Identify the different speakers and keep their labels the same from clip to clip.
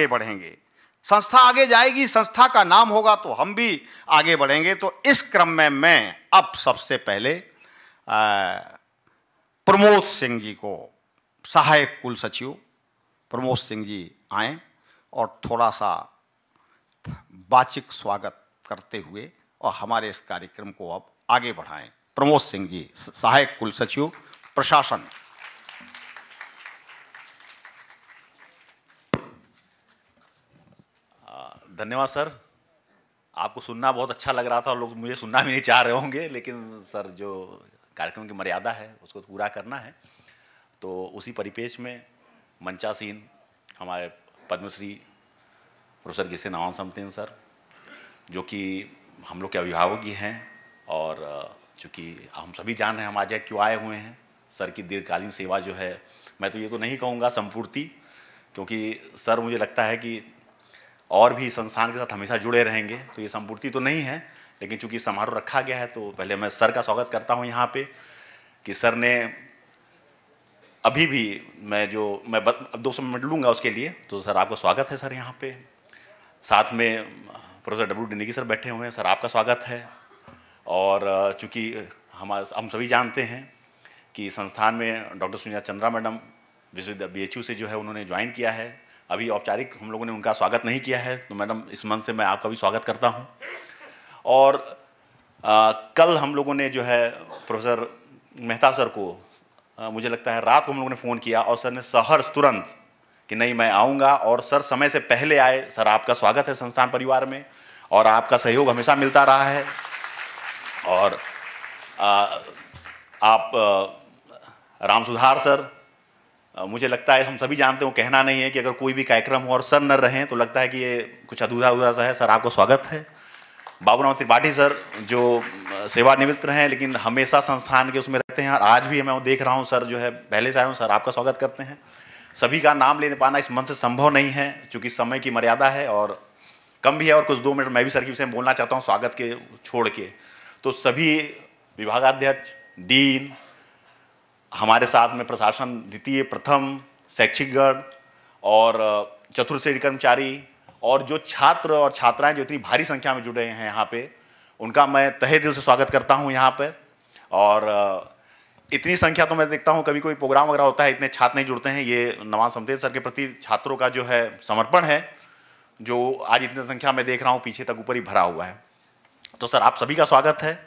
Speaker 1: आगे बढ़ेंगे संस्था आगे जाएगी संस्था का नाम होगा तो हम भी आगे बढ़ेंगे तो इस क्रम में मैं अब सबसे पहले प्रमोद सिंह जी को सहायक कुल सचिव प्रमोद सिंह जी आए और थोड़ा सा वाचिक स्वागत करते हुए और हमारे इस कार्यक्रम को अब आगे बढ़ाएं प्रमोद सिंह जी सहायक कुल सचिव प्रशासन
Speaker 2: धन्यवाद सर आपको सुनना बहुत अच्छा लग रहा था लोग मुझे सुनना भी नहीं चाह रहे होंगे लेकिन सर जो कार्यक्रम की मर्यादा है उसको तो पूरा करना है तो उसी परिपेक्ष में मंचासीन हमारे पद्मश्री प्रोफेसर किसे नवान समतेन सर जो कि हम लोग के अभिभावक ही हैं और चूँकि हम सभी जान रहे हैं हम आज क्यों आए हुए हैं सर की दीर्घकालीन सेवा जो है मैं तो ये तो नहीं कहूँगा संपूर्ति क्योंकि सर मुझे लगता है कि और भी संस्थान के साथ हमेशा जुड़े रहेंगे तो ये संपूर्ति तो नहीं है लेकिन चूंकि समारोह रखा गया है तो पहले मैं सर का स्वागत करता हूँ यहाँ पे कि सर ने अभी भी मैं जो मैं बत, दो सौ मिनट लूँगा उसके लिए तो सर आपका स्वागत है सर यहाँ पे साथ में प्रोफेसर डब्ल्यू डी सर बैठे हुए हैं सर आपका स्वागत है और चूँकि हम हम सभी जानते हैं कि संस्थान में डॉक्टर सुनिया चंद्रा मैडम विश्व बी से जो है उन्होंने ज्वाइन किया है अभी औपचारिक हम लोगों ने उनका स्वागत नहीं किया है तो मैडम इस मन से मैं आपका भी स्वागत करता हूँ और आ, कल हम लोगों ने जो है प्रोफेसर मेहता सर को आ, मुझे लगता है रात को हम लोगों ने फ़ोन किया और सर ने सहर तुरंत कि नहीं मैं आऊँगा और सर समय से पहले आए सर आपका स्वागत है संस्थान परिवार में और आपका सहयोग हमेशा मिलता रहा है और आ, आप राम सुधार सर मुझे लगता है हम सभी जानते हो कहना नहीं है कि अगर कोई भी कार्यक्रम हो और सर न रहें तो लगता है कि ये कुछ अधूरा अधूरा सा है सर आपको स्वागत है बाबूराव त्रिपाठी सर जो सेवानिवृत्त हैं लेकिन हमेशा संस्थान के उसमें रहते हैं और आज भी मैं देख रहा हूँ सर जो है पहले से आए हूँ सर आपका स्वागत करते हैं सभी का नाम लेने पाना इस मन से संभव नहीं है चूँकि समय की मर्यादा है और कम भी है और कुछ दो मिनट मैं भी सर की विषय बोलना चाहता हूँ स्वागत के छोड़ के तो सभी विभागाध्यक्ष डीन हमारे साथ में प्रशासन द्वितीय प्रथम शैक्षिक गण और चतुर्श्रेणी कर्मचारी और जो छात्र और छात्राएं जो इतनी भारी संख्या में जुड़े हैं यहाँ पे उनका मैं तहे दिल से स्वागत करता हूँ यहाँ पर और इतनी संख्या तो मैं देखता हूँ कभी कोई प्रोग्राम वगैरह होता है इतने छात्र नहीं जुड़ते हैं ये नवाज समतेज सर के प्रति छात्रों का जो है समर्पण है जो आज इतनी संख्या में देख रहा हूँ पीछे तक ऊपर ही भरा हुआ है तो सर आप सभी का स्वागत है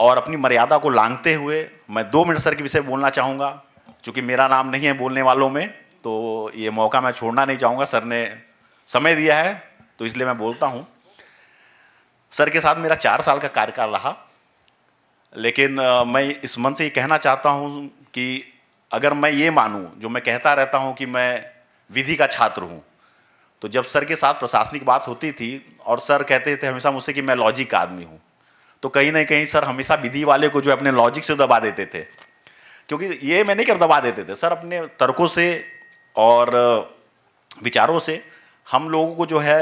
Speaker 2: और अपनी मर्यादा को लांगते हुए मैं दो मिनट सर के विषय बोलना चाहूँगा चूँकि मेरा नाम नहीं है बोलने वालों में तो ये मौका मैं छोड़ना नहीं चाहूँगा सर ने समय दिया है तो इसलिए मैं बोलता हूँ सर के साथ मेरा चार साल का कार्यकाल रहा लेकिन मैं इस मन से ये कहना चाहता हूँ कि अगर मैं ये मानूँ जो मैं कहता रहता हूँ कि मैं विधि का छात्र हूँ तो जब सर के साथ प्रशासनिक बात होती थी और सर कहते थे हमेशा मुझसे कि मैं लॉजिक का आदमी हूँ तो कहीं ना कहीं सर हमेशा विधि वाले को जो अपने लॉजिक से दबा देते थे क्योंकि ये मैं नहीं कर दबा देते थे सर अपने तर्कों से और विचारों से हम लोगों को जो है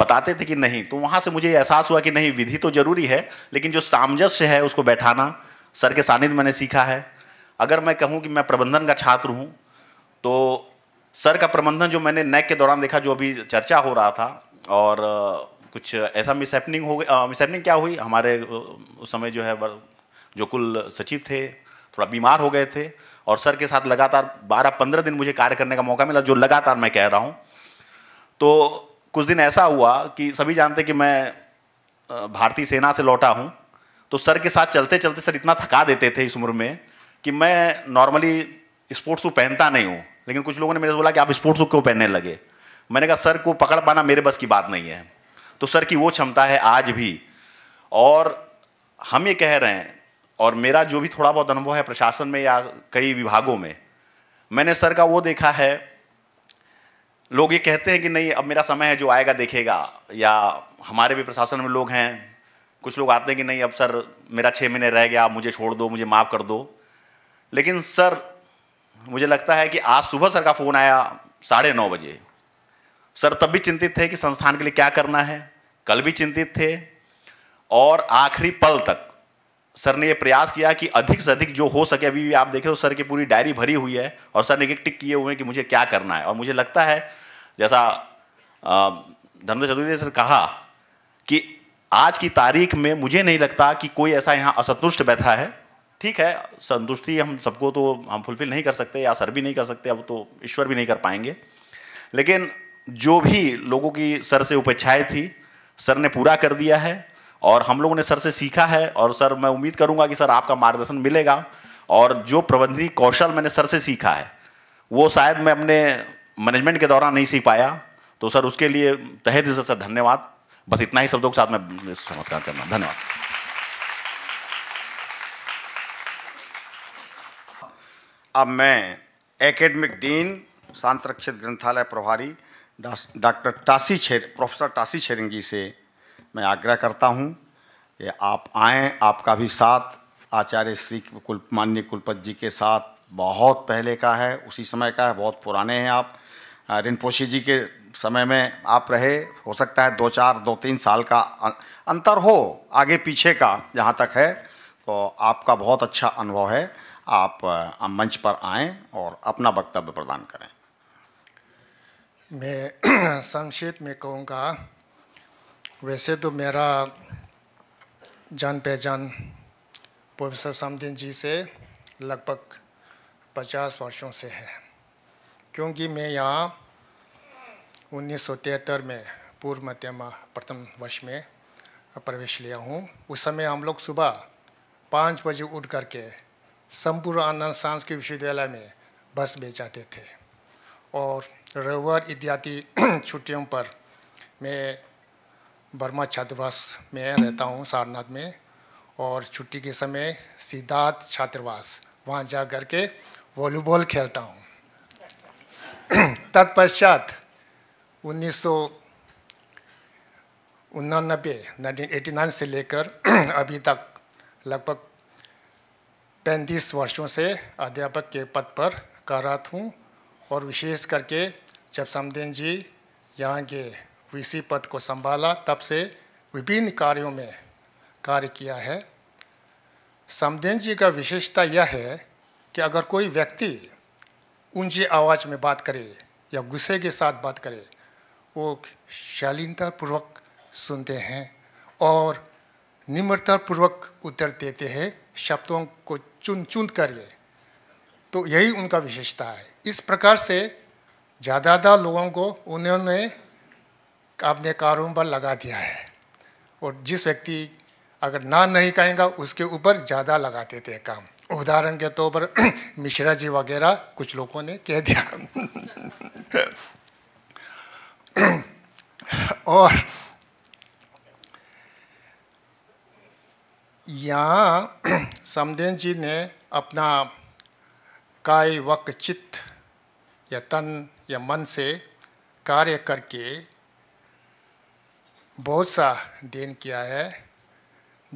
Speaker 2: बताते थे कि नहीं तो वहाँ से मुझे एहसास हुआ कि नहीं विधि तो जरूरी है लेकिन जो सामंजस्य है उसको बैठाना सर के सानिध्य मैंने सीखा है अगर मैं कहूँ कि मैं प्रबंधन का छात्र हूँ तो सर का प्रबंधन जो मैंने नैक के दौरान देखा जो अभी चर्चा हो रहा था और कुछ ऐसा मिसहैपनिंग हो गया मिसहैपनिंग क्या हुई हमारे उस समय जो है जो कुल सचिव थे थोड़ा बीमार हो गए थे और सर के साथ लगातार बारह पंद्रह दिन मुझे कार्य करने का मौका मिला जो लगातार मैं कह रहा हूँ तो कुछ दिन ऐसा हुआ कि सभी जानते कि मैं भारतीय सेना से लौटा हूँ तो सर के साथ चलते चलते सर इतना थका देते थे इस उम्र में कि मैं नॉर्मली स्पोर्ट्स शू पहनता नहीं हूँ लेकिन कुछ लोगों ने मेरे से बोला कि आप स्पोर्ट्स शू क्यों पहनने लगे मैंने कहा सर को पकड़ पाना मेरे बस की बात नहीं है तो सर की वो क्षमता है आज भी और हम ये कह रहे हैं और मेरा जो भी थोड़ा बहुत अनुभव है प्रशासन में या कई विभागों में मैंने सर का वो देखा है लोग ये कहते हैं कि नहीं अब मेरा समय है जो आएगा देखेगा या हमारे भी प्रशासन में लोग हैं कुछ लोग आते हैं कि नहीं अब सर मेरा छः महीने रह गया आप मुझे छोड़ दो मुझे माफ़ कर दो लेकिन सर मुझे लगता है कि आज सुबह सर का फ़ोन आया साढ़े नौ बजे सर तब भी चिंतित थे कि संस्थान के लिए क्या करना है कल भी चिंतित थे और आखिरी पल तक सर ने यह प्रयास किया कि अधिक से अधिक जो हो सके अभी भी आप देखें तो सर की पूरी डायरी भरी हुई है और सर ने एक टिक किए हुए हैं कि मुझे क्या करना है और मुझे लगता है जैसा धर्मेंद्र चतुर्वेदी ने सर कहा कि आज की तारीख में मुझे नहीं लगता कि कोई ऐसा यहाँ असंतुष्ट बैठा है ठीक है संतुष्टि हम सबको तो हम फुलफिल नहीं कर सकते या सर भी नहीं कर सकते अब तो ईश्वर भी नहीं कर पाएंगे लेकिन जो भी लोगों की सर से उपेक्षाएँ थी सर ने पूरा कर दिया है और हम लोगों ने सर से सीखा है और सर मैं उम्मीद करूंगा कि सर आपका मार्गदर्शन मिलेगा और जो प्रबंधी कौशल मैंने सर से सीखा है वो शायद मैं अपने मैनेजमेंट के दौरान नहीं सीख पाया तो सर उसके लिए तहे दिल से धन्यवाद बस इतना ही शब्दों के साथ मैं चमत्कार करना धन्यवाद
Speaker 1: अब मैं एकेडमिक डीन शांतरक्षित ग्रंथालय प्रभारी डॉक्टर टासी छेर प्रोफेसर टासी छेरंगी से मैं आग्रह करता हूँ कि आप आएँ आपका भी साथ आचार्य श्री कुल माननीय कुलपत जी के साथ बहुत पहले का है उसी समय का है बहुत पुराने हैं आप रिनपोशी जी के समय में आप रहे हो सकता है दो चार दो तीन साल का अं-, अंतर हो आगे पीछे का जहाँ तक है तो आपका बहुत अच्छा अनुभव है आप मंच पर आएँ और अपना वक्तव्य प्रदान करें
Speaker 3: मैं संक्षेप में कहूँगा वैसे तो मेरा जान पहचान प्रोफेसर समदिन जी से लगभग पचास वर्षों से है क्योंकि मैं यहाँ उन्नीस में पूर्व मध्यमा प्रथम वर्ष में प्रवेश लिया हूँ उस समय हम लोग सुबह पाँच बजे उठ करके संपूर्ण आनंद सांस्कृतिक विश्वविद्यालय में बस में जाते थे और रविवार इत्यादि छुट्टियों पर मैं बर्मा छात्रावास में रहता हूँ सारनाथ में और छुट्टी के समय सिद्धार्थ छात्रावास वहाँ जा कर के वॉलीबॉल खेलता हूँ तत्पश्चात उन्नीस सौ उन्नानबे नाइनटीन से लेकर अभी तक लगभग पैंतीस वर्षों से अध्यापक के पद पर कार्यरत हूँ और विशेष करके जब समदेन जी यहाँ के वीसी पद को संभाला तब से विभिन्न कार्यों में कार्य किया है समदेन जी का विशेषता यह है कि अगर कोई व्यक्ति ऊंची आवाज़ में बात करे या गुस्से के साथ बात करे वो शालीनतापूर्वक सुनते हैं और निम्रतापूर्वक उत्तर देते हैं शब्दों को चुन चुन कर तो यही उनका विशेषता है इस प्रकार से ज़्यादातर लोगों को उन्होंने अपने कारों पर लगा दिया है और जिस व्यक्ति अगर ना नहीं कहेगा उसके ऊपर ज़्यादा लगाते थे काम उदाहरण के तौर तो पर मिश्रा जी वगैरह कुछ लोगों ने कह दिया और यहाँ समदेन जी ने अपना काय वक चित्त या तन या मन से कार्य करके बहुत सा देन किया है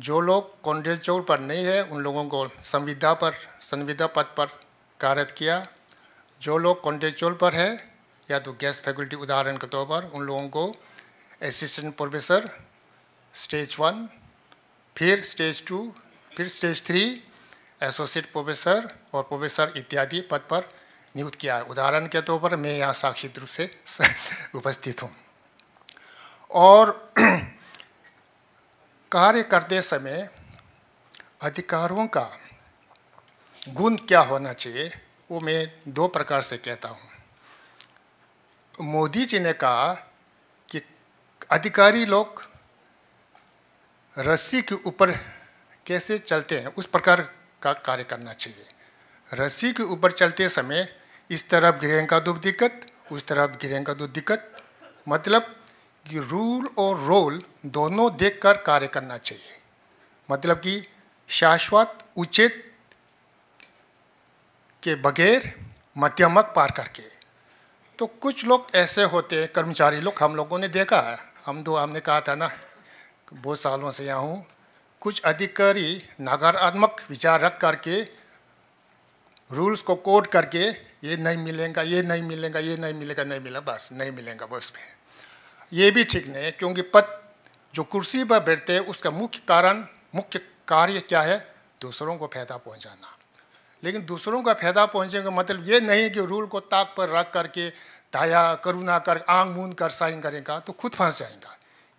Speaker 3: जो लोग कांग्रेस चौर पर नहीं है उन लोगों को संविदा पर संविदा पद पर कार्यरत किया जो लोग कांग्रेस चौर पर है या तो गैस फैकल्टी उदाहरण के तौर पर उन लोगों को असिस्टेंट प्रोफेसर स्टेज वन फिर स्टेज टू फिर स्टेज थ्री एसोसिएट प्रोफेसर और प्रोफेसर इत्यादि पद पर नियुक्त किया है उदाहरण के तौर पर मैं यहाँ साक्षित रूप से उपस्थित हूँ और कार्य करते समय अधिकारों का गुण क्या होना चाहिए वो मैं दो प्रकार से कहता हूँ मोदी जी ने कहा कि अधिकारी लोग रस्सी के ऊपर कैसे चलते हैं उस प्रकार का कार्य करना चाहिए रस्सी के ऊपर चलते समय इस तरफ का दुख दिक्कत उस तरफ का दुख दिक्कत मतलब कि रूल और रोल दोनों देखकर कार्य करना चाहिए मतलब कि शाश्वत उचित के बगैर मध्यमक पार करके तो कुछ लोग ऐसे होते हैं कर्मचारी लोग हम लोगों ने देखा है हम दो तो हमने कहा था ना बहुत सालों से यहाँ हूँ कुछ अधिकारी नकारात्मक विचार रख करके रूल्स को कोड करके ये नहीं मिलेगा ये नहीं मिलेगा ये नहीं मिलेगा नहीं मिला बस नहीं मिलेगा बस में ये भी ठीक नहीं है क्योंकि पद जो कुर्सी पर बैठते हैं उसका मुख्य कारण मुख्य कार्य क्या है दूसरों को फायदा पहुंचाना लेकिन दूसरों का फायदा पहुंचने का मतलब ये नहीं कि रूल को ताक पर रख करके दाया करुणा कर आंग मूंद कर साइन करेगा तो खुद फंस जाएगा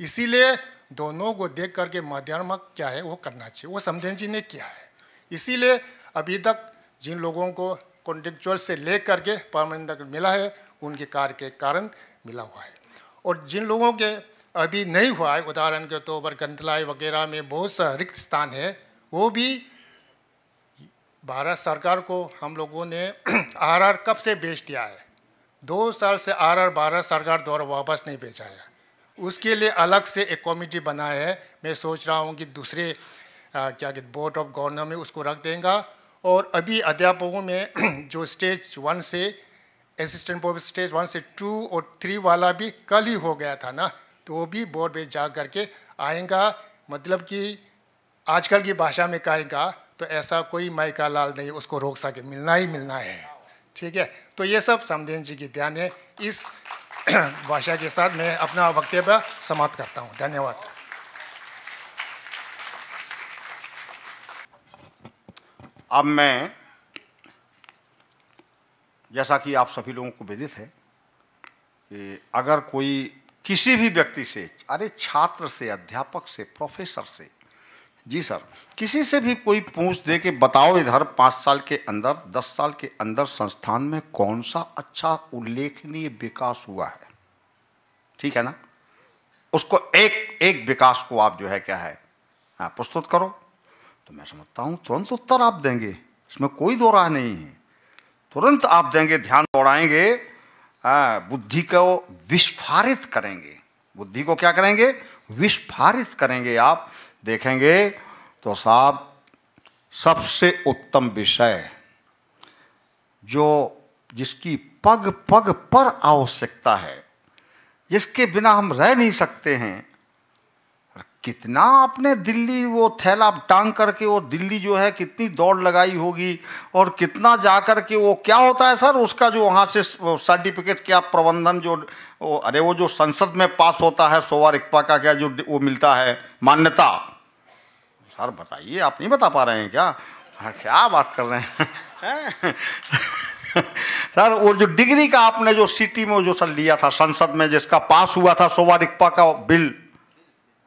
Speaker 3: इसीलिए दोनों को देख करके माध्यमक क्या है वो करना चाहिए वो समझेन जी ने किया है इसीलिए अभी तक जिन लोगों को कॉन्टेक्चुअल से ले करके परमानेंट तक मिला है उनके कार्य के कारण मिला हुआ है और जिन लोगों के अभी नहीं हुआ है उदाहरण के तौर पर गंतलाई वगैरह में बहुत सा रिक्त स्थान है वो भी भारत सरकार को हम लोगों ने आरआर कब से बेच दिया है दो साल से आरआर भारत सरकार द्वारा वापस नहीं बेचा है उसके लिए अलग से एक कमेटी बना है मैं सोच रहा हूँ कि दूसरे आ, क्या बोर्ड ऑफ गवर्नर में उसको रख देंगे और अभी अध्यापकों में जो स्टेज वन से असिस्टेंट बोर्ड स्टेज वन से टू और थ्री वाला भी कल ही हो गया था ना तो वो भी बोर्ड में जा करके आएगा मतलब कि आजकल की भाषा में कहेगा तो ऐसा कोई मायका लाल नहीं उसको रोक सके मिलना ही मिलना है ठीक है तो ये सब समदेन जी की ध्यान है इस भाषा के साथ मैं अपना वक्तव्य समाप्त करता हूँ धन्यवाद
Speaker 1: अब मैं जैसा कि आप सभी लोगों को विदित है कि अगर कोई किसी भी व्यक्ति से अरे छात्र से अध्यापक से प्रोफेसर से जी सर किसी से भी कोई पूछ दे के बताओ इधर पाँच साल के अंदर दस साल के अंदर संस्थान में कौन सा अच्छा उल्लेखनीय विकास हुआ है ठीक है ना उसको एक एक विकास को आप जो है क्या है हाँ, प्रस्तुत करो तो मैं समझता हूँ तुरंत उत्तर आप देंगे इसमें कोई दो राह नहीं है तुरंत आप देंगे ध्यान दौड़ाएंगे बुद्धि को विस्फारित करेंगे बुद्धि को क्या करेंगे विस्फारित करेंगे आप देखेंगे तो साहब सबसे उत्तम विषय जो जिसकी पग पग पर आवश्यकता है जिसके बिना हम रह नहीं सकते हैं कितना आपने दिल्ली वो थैला टांग करके वो दिल्ली जो है कितनी दौड़ लगाई होगी और कितना जा कर के वो क्या होता है सर उसका जो वहाँ से सर्टिफिकेट क्या प्रबंधन जो वो, अरे वो जो संसद में पास होता है सोवा रिक्पा का क्या जो वो मिलता है मान्यता सर बताइए आप नहीं बता पा रहे हैं क्या हाँ क्या बात कर रहे हैं सर वो जो डिग्री का आपने जो सिटी में जो सर लिया था संसद में जिसका पास हुआ था सोवा रिक्पा का बिल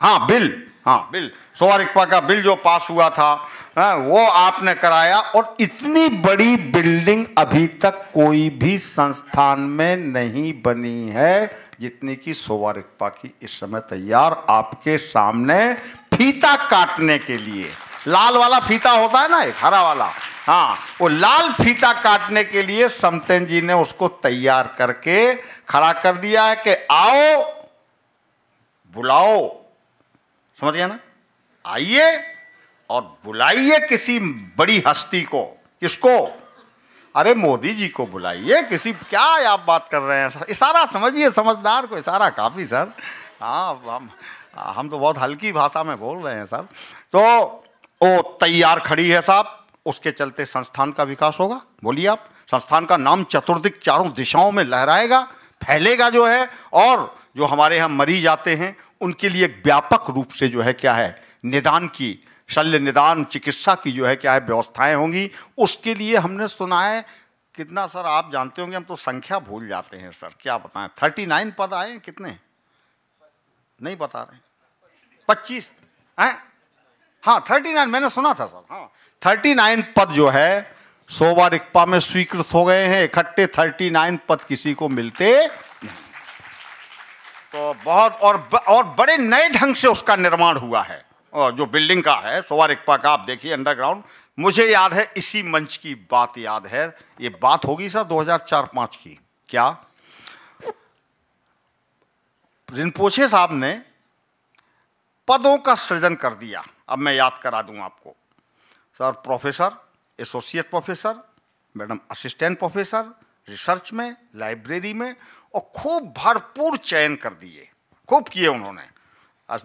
Speaker 1: हाँ बिल हाँ बिल सोवार का बिल जो पास हुआ था हाँ, वो आपने कराया और इतनी बड़ी बिल्डिंग अभी तक कोई भी संस्थान में नहीं बनी है जितनी की सोवार की इस समय तैयार आपके सामने फीता काटने के लिए लाल वाला फीता होता है ना एक हरा वाला हाँ वो लाल फीता काटने के लिए समतेन जी ने उसको तैयार करके खड़ा कर दिया है कि आओ बुलाओ समझ गया ना आइए और बुलाइए किसी बड़ी हस्ती को किसको अरे मोदी जी को बुलाइए किसी क्या आप बात कर रहे हैं इशारा समझिए समझदार को इशारा काफ़ी सर हाँ हम हम तो बहुत हल्की भाषा में बोल रहे हैं सर तो वो तैयार खड़ी है साहब उसके चलते संस्थान का विकास होगा बोलिए आप संस्थान का नाम चतुर्दिक चारों दिशाओं में लहराएगा फैलेगा जो है और जो हमारे यहाँ मरीज आते हैं उनके लिए एक व्यापक रूप से जो है क्या है निदान की शल्य निदान चिकित्सा की जो है क्या है व्यवस्थाएं होंगी उसके लिए हमने सुना है कितना सर आप जानते होंगे हम तो संख्या भूल जाते हैं सर क्या बताएं थर्टी नाइन पद आए कितने नहीं बता रहे पच्चीस हैं हाँ थर्टी नाइन मैंने सुना था सर हाँ थर्टी नाइन पद जो है सोवा रिक्पा में स्वीकृत हो गए हैं इकट्ठे थर्टी नाइन पद किसी को मिलते तो बहुत और ब, और बड़े नए ढंग से उसका निर्माण हुआ है और जो बिल्डिंग का है सोवार रिक्पा का आप देखिए अंडरग्राउंड मुझे याद है इसी मंच की बात याद है ये बात होगी सर 2004-5 की क्या रिनपोछे साहब ने पदों का सृजन कर दिया अब मैं याद करा दूं आपको sir professor associate professor madam assistant professor research में लाइब्रेरी में और खूब भरपूर चयन कर दिए खूब किए उन्होंने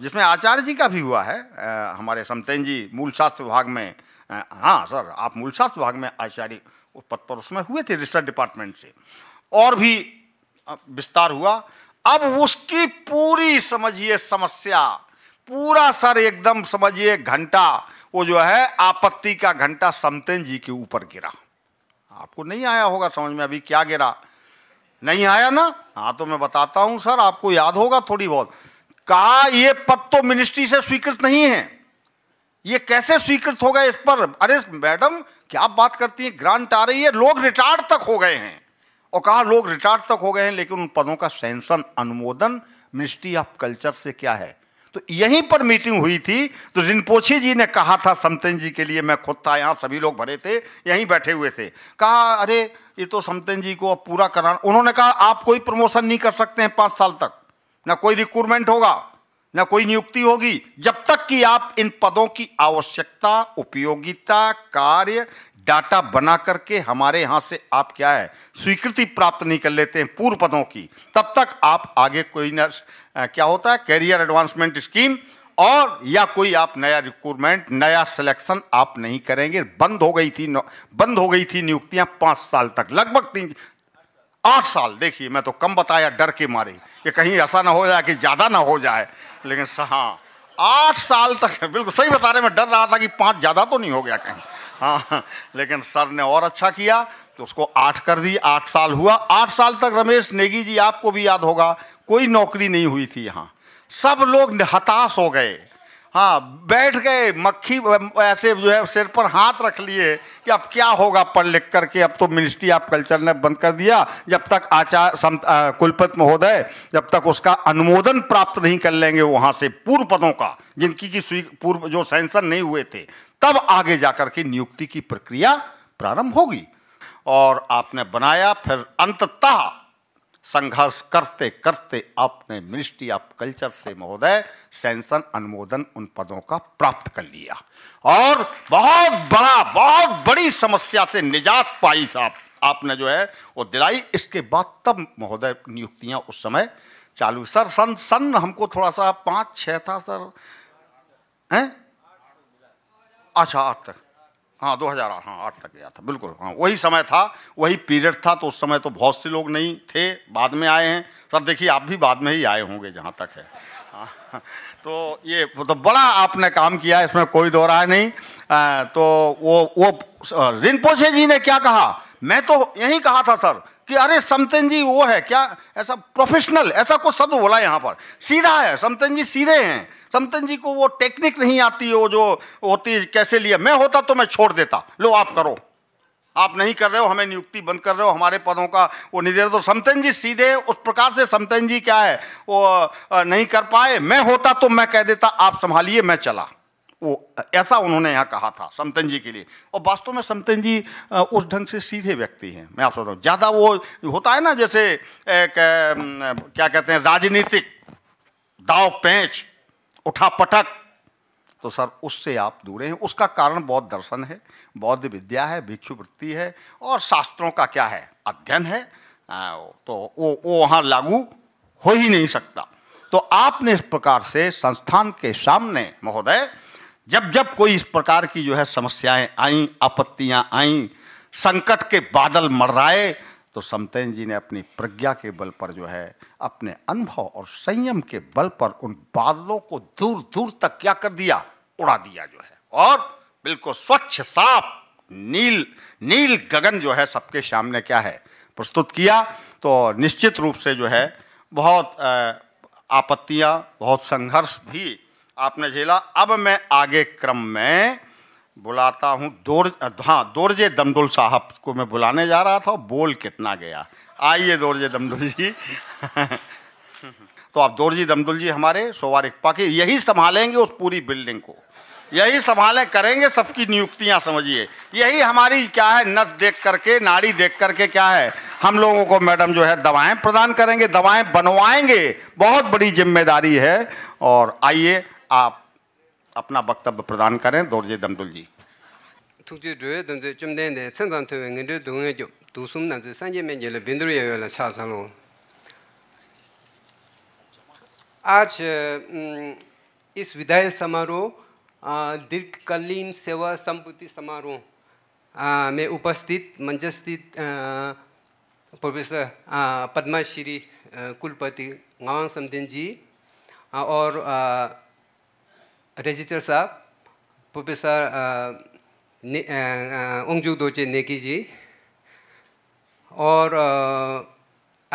Speaker 1: जिसमें आचार्य जी का भी हुआ है आ, हमारे समतेन जी मूल शास्त्र विभाग में आ, हाँ सर आप मूल शास्त्र विभाग में आचार्य पद पर उसमें हुए थे रिसर्च डिपार्टमेंट से और भी विस्तार हुआ अब उसकी पूरी समझिए समस्या पूरा सर एकदम समझिए घंटा वो जो है आपत्ति का घंटा समतेन जी के ऊपर गिरा आपको नहीं आया होगा समझ में अभी क्या गिरा नहीं आया ना हाँ तो मैं बताता हूं सर आपको याद होगा थोड़ी बहुत कहा यह पद तो मिनिस्ट्री से स्वीकृत नहीं है ये कैसे स्वीकृत होगा इस पर अरे मैडम क्या बात करती है ग्रांट आ रही है लोग रिटायर्ड तक हो गए हैं और कहा लोग रिटायर्ड तक हो गए हैं लेकिन उन पदों का सेंसन अनुमोदन मिनिस्ट्री ऑफ कल्चर से क्या है तो यहीं पर मीटिंग हुई थी तो रिनपोछी जी ने कहा था समतन जी के लिए मैं खुद था यहां सभी लोग भरे थे यहीं बैठे हुए थे कहा अरे ये तो समतेन जी को अब पूरा कराना उन्होंने कहा आप कोई प्रमोशन नहीं कर सकते हैं पाँच साल तक ना कोई रिक्रूटमेंट होगा ना कोई नियुक्ति होगी जब तक कि आप इन पदों की आवश्यकता उपयोगिता कार्य डाटा बना करके हमारे यहाँ से आप क्या है स्वीकृति प्राप्त नहीं कर लेते हैं पूर्व पदों की तब तक आप आगे कोई ना क्या होता है कैरियर एडवांसमेंट स्कीम और या कोई आप नया रिक्रूटमेंट नया सिलेक्शन आप नहीं करेंगे बंद हो गई थी बंद हो गई थी नियुक्तियां पाँच साल तक लगभग तीन आठ साल देखिए मैं तो कम बताया डर के मारे कि कहीं ऐसा ना हो जाए कि ज़्यादा ना हो जाए लेकिन हाँ आठ साल तक बिल्कुल सही बता रहे मैं डर रहा था कि पाँच ज़्यादा तो नहीं हो गया कहीं हाँ, हाँ लेकिन सर ने और अच्छा किया तो उसको आठ कर दी आठ साल हुआ आठ साल तक रमेश नेगी जी आपको भी याद होगा कोई नौकरी नहीं हुई थी यहाँ सब लोग हताश हो गए हाँ बैठ गए मक्खी ऐसे जो है सिर पर हाथ रख लिए कि अब क्या होगा पढ़ लिख करके अब तो मिनिस्ट्री ऑफ कल्चर ने बंद कर दिया जब तक आचार कुलपत महोदय जब तक उसका अनुमोदन प्राप्त नहीं कर लेंगे वहाँ से पूर्व पदों का जिनकी की पूर्व जो सेंसन नहीं हुए थे तब आगे जाकर के नियुक्ति की प्रक्रिया प्रारंभ होगी और आपने बनाया फिर अंततः संघर्ष करते करते आपने मिनिस्ट्री ऑफ कल्चर से महोदय सेंसन अनुमोदन उन पदों का प्राप्त कर लिया और बहुत बड़ा बहुत बड़ी समस्या से निजात पाई साहब आपने जो है वो दिलाई इसके बाद तब महोदय नियुक्तियां उस समय चालू सर सन सन हमको थोड़ा सा पांच छह था सर हैं अच्छा आठ तक हाँ दो हज़ार हाँ आठ तक गया था बिल्कुल हाँ वही समय था वही पीरियड था तो उस समय तो बहुत से लोग नहीं थे बाद में आए हैं सर देखिए आप भी बाद में ही आए होंगे जहाँ तक है तो ये तो बड़ा आपने काम किया इसमें कोई दो राय नहीं आ, तो वो वो रिनपोछे जी ने क्या कहा मैं तो यही कहा था सर कि अरे समतन जी वो है क्या ऐसा प्रोफेशनल ऐसा कुछ शब्द बोला यहाँ पर सीधा है समतन जी सीधे हैं समतन जी को वो टेक्निक नहीं आती वो जो होती कैसे लिया मैं होता तो मैं छोड़ देता लो आप करो आप नहीं कर रहे हो हमें नियुक्ति बंद कर रहे हो हमारे पदों का वो नहीं दे रहे तो समतन जी सीधे उस प्रकार से समतन जी क्या है वो नहीं कर पाए मैं होता तो मैं कह देता आप संभालिए मैं चला वो ऐसा उन्होंने यहाँ कहा था समतन जी के लिए और वास्तव में समतन जी उस ढंग से सीधे व्यक्ति हैं मैं आप सोच रहा हूँ ज़्यादा वो होता है ना जैसे एक, क्या कहते हैं राजनीतिक दाव पेंच उठा पटक तो सर उससे आप दूर हैं उसका कारण बौद्ध दर्शन है बौद्ध विद्या है भिक्षु वृत्ति है और शास्त्रों का क्या है अध्ययन है तो वो वो वहाँ लागू हो ही नहीं सकता तो आपने इस प्रकार से संस्थान के सामने महोदय जब जब कोई इस प्रकार की जो है समस्याएं आईं आपत्तियां आईं संकट के बादल मर्राए तो समतेन जी ने अपनी प्रज्ञा के बल पर जो है अपने अनुभव और संयम के बल पर उन बादलों को दूर दूर तक क्या कर दिया उड़ा दिया जो है और बिल्कुल स्वच्छ साफ नील नील गगन जो है सबके सामने क्या है प्रस्तुत किया तो निश्चित रूप से जो है बहुत आपत्तियां बहुत संघर्ष भी आपने झेला अब मैं आगे क्रम में बुलाता हूँ दोर हाँ दोरजे दमदुल साहब को मैं बुलाने जा रहा था बोल कितना गया आइए दोरजे दमदुल जी तो आप दोरजी दमदुल जी हमारे सोवार पाके यही संभालेंगे उस पूरी बिल्डिंग को यही संभालें करेंगे सबकी नियुक्तियाँ समझिए यही हमारी क्या है नस देख करके नाड़ी देख करके क्या है हम लोगों को मैडम जो है दवाएं प्रदान करेंगे दवाएं बनवाएंगे बहुत बड़ी जिम्मेदारी है और आइए आप अपना वक्तव्य प्रदान करें दौरजे दमदुल जी
Speaker 4: थुजे जुए दमजे चुमदे ने संजान थवे गंदे दुंगे जो दुसुम नजे सांजे में जेले बिंदुर ये वाला छा छलो आज इस विदाय समारोह दीर्घकालीन सेवा संपत्ति समारोह में उपस्थित मंचस्थित प्रोफेसर पद्माश्री कुलपति गवांग समदेन जी और रजिस्टर साहब प्रोफेसर ओंगजू दोचे नेकी जी और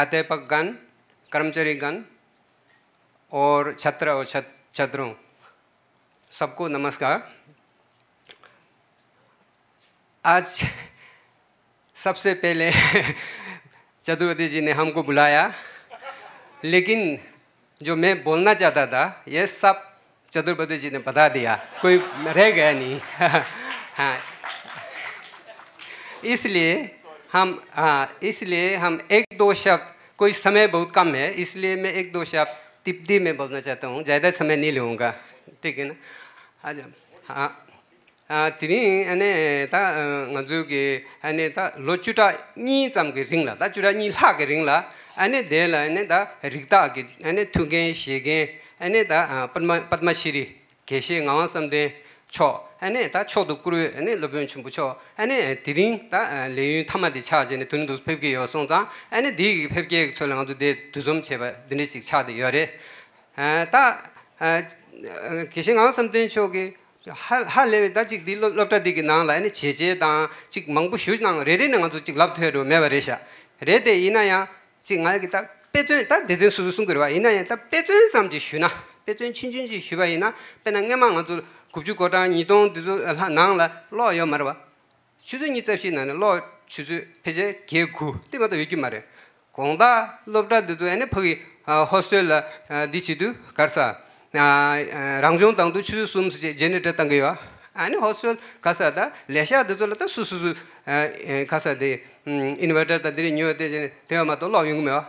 Speaker 4: अध्यापकगण गण और छात्र और छात्रों सबको नमस्कार आज सबसे पहले चतुर्वेदी जी ने हमको बुलाया लेकिन जो मैं बोलना चाहता था ये सब चतुर्भद्र जी ने बता दिया कोई रह गया नहीं हाँ इसलिए हम हाँ इसलिए हम एक दो शब्द कोई समय बहुत कम है इसलिए मैं एक दो शब्द तिब्दी में बोलना चाहता हूँ ज़्यादा समय नहीं लूँगा ठीक है ना अच्छा हाँ तिरी अने ता अजू के अने ता लोचुटा नी चम के रिंग ता चुटा नी ला के रिंग ला अने दे ला अने ता रिक्ता के अने थुगे शेगे ane ta padma padma shiri geshe ngawa samde cho pechun, ta dezen susu sungur wa ina ya, ta pechun samji shuna, pechun chunchun ji shuba ina, pena nga ma nga zu gubju koda nidong dizu nang la lo yo marwa. Chuzu nyi tsepsi na lo chuzu peche ge gu, di mada wiki marwa. Gongda lobda dizu ene pogi hostel la di chidu karsa, rangzhong tangdu chuzu sum si hostel di, diri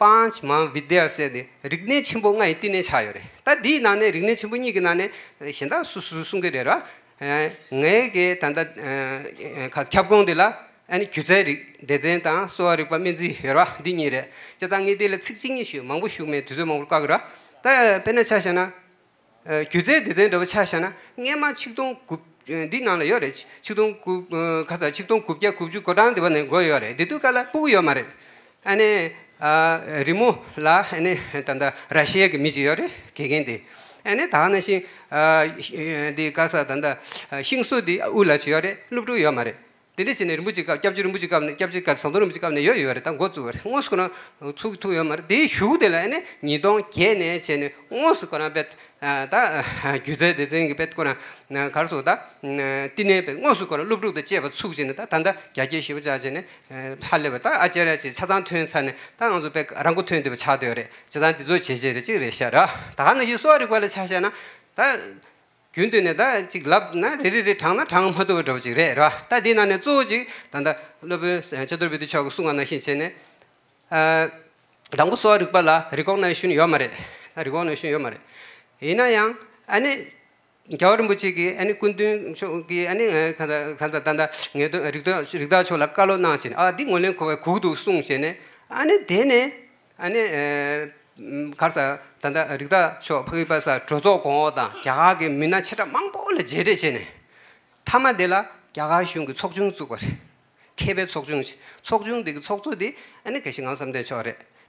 Speaker 4: panch ma vidya se de rigne chimbo nga iti ne chayo re ta di na ne rigne su su su nge re ra eh, nge ge tanda eh, khas khyab gong de la ani gyuze de zen ta suwa rikpa minzi he ra di nyi re cha ta nge de le cik chingi shu mangbo shu me duzo mangbo ka gra ta eh, pe na chasha na gyuze de zen nge ma chik gup di na gup gup go pu rimu la ene tanda rashiya ki mizi yore kegende 다나시 dhana shi di kasa tanda shingsu di ula chi 가 lupru yo 가 캡지 가 ne rimu 가 요요레 탄 rimu chi kaw ne kyabji kaw sandu rimu chi kaw ne 다 규제 대생이 뺏거나 가르소다 티네 뺏고서 거 루브룩도 제가 추진했다 단다 갸게시부 자제네 팔레베다 아제라지 차단 퇴연산에 땅은 좀 백랑고 퇴연되고 차되어래 제단 뒤조 제제르지 그래셔라 다는 이소아리 차샤나 차시나 다 군드네다 직 랍나 리리리 탕나 탕마도 버저지 라 다디나네 조지 단다 로베 제들비도 차고 순간나 신세네 아 당고소아리 관리 요마레 리코네이션 요마레 ina yang ane gyawar mbuchi ki ane kundun ki ane eh, kanda kanda tanda ngedo rigda rigda chola kalo na chen a di ngolen ko gudu sung chen ane dene ane eh, karsa tanda rigda cho phagi basa chozo go da gyaga ge mina chira mangbo le jere chen tama ane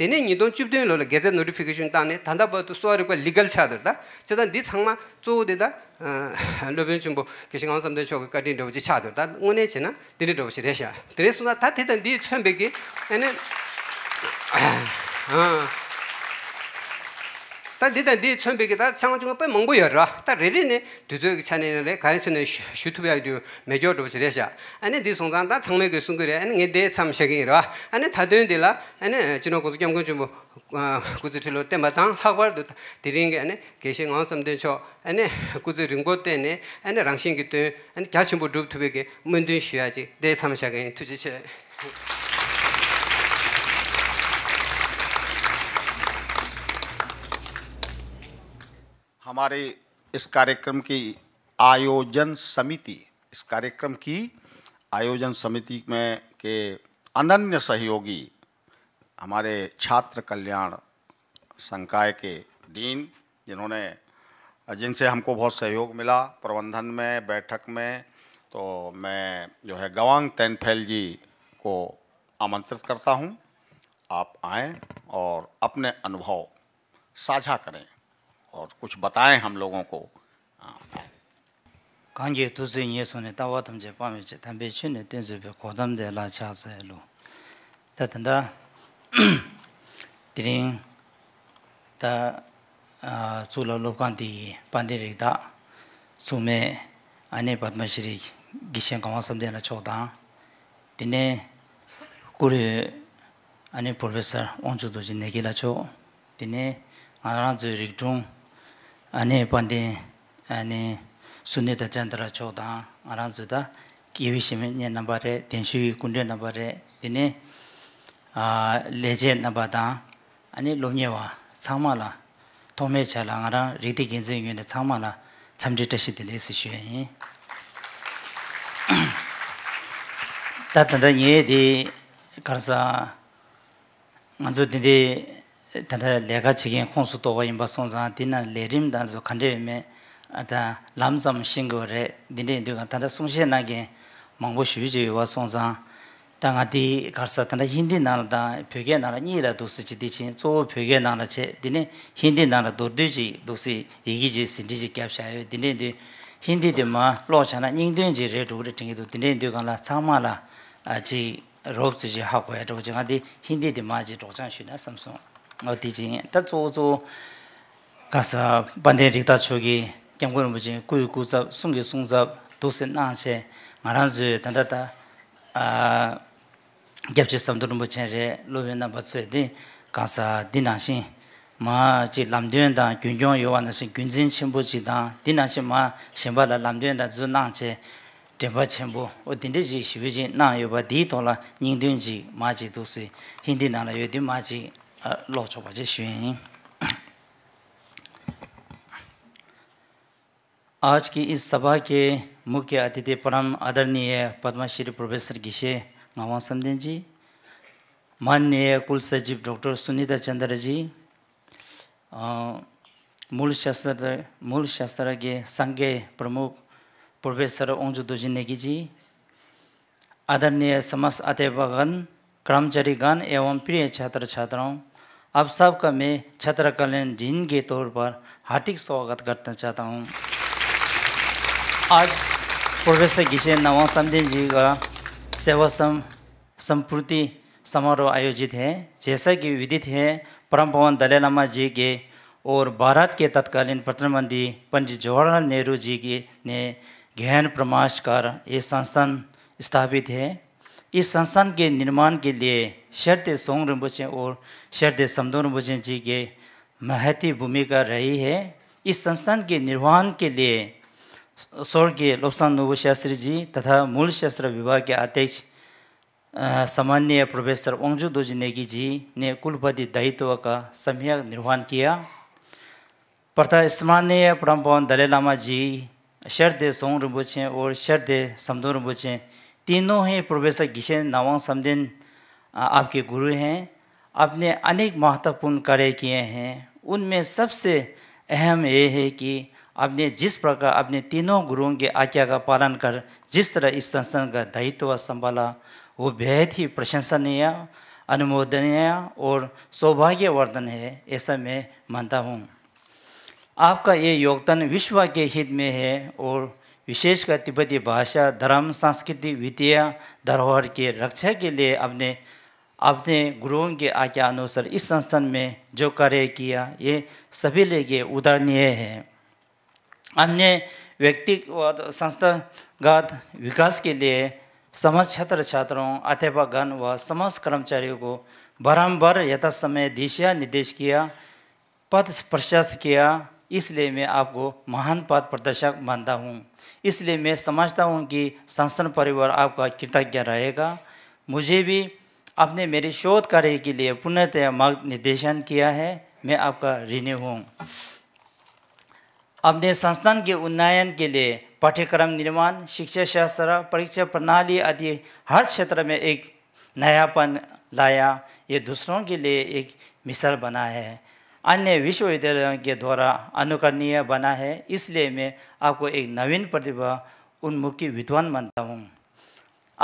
Speaker 4: tene ni don lo geze notification ta ne thanda tu suari ko legal chhadur da chadan di chang ma cho de da eh, lo bön chung bo ge ka ri da ngone ta 다 단디단디 천백이다 창중에 빼 먹고 열어. 다 레리네 두저기 차네네 가르치는 유튜브 아이디 메저도 쓰려샤. 아니 디송잔 다 청맥이 숨거래. 아니 내 참석이라. 아니 다도인데라. 아니 진호 고지 겸고 좀 고지 틀어 때 마다 학벌도 드링게 아니 게싱 온 섬데죠. 아니 고지 링고 때네. 아니 랑싱기 때 아니 같이 뭐 두브트베게 문든 쉬야지. 내 참석에 투지셔.
Speaker 1: हमारे इस कार्यक्रम की आयोजन समिति इस कार्यक्रम की आयोजन समिति में के अनन्य सहयोगी हमारे छात्र कल्याण संकाय के डीन जिन्होंने जिनसे हमको बहुत सहयोग मिला प्रबंधन में बैठक में तो मैं जो है गवांग तैनफेल जी को आमंत्रित करता हूं आप आएँ और अपने अनुभव साझा करें और कुछ बताएं हम लोगों को
Speaker 5: कांगे तुजे ये सोने तावा तुम जे पामे जे तंबे छने तें जे बे खोदम दे ला छा से लो तदा तिरिंग ता अ सुलो लो कांदी पांदे रिदा सुमे अने पद्मश्री गिशे गाव समजे ना चोदा दिने कुरे अने प्रोफेसर ओंजु दोजि नेगेला चो दिने आरा जुरिक टोंग 아니 반디 아니 순네다 잔드라 조다 아란즈다 기위시메니 넘버레 덴슈 군데 넘버레 디네 아 레제 넘버다 아니 로녜와 참마라 도메 잘랑아라 리디 긴진윈데 참마라 참디테시 딜레시슈에 따따다 녜디 가르사 먼저 디디 tanda léka chikin khonshu towa inpa songzang tina lérim tanzo kandiyo ime ata lamsam shingwa re dinday indiyo ka tanda sungsen nage mangwa shiwi je waa songzang tanga di karsat tanda hindi nalda pyögyen nalda nyi ra duksa je di chi tso pyögyen nalda che dinday hindi nalda duksa je duksa yegi je sinti je kyab sha ayo dinday dinday hindi di re la la hindi di 어디지 tī chīng, tā tsō tsō kāsā bāndē rīk tā chō kī kiāng kua rō mō chīng kū yu kū tsāp, sōng kī sōng tsāp, tō sē nā chē ngā rā dzō yu tā gyab chī sāmbu rō mō chē chi la di chi आज की इस सभा के मुख्य अतिथि परम आदरणीय Padmashri professor गिशे नवा समदेन जी माननीय कुल सचिव डॉक्टर सुनीता चंद्र जी मूल शास्त्र मूल शास्त्र के संगे प्रमुख प्रोफेसर ओंजु दोजी नेगी जी आदरणीय समस्त अध्यापकगण कर्मचारी गण एवं प्रिय छात्र छात्राओं आप सबका मैं छत्र कल्याण जिन के तौर पर हार्दिक स्वागत करना चाहता हूँ आज प्रोफेसर घिसे नवा जी का सेवा सम संपूर्ति समारोह आयोजित है जैसा कि विदित है परम पवन दलाई लामा जी के और भारत के तत्कालीन प्रधानमंत्री पंडित जवाहरलाल नेहरू जी के ने गहन प्रमाश कर ये संस्थान स्थापित है इस संस्थान के निर्माण के लिए शरद सोंग रिम्पोचे और शरद समदो रिम्पोचे जी के महती भूमिका रही है इस संस्थान के निर्वहन के लिए स्वर्गीय लोपसान नोबू शास्त्री जी तथा मूल शास्त्र विभाग के अध्यक्ष सामान्य प्रोफेसर ओंजू दोजी नेगी जी ने कुलपति दायित्व का सम्यक निर्वहन किया प्रथा स्मानीय परम पवन दलाई लामा जी शरद सोंग रिम्पोचे और शरद समदो रिम्पोचे तीनों ही प्रोफेसर किशन नवांग समदेन आपके गुरु हैं आपने अनेक महत्वपूर्ण कार्य किए हैं उनमें सबसे अहम ये है कि आपने जिस प्रकार अपने तीनों गुरुओं की आज्ञा का पालन कर जिस तरह इस संस्थान का दायित्व संभाला वो बेहद ही प्रशंसनीय अनुमोदनीय और सौभाग्यवर्धन है ऐसा मैं मानता हूँ आपका ये योगदान विश्व के हित में है और विशेषकर तिब्बती भाषा धर्म संस्कृति वित्तीय धरोहर के रक्षा के लिए अपने अपने गुरुओं के आज्ञा अनुसार इस संस्थान में जो कार्य किया ये सभी लिए उदाहरणीय है अन्य व्यक्ति संस्थागत विकास के लिए समाज छात्र छात्रों अध्यापकगण व समाज कर्मचारियों को बारम्बार समय दिशा निर्देश किया पद प्रशस्त किया इसलिए मैं आपको महान पद प्रदर्शक मानता हूँ इसलिए मैं समझता हूँ कि संस्थान परिवार आपका कृतज्ञ रहेगा मुझे भी आपने मेरे शोध कार्य के लिए पुनः मार्ग निर्देशन किया है मैं आपका ऋणी हूँ अपने संस्थान के उन्नयन के लिए पाठ्यक्रम निर्माण शिक्षा शास्त्र परीक्षा प्रणाली आदि हर क्षेत्र में एक नयापन लाया ये दूसरों के लिए एक मिसाल बना है अन्य विश्वविद्यालयों के द्वारा अनुकरणीय बना है इसलिए मैं आपको एक नवीन प्रतिभा उन्मुखी विद्वान मानता हूँ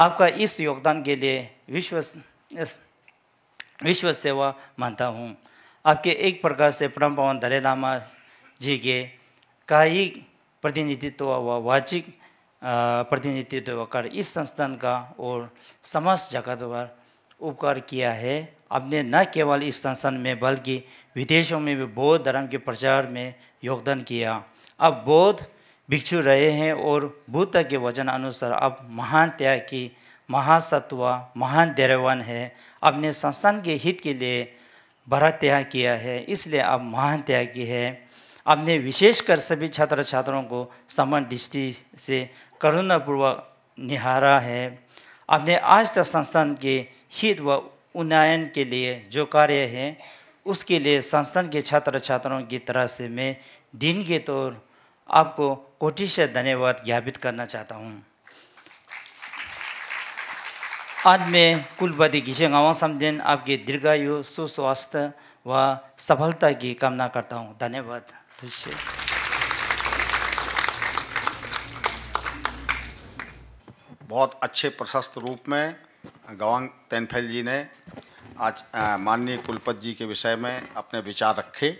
Speaker 5: आपका इस योगदान के लिए विश्व विश्व सेवा मानता हूँ आपके एक प्रकार से परम पवन दले लामा जी के का ही प्रतिनिधित्व व वाचिक प्रतिनिधित्व कर इस संस्थान का और समस्त जगत पर उपकार किया है आपने न केवल इस संस्थान में बल्कि विदेशों में भी बौद्ध धर्म के प्रचार में योगदान किया अब बौद्ध भिक्षु रहे हैं और बुद्ध के वचन अनुसार अब महान त्याग की महासत्व महान धैर्यवान है अपने संस्थान के हित के लिए बड़ा त्याग किया है इसलिए अब महान त्यागी है आपने विशेषकर सभी छात्र छात्राओं को समान दृष्टि से करुणापूर्वक निहारा है आपने आज तक संस्थान के हित व उन्नयन के लिए जो कार्य हैं उसके लिए संस्थान के छात्र छात्राओं की तरह से मैं दिन के तौर आपको कोटि से धन्यवाद ज्ञापित करना चाहता हूँ आज मैं कुलपति घिशे गावा समझेन आपके दीर्घायु सुस्वास्थ्य व सफलता की कामना करता हूँ धन्यवाद
Speaker 1: बहुत अच्छे प्रशस्त रूप में गवांग तेनफेल जी ने आज माननीय कुलपति जी के विषय में अपने विचार रखे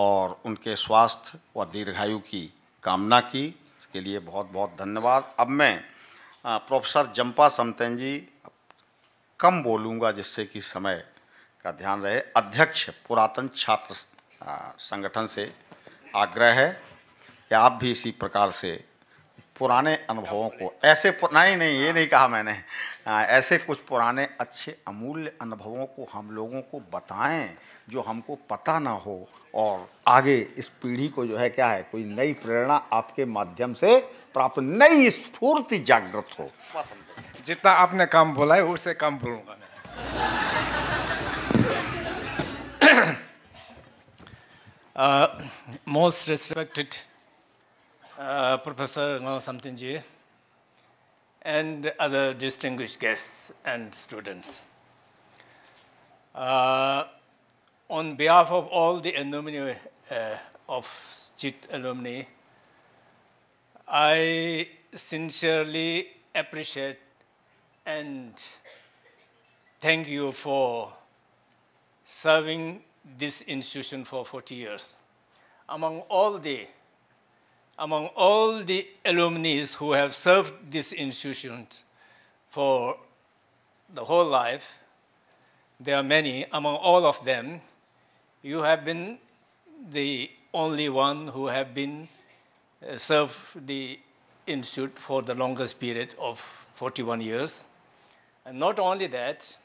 Speaker 1: और उनके स्वास्थ्य व दीर्घायु की कामना की इसके लिए बहुत बहुत धन्यवाद अब मैं प्रोफेसर जंपा समतैन जी कम बोलूँगा जिससे कि समय का ध्यान रहे अध्यक्ष पुरातन छात्र संगठन से आग्रह है कि आप भी इसी प्रकार से पुराने अनुभवों को ऐसे नहीं नहीं ये नहीं कहा मैंने आ, ऐसे कुछ पुराने अच्छे अमूल्य अनुभवों को हम लोगों को बताएं जो हमको पता ना हो और आगे इस पीढ़ी को जो है क्या है कोई नई प्रेरणा आपके माध्यम से प्राप्त नई स्फूर्ति जागृत
Speaker 6: हो जितना आपने काम बोला है उससे काम बोलूँगा most respected Uh, Professor Ngo Samtinji, and other distinguished guests and students. Uh, on behalf of all the alumni uh, of CHIT alumni, I sincerely appreciate and thank you for serving this institution for 40 years. Among all the among all the alumni who have served this institution for the whole life, there are many, among all of them, you have been the only one who have been uh, served the institute for the longest period of 41 years. And not only that,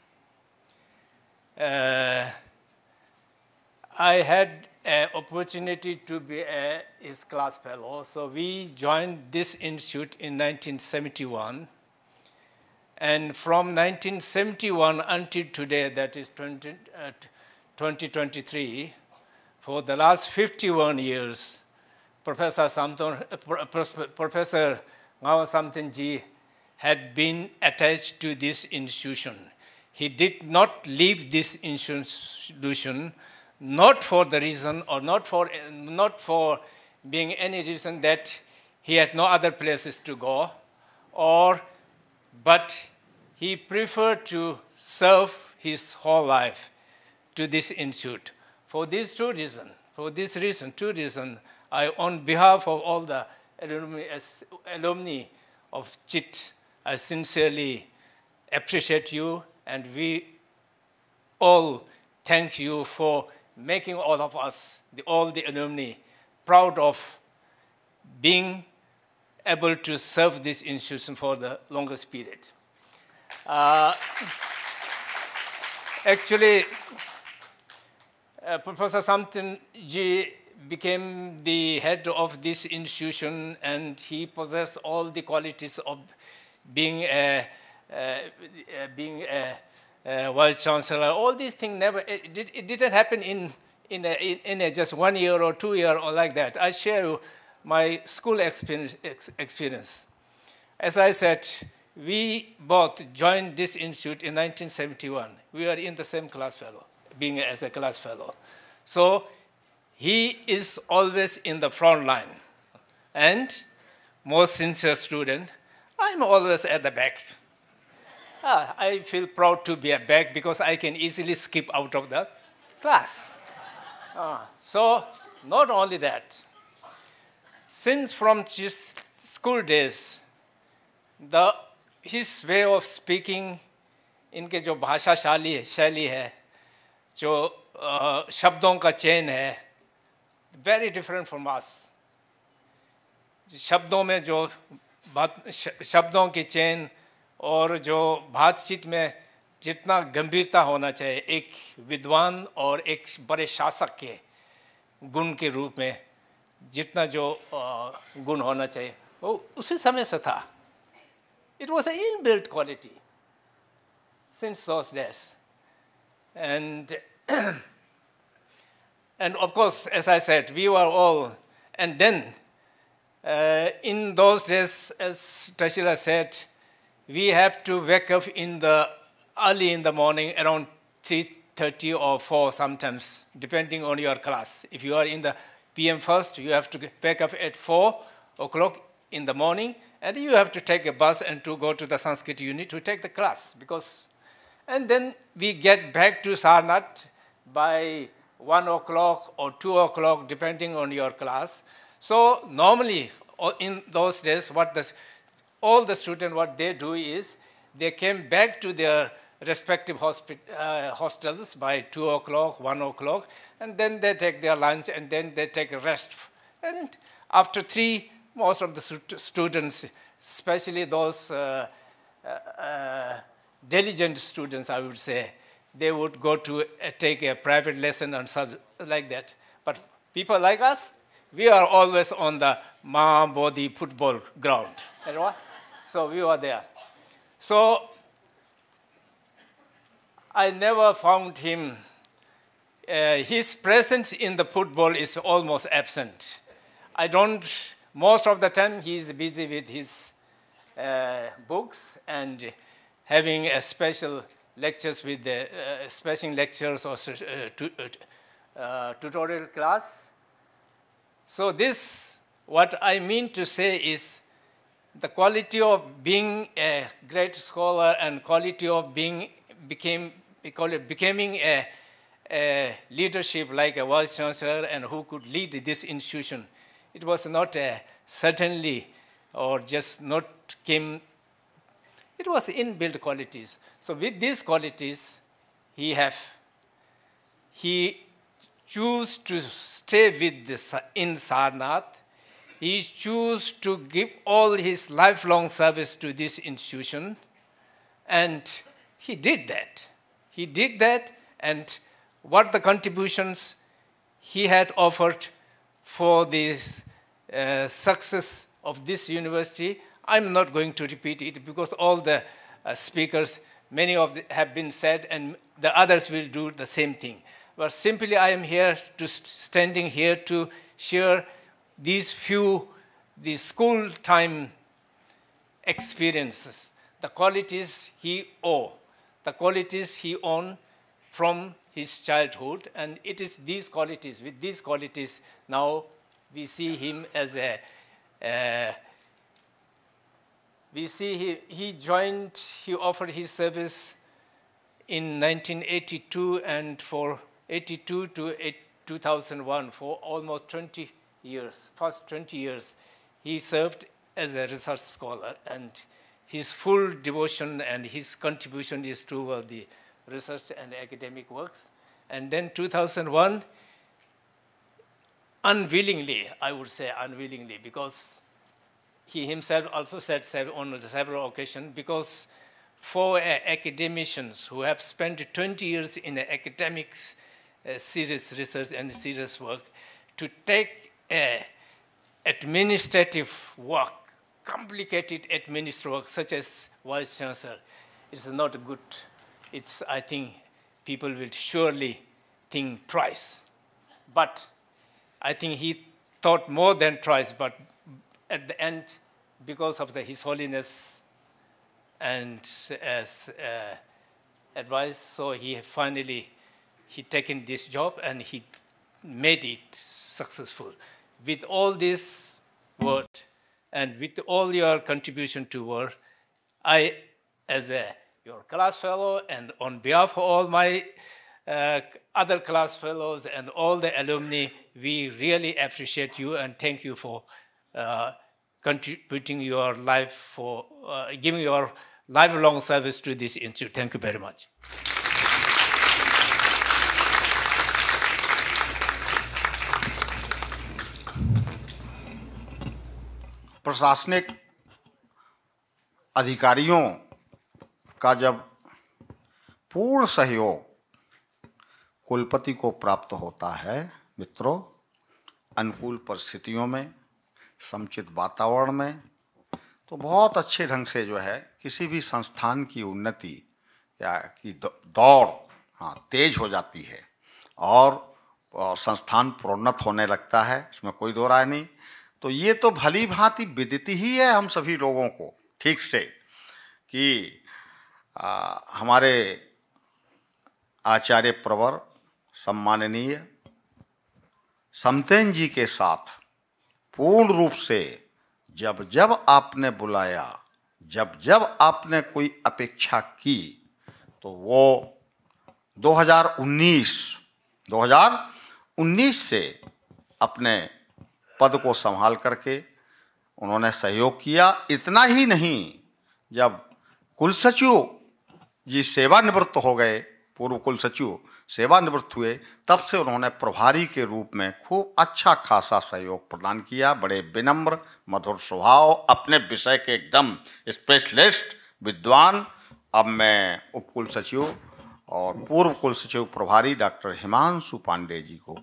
Speaker 6: uh, I had uh, opportunity to be a, his class fellow. So we joined this institute in 1971. And from 1971 until today, that is 20, uh, 2023, for the last 51 years, Professor Samton, uh, uh Professor Ngawa had been attached to this institution. He did not leave this institution not for the reason or not for, not for being any reason that he had no other places to go, or, but he preferred to serve his whole life to this institute. For these two reasons, for this reason, two reasons, I, on behalf of all the alumni, alumni of CHIT, I sincerely appreciate you and we all thank you for making all of us, the, all the alumni, proud of being able to serve this institution for the longest period. Uh, actually, uh, Professor Samten Ji became the head of this institution and he possessed all the qualities of being a, uh, being a uh, vice chancellor, all these things never, it, it didn't happen in, in, a, in a just one year or two year or like that. I share my school experience, As I said, we both joined this institute in 1971. We were in the same class fellow, being as a class fellow. So he is always in the front line. And most sincere student, I'm always at the back. Ah, I feel proud to be back because I can easily skip out of the class. Ah, so, not only that, since from his school days, the, his way of speaking, इनके जो भाषा शैली है शैली है जो आ, शब्दों का चयन है वेरी डिफरेंट फ्रॉम आस शब्दों में जो शब्दों की चयन और जो बातचीत में जितना गंभीरता होना चाहिए एक विद्वान और एक बड़े शासक के गुण के रूप में जितना जो गुण होना चाहिए वो उसी समय से था it was a in built quality since those days and and of course as I said we are all and then in uh, in those Taxila set we have to wake up in the early in the morning around 3.30 or 4 sometimes, depending on your class. If you are in the PM first, you have to wake up at 4 o'clock in the morning, and you have to take a bus and to go to the Sanskrit unit to take the class. because. And then we get back to Sarnath by 1 o'clock or 2 o'clock, depending on your class. So normally, in those days, what the all the students, what they do is they came back to their respective uh, hostels by 2 o'clock, 1 o'clock, and then they take their lunch and then they take a rest. And after 3, most of the students, especially those uh, uh, uh, diligent students, I would say, they would go to uh, take a private lesson and such like that. But people like us, we are always on the Mahabodhi football ground. You know? So we were there. So I never found him. Uh, his presence in the football is almost absent. I don't, most of the time, he's busy with his uh, books and having a special lectures with the uh, special lectures or uh, tu uh, uh, tutorial class. So this, what I mean to say is the quality of being a great scholar and quality of being became becoming a, a, leadership like a vice chancellor and who could lead this institution. It was not a certainly or just not came. It was inbuilt qualities. So with these qualities, he have he choose to stay with this in Sarnath he chose to give all his lifelong service to this institution, and he did that. He did that, and what the contributions he had offered for the uh, success of this university, I'm not going to repeat it because all the uh, speakers, many of them have been said, and the others will do the same thing. But simply, I am here just standing here to share these few, the school time experiences, the qualities he owe, the qualities he own from his childhood, and it is these qualities, with these qualities, now we see him as a, uh, we see he, he joined, he offered his service in 1982 and for 82 to 2001 for almost 20 years, first 20 years, he served as a research scholar and his full devotion and his contribution is toward the research and academic works. And then 2001, unwillingly, I would say unwillingly, because he himself also said on several occasions, because for academicians who have spent 20 years in academics, uh, serious research and serious work, to take administrative work, complicated administrative work such as vice chancellor, it's not good. It's, I think people will surely think twice. But I think he thought more than twice, but at the end, because of the, His Holiness and as uh, advice, so he finally he taken this job and he made it successful. With all this work and with all your contribution to work, I, as a, your class fellow and on behalf of all my uh, other class fellows and all the alumni, we really appreciate you and thank you for uh, contributing your life for uh, giving your lifelong service to this institute. Thank you very much.
Speaker 1: प्रशासनिक अधिकारियों का जब पूर्ण सहयोग कुलपति को प्राप्त होता है मित्रों अनुकूल परिस्थितियों में समुचित वातावरण में तो बहुत अच्छे ढंग से जो है किसी भी संस्थान की उन्नति या की दौड़ हाँ तेज हो जाती है और, और संस्थान प्रोन्नत होने लगता है इसमें कोई दो राय नहीं तो ये तो भली भांति विदिती ही है हम सभी लोगों को ठीक से कि आ, हमारे आचार्य प्रवर सम्माननीय समतेन जी के साथ पूर्ण रूप से जब जब आपने बुलाया जब जब आपने कोई अपेक्षा की तो वो 2019 2019 से अपने पद को संभाल करके उन्होंने सहयोग किया इतना ही नहीं जब कुल सचिव जी सेवानिवृत्त हो गए पूर्व कुल सचिव सेवानिवृत्त हुए तब से उन्होंने प्रभारी के रूप में खूब अच्छा खासा सहयोग प्रदान किया बड़े विनम्र मधुर स्वभाव अपने विषय के एकदम स्पेशलिस्ट विद्वान अब मैं उपकुल सचिव और पूर्व कुल सचिव प्रभारी डॉक्टर हिमांशु पांडे जी को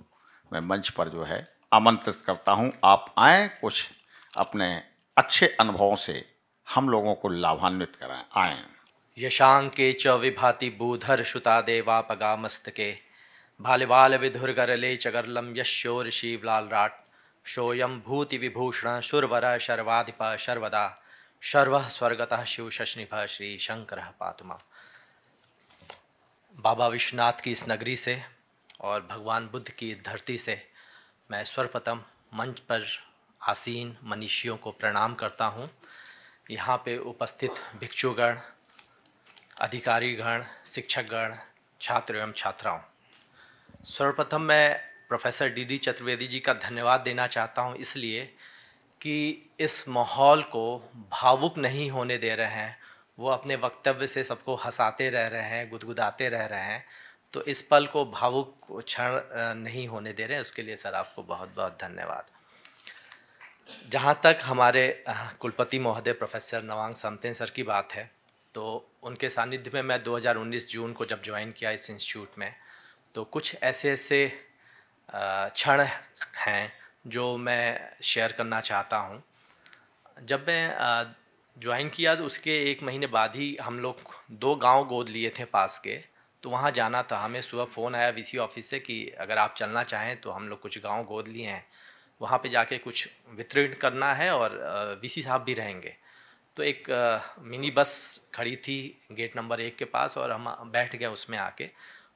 Speaker 1: मैं मंच पर जो है आमंत्रित करता हूँ आप आए कुछ अपने अच्छे अनुभवों से हम लोगों को लाभान्वित
Speaker 7: कराएं आए
Speaker 8: यशांके च विभाति बूधर शुता देवापगा मस्तके भालिवाल विधुर्गरले चगरलम शिवलाल राट शोयम भूति विभूषण सुरवर शर्वाधिप शर्वदा शर्व स्वर्गत शिव शशनिभ श्री शंकर पातुमा बाबा विश्वनाथ की इस नगरी से और भगवान बुद्ध की धरती से मैं ईश्वरपतम मंच पर आसीन मनीषियों को प्रणाम करता हूँ यहाँ पे उपस्थित भिक्षुगण अधिकारीगण शिक्षकगण छात्र एवं छात्राओं सर्वप्रथम मैं professor D D Chaturvedi ji का धन्यवाद देना चाहता हूँ इसलिए कि इस माहौल को भावुक नहीं होने दे रहे हैं वो अपने वक्तव्य से सबको हंसाते रह रहे हैं गुदगुदाते रह रहे हैं तो इस पल को भावुक क्षण नहीं होने दे रहे हैं उसके लिए सर आपको बहुत बहुत धन्यवाद जहाँ तक हमारे कुलपति महोदय प्रोफेसर नवांग समतेन सर की बात है तो उनके सानिध्य में मैं 2019 जून को जब ज्वाइन किया इस इंस्टीट्यूट में तो कुछ ऐसे ऐसे क्षण हैं जो मैं शेयर करना चाहता हूँ जब मैं ज्वाइन किया तो उसके एक महीने बाद ही हम लोग दो गांव गोद लिए थे पास के तो वहाँ जाना था हमें सुबह फ़ोन आया वीसी ऑफिस से कि अगर आप चलना चाहें तो हम लोग कुछ गांव गोद लिए हैं वहाँ पे जाके कुछ वितरण करना है और वीसी साहब भी रहेंगे तो एक मिनी बस खड़ी थी गेट नंबर एक के पास और हम बैठ गए उसमें आके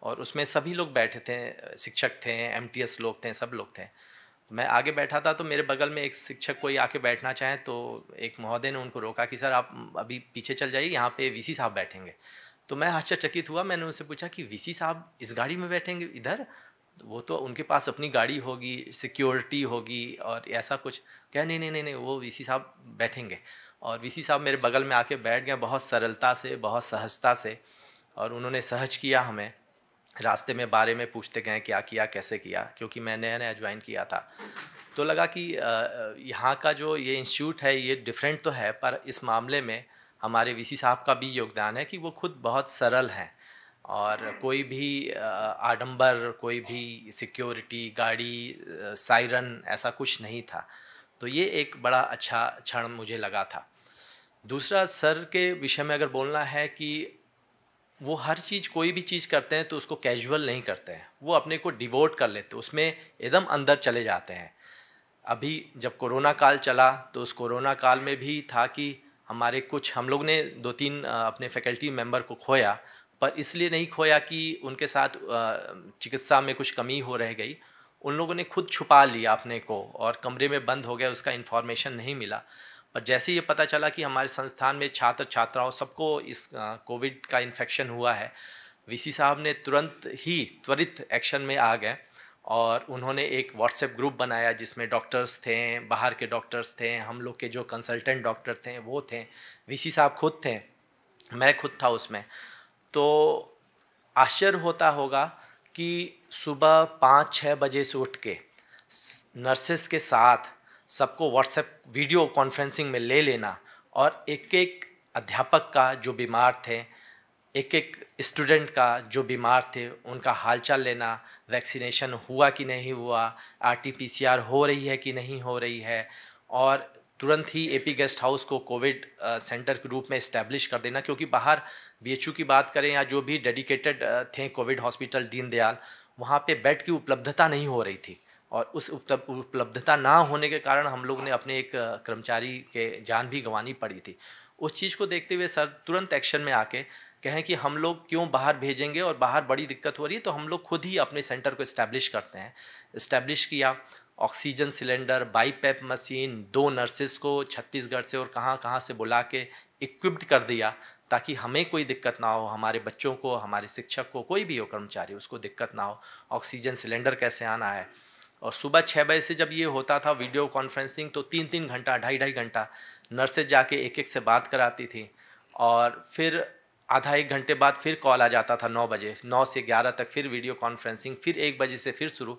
Speaker 8: और उसमें सभी लोग बैठे थे शिक्षक थे एम लोग थे सब लोग थे मैं आगे बैठा था तो मेरे बगल में एक शिक्षक कोई आके बैठना चाहे तो एक महोदय ने उनको रोका कि सर आप अभी पीछे चल जाइए यहाँ पे वीसी साहब बैठेंगे तो मैं आश्चर्यचकित हुआ मैंने उनसे पूछा कि वी साहब इस गाड़ी में बैठेंगे इधर वो तो उनके पास अपनी गाड़ी होगी सिक्योरिटी होगी और ऐसा कुछ क्या नहीं नहीं नहीं नहीं वो वी साहब बैठेंगे और वी साहब मेरे बगल में आके बैठ गए बहुत सरलता से बहुत सहजता से और उन्होंने सहज किया हमें रास्ते में बारे में पूछते गए क्या किया कैसे किया क्योंकि मैं नया नया ज्वाइन किया था तो लगा कि यहाँ का जो ये इंस्टीट्यूट है ये डिफरेंट तो है पर इस मामले में हमारे वीसी साहब का भी योगदान है कि वो खुद बहुत सरल हैं और कोई भी आडंबर कोई भी सिक्योरिटी गाड़ी साइरन ऐसा कुछ नहीं था तो ये एक बड़ा अच्छा क्षण मुझे लगा था दूसरा सर के विषय में अगर बोलना है कि वो हर चीज़ कोई भी चीज़ करते हैं तो उसको कैजुअल नहीं करते हैं वो अपने को डिवोट कर लेते उसमें एकदम अंदर चले जाते हैं अभी जब कोरोना काल चला तो उस कोरोना काल में भी था कि हमारे कुछ हम लोग ने दो तीन अपने फैकल्टी मेंबर को खोया पर इसलिए नहीं खोया कि उनके साथ चिकित्सा में कुछ कमी हो रह गई उन लोगों ने खुद छुपा लिया अपने को और कमरे में बंद हो गया उसका इन्फॉर्मेशन नहीं मिला पर जैसे ये पता चला कि हमारे संस्थान में छात्र छात्राओं सबको इस कोविड का इन्फेक्शन हुआ है वीसी साहब ने तुरंत ही त्वरित एक्शन में आ गए और उन्होंने एक व्हाट्सएप ग्रुप बनाया जिसमें डॉक्टर्स थे बाहर के डॉक्टर्स थे हम लोग के जो कंसल्टेंट डॉक्टर थे वो थे वी साहब खुद थे मैं खुद था उसमें तो आश्चर्य होता होगा कि सुबह पाँच छः बजे से उठ के नर्सेस के साथ सबको व्हाट्सएप वीडियो कॉन्फ्रेंसिंग में ले लेना और एक एक अध्यापक का जो बीमार थे एक एक स्टूडेंट का जो बीमार थे उनका हालचाल लेना वैक्सीनेशन हुआ कि नहीं हुआ आरटीपीसीआर हो रही है कि नहीं हो रही है और तुरंत ही एपी गेस्ट हाउस को कोविड सेंटर के रूप में इस्टेब्लिश कर देना क्योंकि बाहर बीएचयू की बात करें या जो भी डेडिकेटेड थे कोविड हॉस्पिटल दीनदयाल वहाँ पे बेड की उपलब्धता नहीं हो रही थी और उस उपलब्धता ना होने के कारण हम लोग ने अपने एक कर्मचारी के जान भी गंवानी पड़ी थी उस चीज़ को देखते हुए सर तुरंत एक्शन में आके कहें कि हम लोग क्यों बाहर भेजेंगे और बाहर बड़ी दिक्कत हो रही है तो हम लोग खुद ही अपने सेंटर को इस्टेब्लिश करते हैं इस्टेब्लिश किया ऑक्सीजन सिलेंडर बाईपैप मशीन दो नर्सेस को छत्तीसगढ़ से और कहाँ कहाँ से बुला के इक्विप्ड कर दिया ताकि हमें कोई दिक्कत ना हो हमारे बच्चों को हमारे शिक्षक को कोई भी हो कर्मचारी उसको दिक्कत ना हो ऑक्सीजन सिलेंडर कैसे आना है और सुबह छः बजे से जब ये होता था वीडियो कॉन्फ्रेंसिंग तो तीन तीन घंटा ढाई ढाई घंटा नर्सेज जाके एक एक से बात कराती थी और फिर आधा एक घंटे बाद फिर कॉल आ जाता था नौ बजे नौ से ग्यारह तक फिर वीडियो कॉन्फ्रेंसिंग फिर एक बजे से फिर शुरू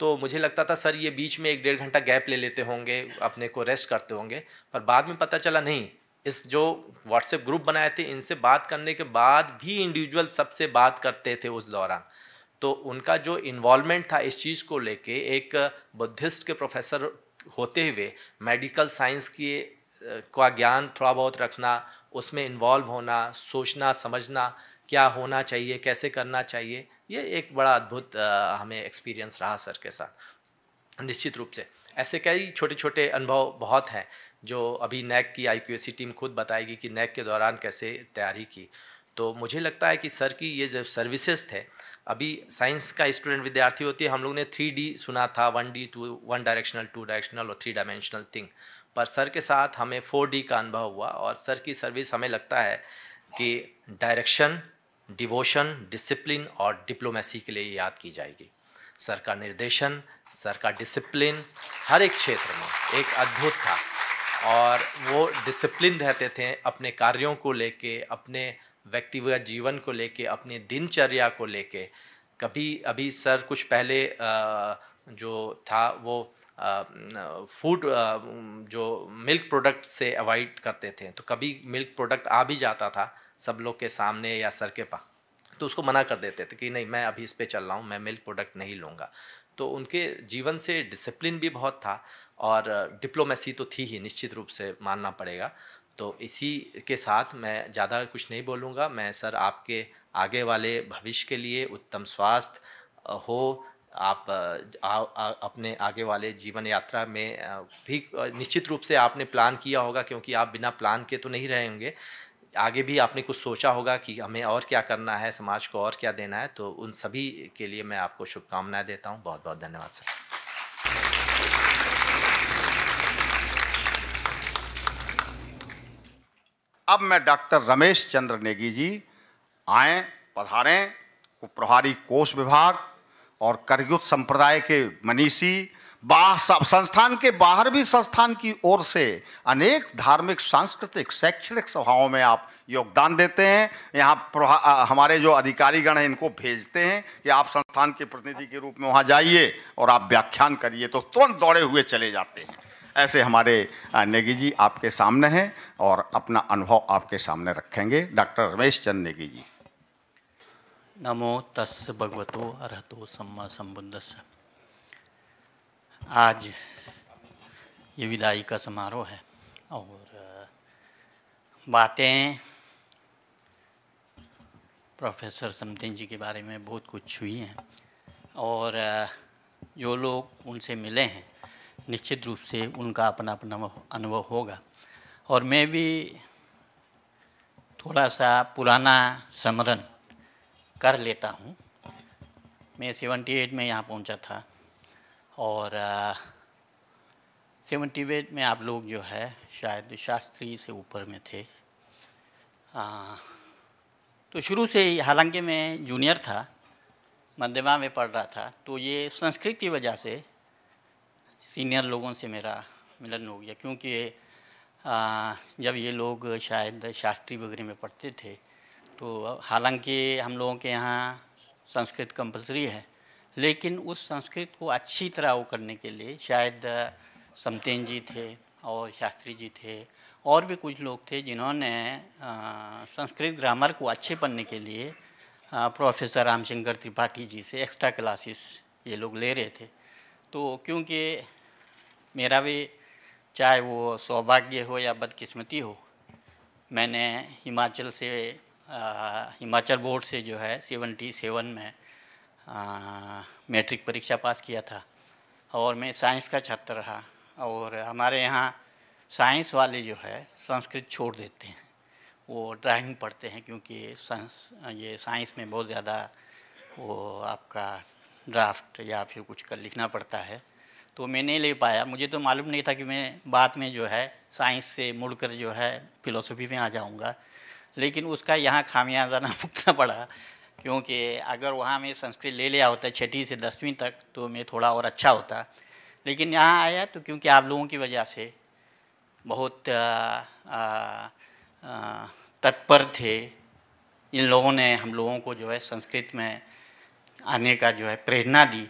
Speaker 8: तो मुझे लगता था सर ये बीच में एक डेढ़ घंटा गैप ले लेते होंगे अपने को रेस्ट करते होंगे पर बाद में पता चला नहीं इस जो व्हाट्सएप ग्रुप बनाए थे इनसे बात करने के बाद भी इंडिविजुअल सबसे बात करते थे उस दौरान तो उनका जो इन्वॉलमेंट था इस चीज़ को लेके एक बुद्धिस्ट के प्रोफेसर होते हुए मेडिकल साइंस की का ज्ञान थोड़ा बहुत रखना उसमें इन्वॉल्व होना सोचना समझना क्या होना चाहिए कैसे करना चाहिए ये एक बड़ा अद्भुत हमें एक्सपीरियंस रहा सर के साथ निश्चित रूप से ऐसे कई छोटे छोटे अनुभव बहुत हैं जो अभी नैक की आई टीम खुद बताएगी कि नैक के दौरान कैसे तैयारी की तो मुझे लगता है कि सर की ये जो सर्विसेज थे अभी साइंस का स्टूडेंट विद्यार्थी होती है हम लोग ने थ्री सुना था one D two one directional two directional और थ्री डायमेंशनल थिंग पर सर के साथ हमें फोर डी का अनुभव हुआ और सर की सर्विस हमें लगता है कि डायरेक्शन डिवोशन डिसिप्लिन और डिप्लोमेसी के लिए याद की जाएगी सर का निर्देशन सर का डिसिप्लिन हर एक क्षेत्र में एक अद्भुत था और वो डिसिप्लिन रहते थे अपने कार्यों को लेके अपने व्यक्तिगत जीवन को लेके अपने दिनचर्या को लेके कभी अभी सर कुछ पहले जो था वो फूड जो मिल्क प्रोडक्ट से अवॉइड करते थे तो कभी मिल्क प्रोडक्ट आ भी जाता था सब लोग के सामने या सर के पास तो उसको मना कर देते थे कि नहीं मैं अभी इस पर चल रहा हूँ मैं मिल्क प्रोडक्ट नहीं लूँगा तो उनके जीवन से डिसिप्लिन भी बहुत था और डिप्लोमेसी तो थी ही निश्चित रूप से मानना पड़ेगा तो इसी के साथ मैं ज़्यादा कुछ नहीं बोलूँगा मैं सर आपके आगे वाले भविष्य के लिए उत्तम स्वास्थ्य हो आप आ, आ, अपने आगे वाले जीवन यात्रा में भी निश्चित रूप से आपने प्लान किया होगा क्योंकि आप बिना प्लान के तो नहीं रहे होंगे आगे भी आपने कुछ सोचा होगा कि हमें और क्या करना है समाज को और क्या देना है तो उन सभी के लिए मैं आपको शुभकामनाएं देता हूँ बहुत बहुत धन्यवाद सर अब मैं डॉक्टर
Speaker 1: रमेश चंद्र नेगी जी आए पधारें प्रभारी कोष विभाग और करयुत संप्रदाय के मनीषी बाहर संस्थान के बाहर भी संस्थान की ओर से अनेक धार्मिक सांस्कृतिक शैक्षणिक सभाओं में आप योगदान देते हैं यहाँ हमारे जो अधिकारीगण हैं इनको भेजते हैं कि आप संस्थान के प्रतिनिधि के रूप में वहाँ जाइए और आप व्याख्यान करिए तो तुरंत दौड़े हुए चले जाते हैं ऐसे हमारे नेगी जी आपके सामने हैं और अपना अनुभव आपके सामने रखेंगे डॉक्टर रमेश चंद नेगी जी
Speaker 9: नमो तस् भगवतो अरहतो सम्मा सम्बुद्धस आज ये विदाई का समारोह है और बातें प्रोफेसर समथिंग जी के बारे में बहुत कुछ हुई हैं और जो लोग उनसे मिले हैं निश्चित रूप से उनका अपना अपना अनुभव होगा और मैं भी थोड़ा सा पुराना समरण कर लेता हूँ मैं सेवेंटी एट में यहाँ पहुँचा था और सेवेंटी एट में आप लोग जो है शायद शास्त्री से ऊपर में थे आ, तो शुरू से ही हालांकि मैं जूनियर था मध्यमा में पढ़ रहा था तो ये संस्कृत की वजह से सीनियर लोगों से मेरा मिलन हो गया क्योंकि आ, जब ये लोग शायद शास्त्री वगैरह में पढ़ते थे तो हालांकि हम लोगों के यहाँ संस्कृत कंपलसरी है लेकिन उस संस्कृत को अच्छी तरह वो करने के लिए शायद समतेन जी थे और शास्त्री जी थे और भी कुछ लोग थे जिन्होंने संस्कृत ग्रामर को अच्छे पढ़ने के लिए प्रोफेसर रामशंकर त्रिपाठी जी से एक्स्ट्रा क्लासेस ये लोग ले रहे थे तो क्योंकि मेरा भी चाहे वो सौभाग्य हो या बदकिस्मती हो मैंने हिमाचल से हिमाचल बोर्ड से जो है सेवेंटी सेवन में मैट्रिक परीक्षा पास किया था और मैं साइंस का छात्र रहा और हमारे यहाँ साइंस वाले जो है संस्कृत छोड़ देते हैं वो ड्राइंग पढ़ते हैं क्योंकि ये साइंस में बहुत ज़्यादा वो आपका ड्राफ्ट या फिर कुछ कर लिखना पड़ता है तो मैं नहीं ले पाया मुझे तो मालूम नहीं था कि मैं बाद में जो है साइंस से मुड़कर जो है फिलोसफी में आ जाऊँगा लेकिन उसका यहाँ खामियाजा ना भुगतना पड़ा क्योंकि अगर वहाँ मैं संस्कृत ले लिया होता छठी से दसवीं तक तो मैं थोड़ा और अच्छा होता लेकिन यहाँ आया तो क्योंकि आप लोगों की वजह से बहुत तत्पर थे इन लोगों ने हम लोगों को जो है संस्कृत में आने का जो है प्रेरणा दी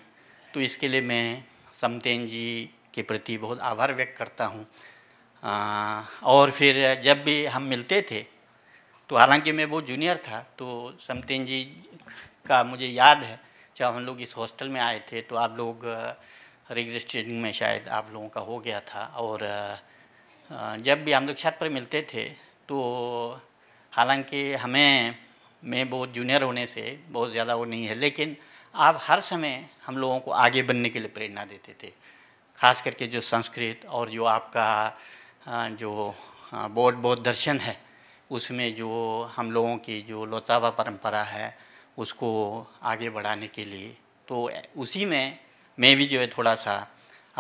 Speaker 9: तो इसके लिए मैं समतेन जी के प्रति बहुत आभार व्यक्त करता हूँ और फिर जब भी हम मिलते थे तो हालांकि मैं वो जूनियर था तो समतेन जी का मुझे याद है जब हम लोग इस हॉस्टल में आए थे तो आप लोग रजिस्ट्रेशन uh, में शायद आप लोगों का हो गया था और uh, uh, जब भी हम लोग छत पर मिलते थे तो हालांकि हमें मैं बहुत जूनियर होने से बहुत ज़्यादा वो नहीं है लेकिन आप हर समय हम लोगों को आगे बनने के लिए प्रेरणा देते थे खास करके जो संस्कृत और जो आपका जो बौद्ध बौद्ध दर्शन है उसमें जो हम लोगों की जो लोतावा परंपरा है उसको आगे बढ़ाने के लिए तो उसी में मैं भी जो है थोड़ा सा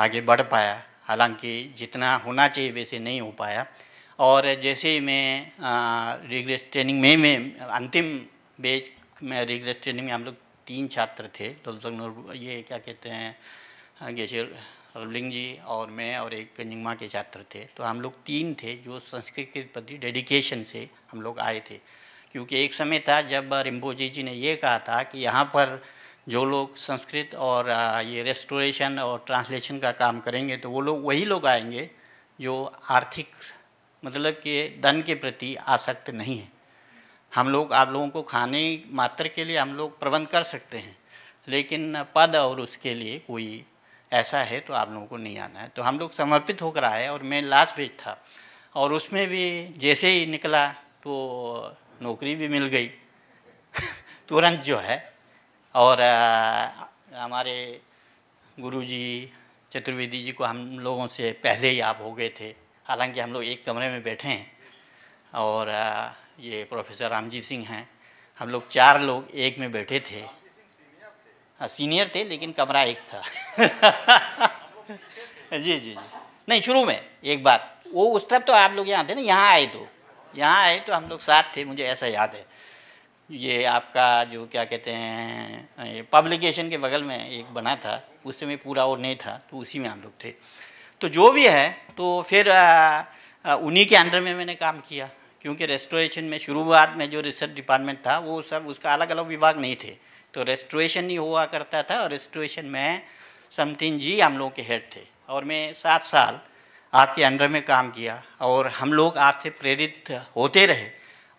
Speaker 9: आगे बढ़ पाया हालांकि जितना होना चाहिए वैसे नहीं हो पाया और जैसे ही मैं रिग्रेस ट्रेनिंग में मैं अंतिम बेच में रिग्रेस ट्रेनिंग में हम लोग तीन छात्र थे तो ये क्या कहते हैं जैसे रवलिंग जी और मैं और एक गंजिंगमा के छात्र थे तो हम लोग तीन थे जो संस्कृत के प्रति डेडिकेशन से हम लोग आए थे क्योंकि एक समय था जब रिम्बोजी जी ने ये कहा था कि यहाँ पर जो लोग संस्कृत और ये रेस्टोरेशन और ट्रांसलेशन का काम करेंगे तो वो लोग वही लोग आएंगे जो आर्थिक मतलब के धन के प्रति आसक्त नहीं है हम लोग आप लोगों को खाने मात्र के लिए हम लोग प्रबंध कर सकते हैं लेकिन पद और उसके लिए कोई ऐसा है तो आप लोगों को नहीं आना है तो हम लोग समर्पित होकर आए और मैं लास्ट बेच था और उसमें भी जैसे ही निकला तो नौकरी भी मिल गई तुरंत जो है और हमारे गुरुजी चतुर्वेदी जी को हम लोगों से पहले ही आप हो गए थे हालांकि हम लोग एक कमरे में बैठे हैं और ये प्रोफेसर रामजीत सिंह हैं हम लोग चार लोग एक में बैठे थे हाँ सीनियर थे लेकिन कमरा एक था जी जी जी नहीं शुरू में एक बार वो उस तरफ तो आप लोग यहाँ थे ना यहाँ आए तो यहाँ आए तो हम लोग साथ थे मुझे ऐसा याद है ये आपका जो क्या कहते हैं पब्लिकेशन के बगल में एक बना था उस समय पूरा और नहीं था तो उसी में हम लोग थे तो जो भी है तो फिर उन्हीं के अंडर में मैंने काम किया क्योंकि रेस्टोरेशन में शुरुआत में जो रिसर्च डिपार्टमेंट था वो सब उसका अलग अलग विभाग नहीं थे तो रेस्टोरेशन ही हुआ करता था और रेस्टोरेशन में समथिन जी हम लोग के हेड थे और मैं सात साल आपके अंडर में काम किया और हम लोग आपसे प्रेरित होते रहे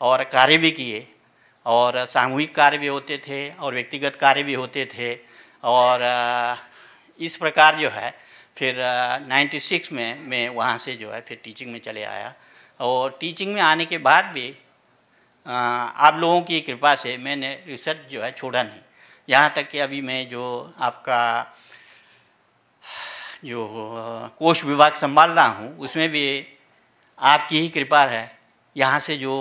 Speaker 9: और कार्य भी किए और सामूहिक कार्य भी होते थे और व्यक्तिगत कार्य भी होते थे और इस प्रकार जो है फिर 96 में मैं वहाँ से जो है फिर टीचिंग में चले आया और टीचिंग में आने के बाद भी आप लोगों की कृपा से मैंने रिसर्च जो है छोड़ा नहीं यहाँ तक कि अभी मैं जो आपका जो कोष विभाग संभाल रहा हूँ उसमें भी आपकी ही कृपा है यहाँ से जो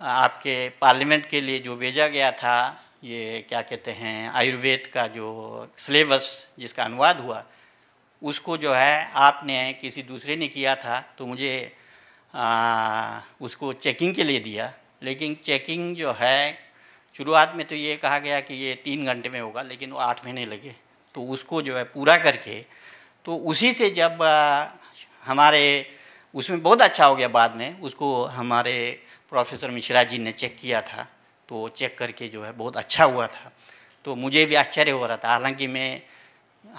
Speaker 9: आपके पार्लियामेंट के लिए जो भेजा गया था ये क्या कहते हैं आयुर्वेद का जो सिलेबस जिसका अनुवाद हुआ उसको जो है आपने किसी दूसरे ने किया था तो मुझे आ, उसको चेकिंग के लिए दिया लेकिन चेकिंग जो है शुरुआत में तो ये कहा गया कि ये तीन घंटे में होगा लेकिन वो आठ महीने लगे तो उसको जो है पूरा करके तो उसी से जब हमारे उसमें बहुत अच्छा हो गया बाद में उसको हमारे प्रोफेसर मिश्रा जी ने चेक किया था तो चेक करके जो है बहुत अच्छा हुआ था तो मुझे भी आश्चर्य हो रहा था हालांकि मैं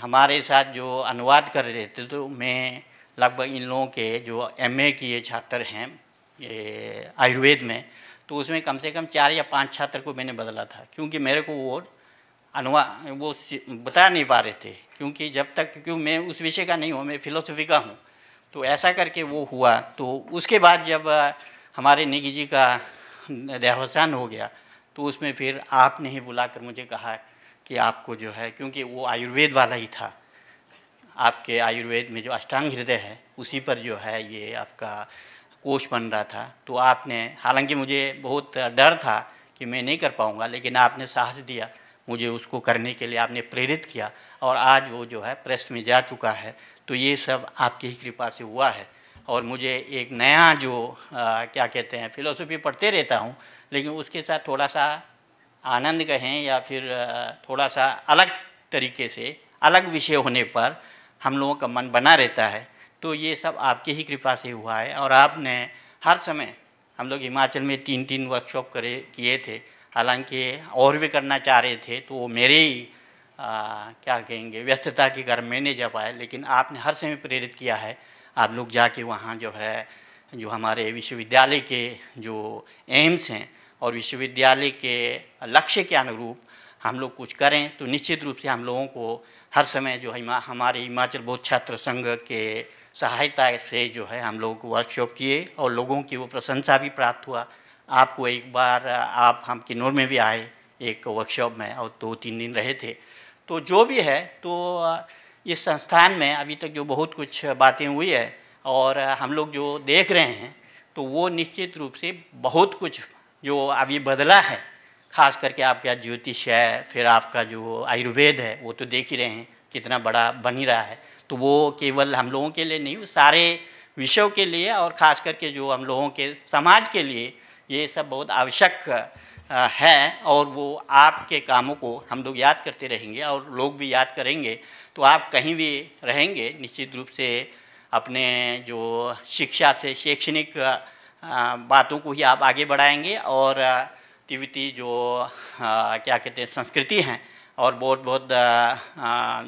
Speaker 9: हमारे साथ जो अनुवाद कर रहे थे तो मैं लगभग इन लोगों के जो एमए किए छात्र हैं आयुर्वेद में तो उसमें कम से कम चार या पांच छात्र को मैंने बदला था क्योंकि मेरे को वो अनुवा वो बता नहीं पा रहे थे क्योंकि जब तक क्यों मैं उस विषय का नहीं हूँ मैं फिलोसफी का हूँ तो ऐसा करके वो हुआ तो उसके बाद जब हमारे निगी जी का देहावसान हो गया तो उसमें फिर आपने ही बुलाकर मुझे कहा कि आपको जो है क्योंकि वो आयुर्वेद वाला ही था आपके आयुर्वेद में जो अष्टांग हृदय है उसी पर जो है ये आपका कोच बन रहा था तो आपने हालांकि मुझे बहुत डर था कि मैं नहीं कर पाऊँगा लेकिन आपने साहस दिया मुझे उसको करने के लिए आपने प्रेरित किया और आज वो जो है प्रेस में जा चुका है तो ये सब आपकी ही कृपा से हुआ है और मुझे एक नया जो आ, क्या कहते हैं फिलोसफी पढ़ते रहता हूँ लेकिन उसके साथ थोड़ा सा आनंद कहें या फिर थोड़ा सा अलग तरीके से अलग विषय होने पर हम लोगों का मन बना रहता है तो ये सब आपके ही कृपा से हुआ है और आपने हर समय हम लोग हिमाचल में तीन तीन वर्कशॉप करे किए थे हालांकि और भी करना चाह रहे थे तो वो मेरे ही आ, क्या कहेंगे व्यस्तता के कारण मैंने जा पाया लेकिन आपने हर समय प्रेरित किया है आप लोग जाके वहाँ जो है जो हमारे विश्वविद्यालय के जो एम्स हैं और विश्वविद्यालय के लक्ष्य के अनुरूप हम लोग कुछ करें तो निश्चित रूप से हम लोगों को हर समय जो हिमा हमारे हिमाचल बौद्ध छात्र संघ के सहायता से जो है हम लोग वर्कशॉप किए और लोगों की वो प्रशंसा भी प्राप्त हुआ आपको एक बार आप हम किन्नौर में भी आए एक वर्कशॉप में और दो तीन दिन रहे थे तो जो भी है तो इस संस्थान में अभी तक जो बहुत कुछ बातें हुई है और हम लोग जो देख रहे हैं तो वो निश्चित रूप से बहुत कुछ जो अभी बदला है खास करके आपका ज्योतिष है फिर आपका जो आयुर्वेद है वो तो देख ही रहे हैं कितना बड़ा बन ही रहा है तो वो केवल हम लोगों के लिए नहीं सारे विषयों के लिए और ख़ास करके जो हम लोगों के समाज के लिए ये सब बहुत आवश्यक है और वो आपके कामों को हम लोग याद करते रहेंगे और लोग भी याद करेंगे तो आप कहीं भी रहेंगे निश्चित रूप से अपने जो शिक्षा से शैक्षणिक बातों को ही आप आगे बढ़ाएंगे और तिब्बती जो क्या कहते हैं संस्कृति हैं और बहुत बहुत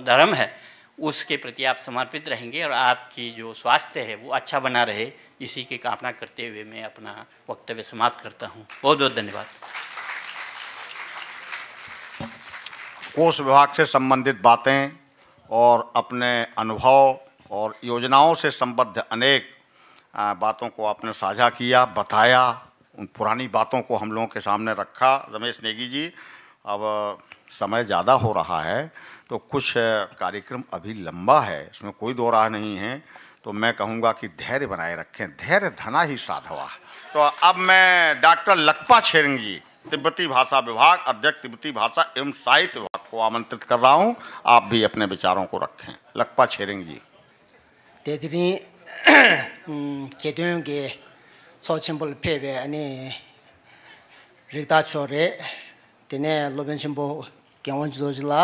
Speaker 9: धर्म है उसके प्रति आप समर्पित रहेंगे और आपकी जो स्वास्थ्य है वो अच्छा बना रहे इसी की कामना करते हुए मैं अपना वक्तव्य समाप्त करता हूँ बहुत बहुत धन्यवाद
Speaker 1: कोष विभाग से संबंधित बातें और अपने अनुभव और योजनाओं से संबद्ध अनेक बातों को आपने साझा किया बताया उन पुरानी बातों को हम लोगों के सामने रखा रमेश नेगी जी अब समय ज़्यादा हो रहा है तो कुछ कार्यक्रम अभी लंबा है इसमें कोई दो राह नहीं है तो मैं कहूँगा कि धैर्य बनाए रखें धैर्य धना ही साधवा तो अब मैं डॉक्टर लकपा छेरिंग जी तिब्बती भाषा विभाग अध्यक्ष तिब्बती भाषा एवं साहित्य विभाग को आमंत्रित कर रहा हूँ आप भी अपने विचारों को रखें लकपा छेरिंग जी
Speaker 10: तेदरी के सोचिंबल पेबे अनि रिक्ता छोरे तिने लोबेंशिंबो क्यों जिला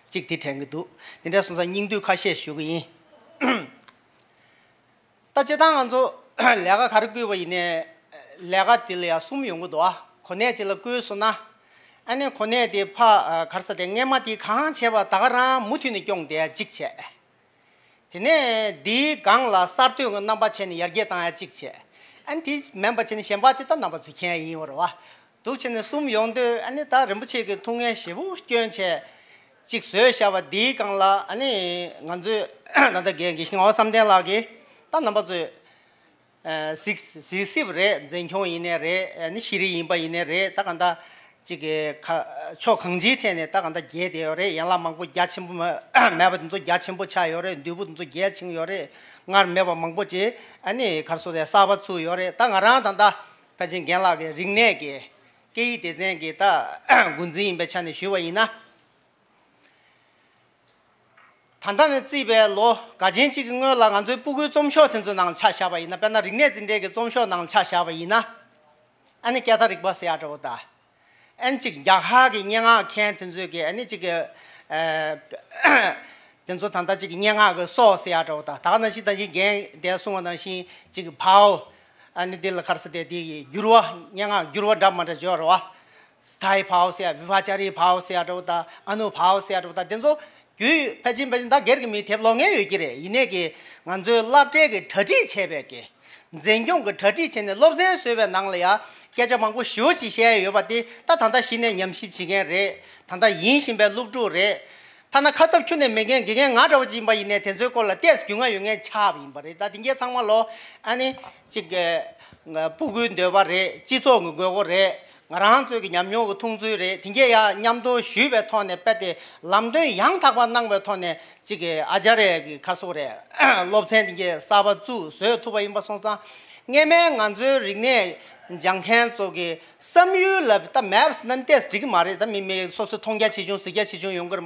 Speaker 10: chik di tengi du. Tengi da sunsa nyingdu ka xie xiu yin. Da anzu laga kar gui laga di la ya sum yung gui su na. Ani di pa kar sa di kaan che ba muti ni kiong de jik che. di ni ya di ni ta yin chik suyo shawa dii gangla, anii nanzui nanda gengi xingwao samdii laagi, ta namba zui eh, sisi sivrii zinghyon yini eh, ri, anii shiri yinba yini ri, ta kanda eh, chog hangjii teni ta kanda gyedi yori, yangla mangpo gyachinpo ma, mabadumzu gyachinpo cha yori, dyubudumzu gyachin yori, ngaar mababangbo chi, anii kharsudaya sabadzu 단단의 집에 로 가진 지금 거 나간 좀 쉬어 좀 나간 차샤바 이나 변나 링내 진데 그좀 쉬어 나간 차샤바 이나 아니 깨달이 버스 야 저다 야하기 냥아 캔 진저게 아니 지게 에 진저 단다 냥아 그 소스 야 저다 다나 시다 지금 파오 아니 딜 카르스데 디 유로 냥아 담마다 스타이 파오스야 비바자리 아노 그 pachin pachin ta gerga mi tepa longa yu kire ine ki ngan zuyo lab te ke tati chebe ke zengyong ke tati che ne lob zen suwe nangla ya gacha mangu shio chi she yu pa ti ta tanda shine nyamshib chi gen re tanda yin shin pe lub re tanda khatab kyun ne nga ine ten zuyo ko la tes lo dewa re ngu re ngarang 저기 ki 통주일에 nyung 냠도 tung 토네 re, tingye ya nyam 토네 지게 pe thon ne pe te lam tu yang takwa nang pe thon ne chige ajare ki kaso re, lop tsen tingye sabat tsu suyo tuba inpa song tsang. Nge me ngan tsui ring ne jang khen tsuki samyu lab re,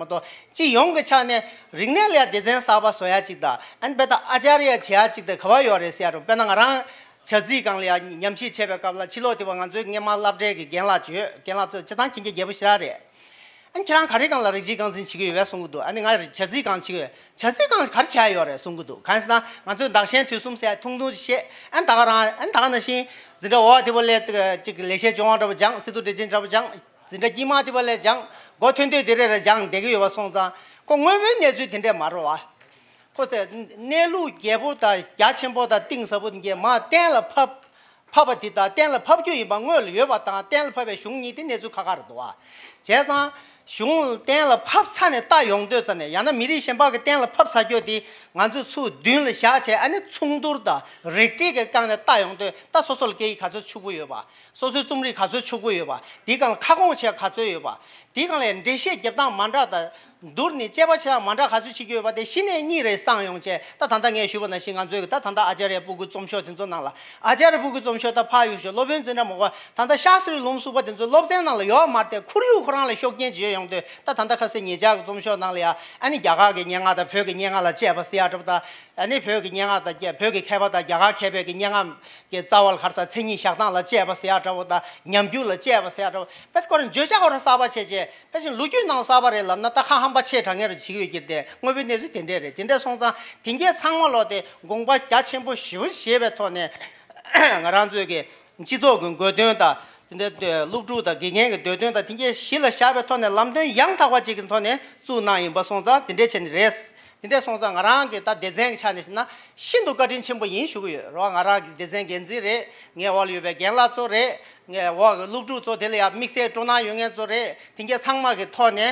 Speaker 10: ta to, chi cha ne soya chigda, an chiya chigda kawa re siya ro, chazi gang le nyamshi chebe kabla chilo de wang zu nge ma lab de gen la ju gen la zu chang chin ge ge bu shi an chang ka re gang la ji gang zin chi ge wa song du an nga chazi gang chi ge chazi gang ka chi ya yo re song an an na zi si de zi ma go de ko kote nelu gebu da gyachenpo da dingsabu dinge ma tenla pap papa dita, tenla pap kyu iba ngol yueba tanga tenla papa shungi di nezu kakar duwa che zang shung tenla pap tsa ne da yongdo zane yana miri shenpa ke tenla pap tsa kyu di nganzu tsu dunla xa che ane tsungdur da riti dhūrni chepa chepa mānta khāsū chikyo pa te tāmbā chē tāngē rā chīgī kī tē, ngō bī nē sū tēndē rē, tēndē sōng tsāng, tēngē tsāng wā lō tē, gōng bā gyā chēng bō shī wū shē bē tō nē, ngā rā nzu kē, jī tō gōng gō tēng tā, tēndē lūp chū tā, gī ngē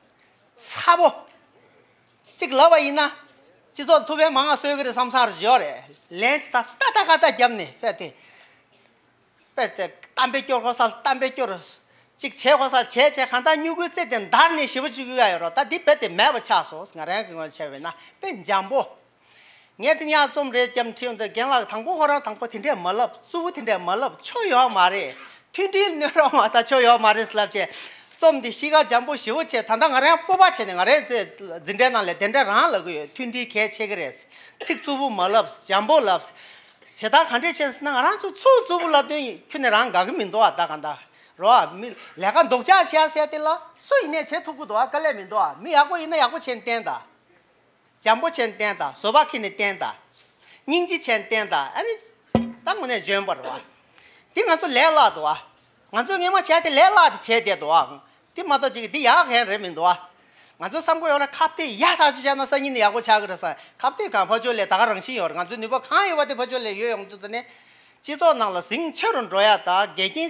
Speaker 10: Câabu! Cik lighe yina, ci 망아 tuperra 삼사르 League 렌츠 samfar czego odya razorê. worries and Makar ini, licita takda kada kemini beti bente tam sadeceở xongsa carkewa tamke karos. Cik chex вашas cha che xomda yukwe si ㅋㅋㅋ jawxab anything gire sigyo 좀디 시가 잠보 jiāmbu shīhu 아래 tānda ngā rā 진데나레 pōpa che 튠디 개체 그래서 ya zindē na lē tēnda rā ngā lōg wē tūndī ke che kē rēs, tsik tsūbu ma lōbs, jiāmbu lōbs che tā khantē che nsī na ngā rā nā tsū tsū tsū pū lā tū yī kū nē rā ngā kī miñ tōwa tā ka ndā rōwa, lē ka ti mato chigi ti yaa khen re mingdo wa nganzu samgu yaa la kapti yaa saa chu chana sangi ni yaa ku chaa kira saa kapti kaan pa chu le taga rang shing yor nganzu nipo kaan yaa wadi pa chu le yo yong tu tani jizo nang la sing che rung roya ta ge kin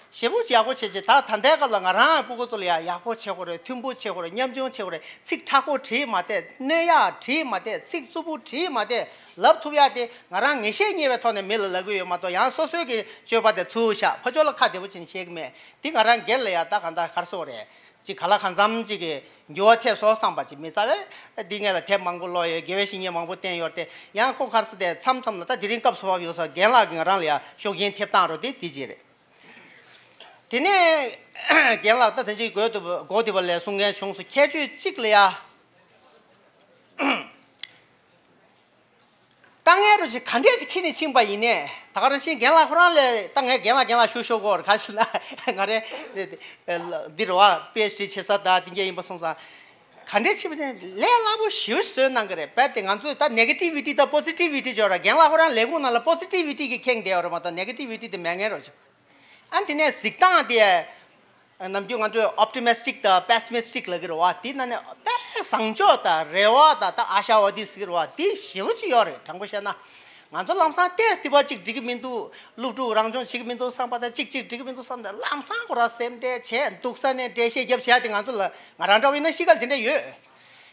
Speaker 10: shibu yaqo cheche, ta tante kala nga rang buku 체고래 ya 체고래 che kore, tumbu che kore, 마데 che kore, cik taku tri ma te, ne ya tri ma te, cik zubu tri ma te, lab tubi ya te, nga rang nga she nyewe tonne mil lagu yo ma to, yang so suyo ki chio pa te ka debu chin shek di nga ta kanda khan so chi, di nga la nye ko la ta nga tene gen la ta tenji 송게 송스 go de le 지 gen 키니 su ke ju jik le ya dang er ji kan je ji ki ni ba yi ne ta 레라보 ren xin gen la fran le dang er gen la gen la shu shu go er phd An tine siktaan tiye, namdiyo nga tuyo optimistic ta pessimistic lagir waa, ti nane pe sangcho ta rewa ta ta asha wadi sikir waa, ti shivu chi yore, tangbo she na. Nga tu lamsaan tes tiba chik digi mintu lupdu rangchon chik mintu sangpa ta chik chik digi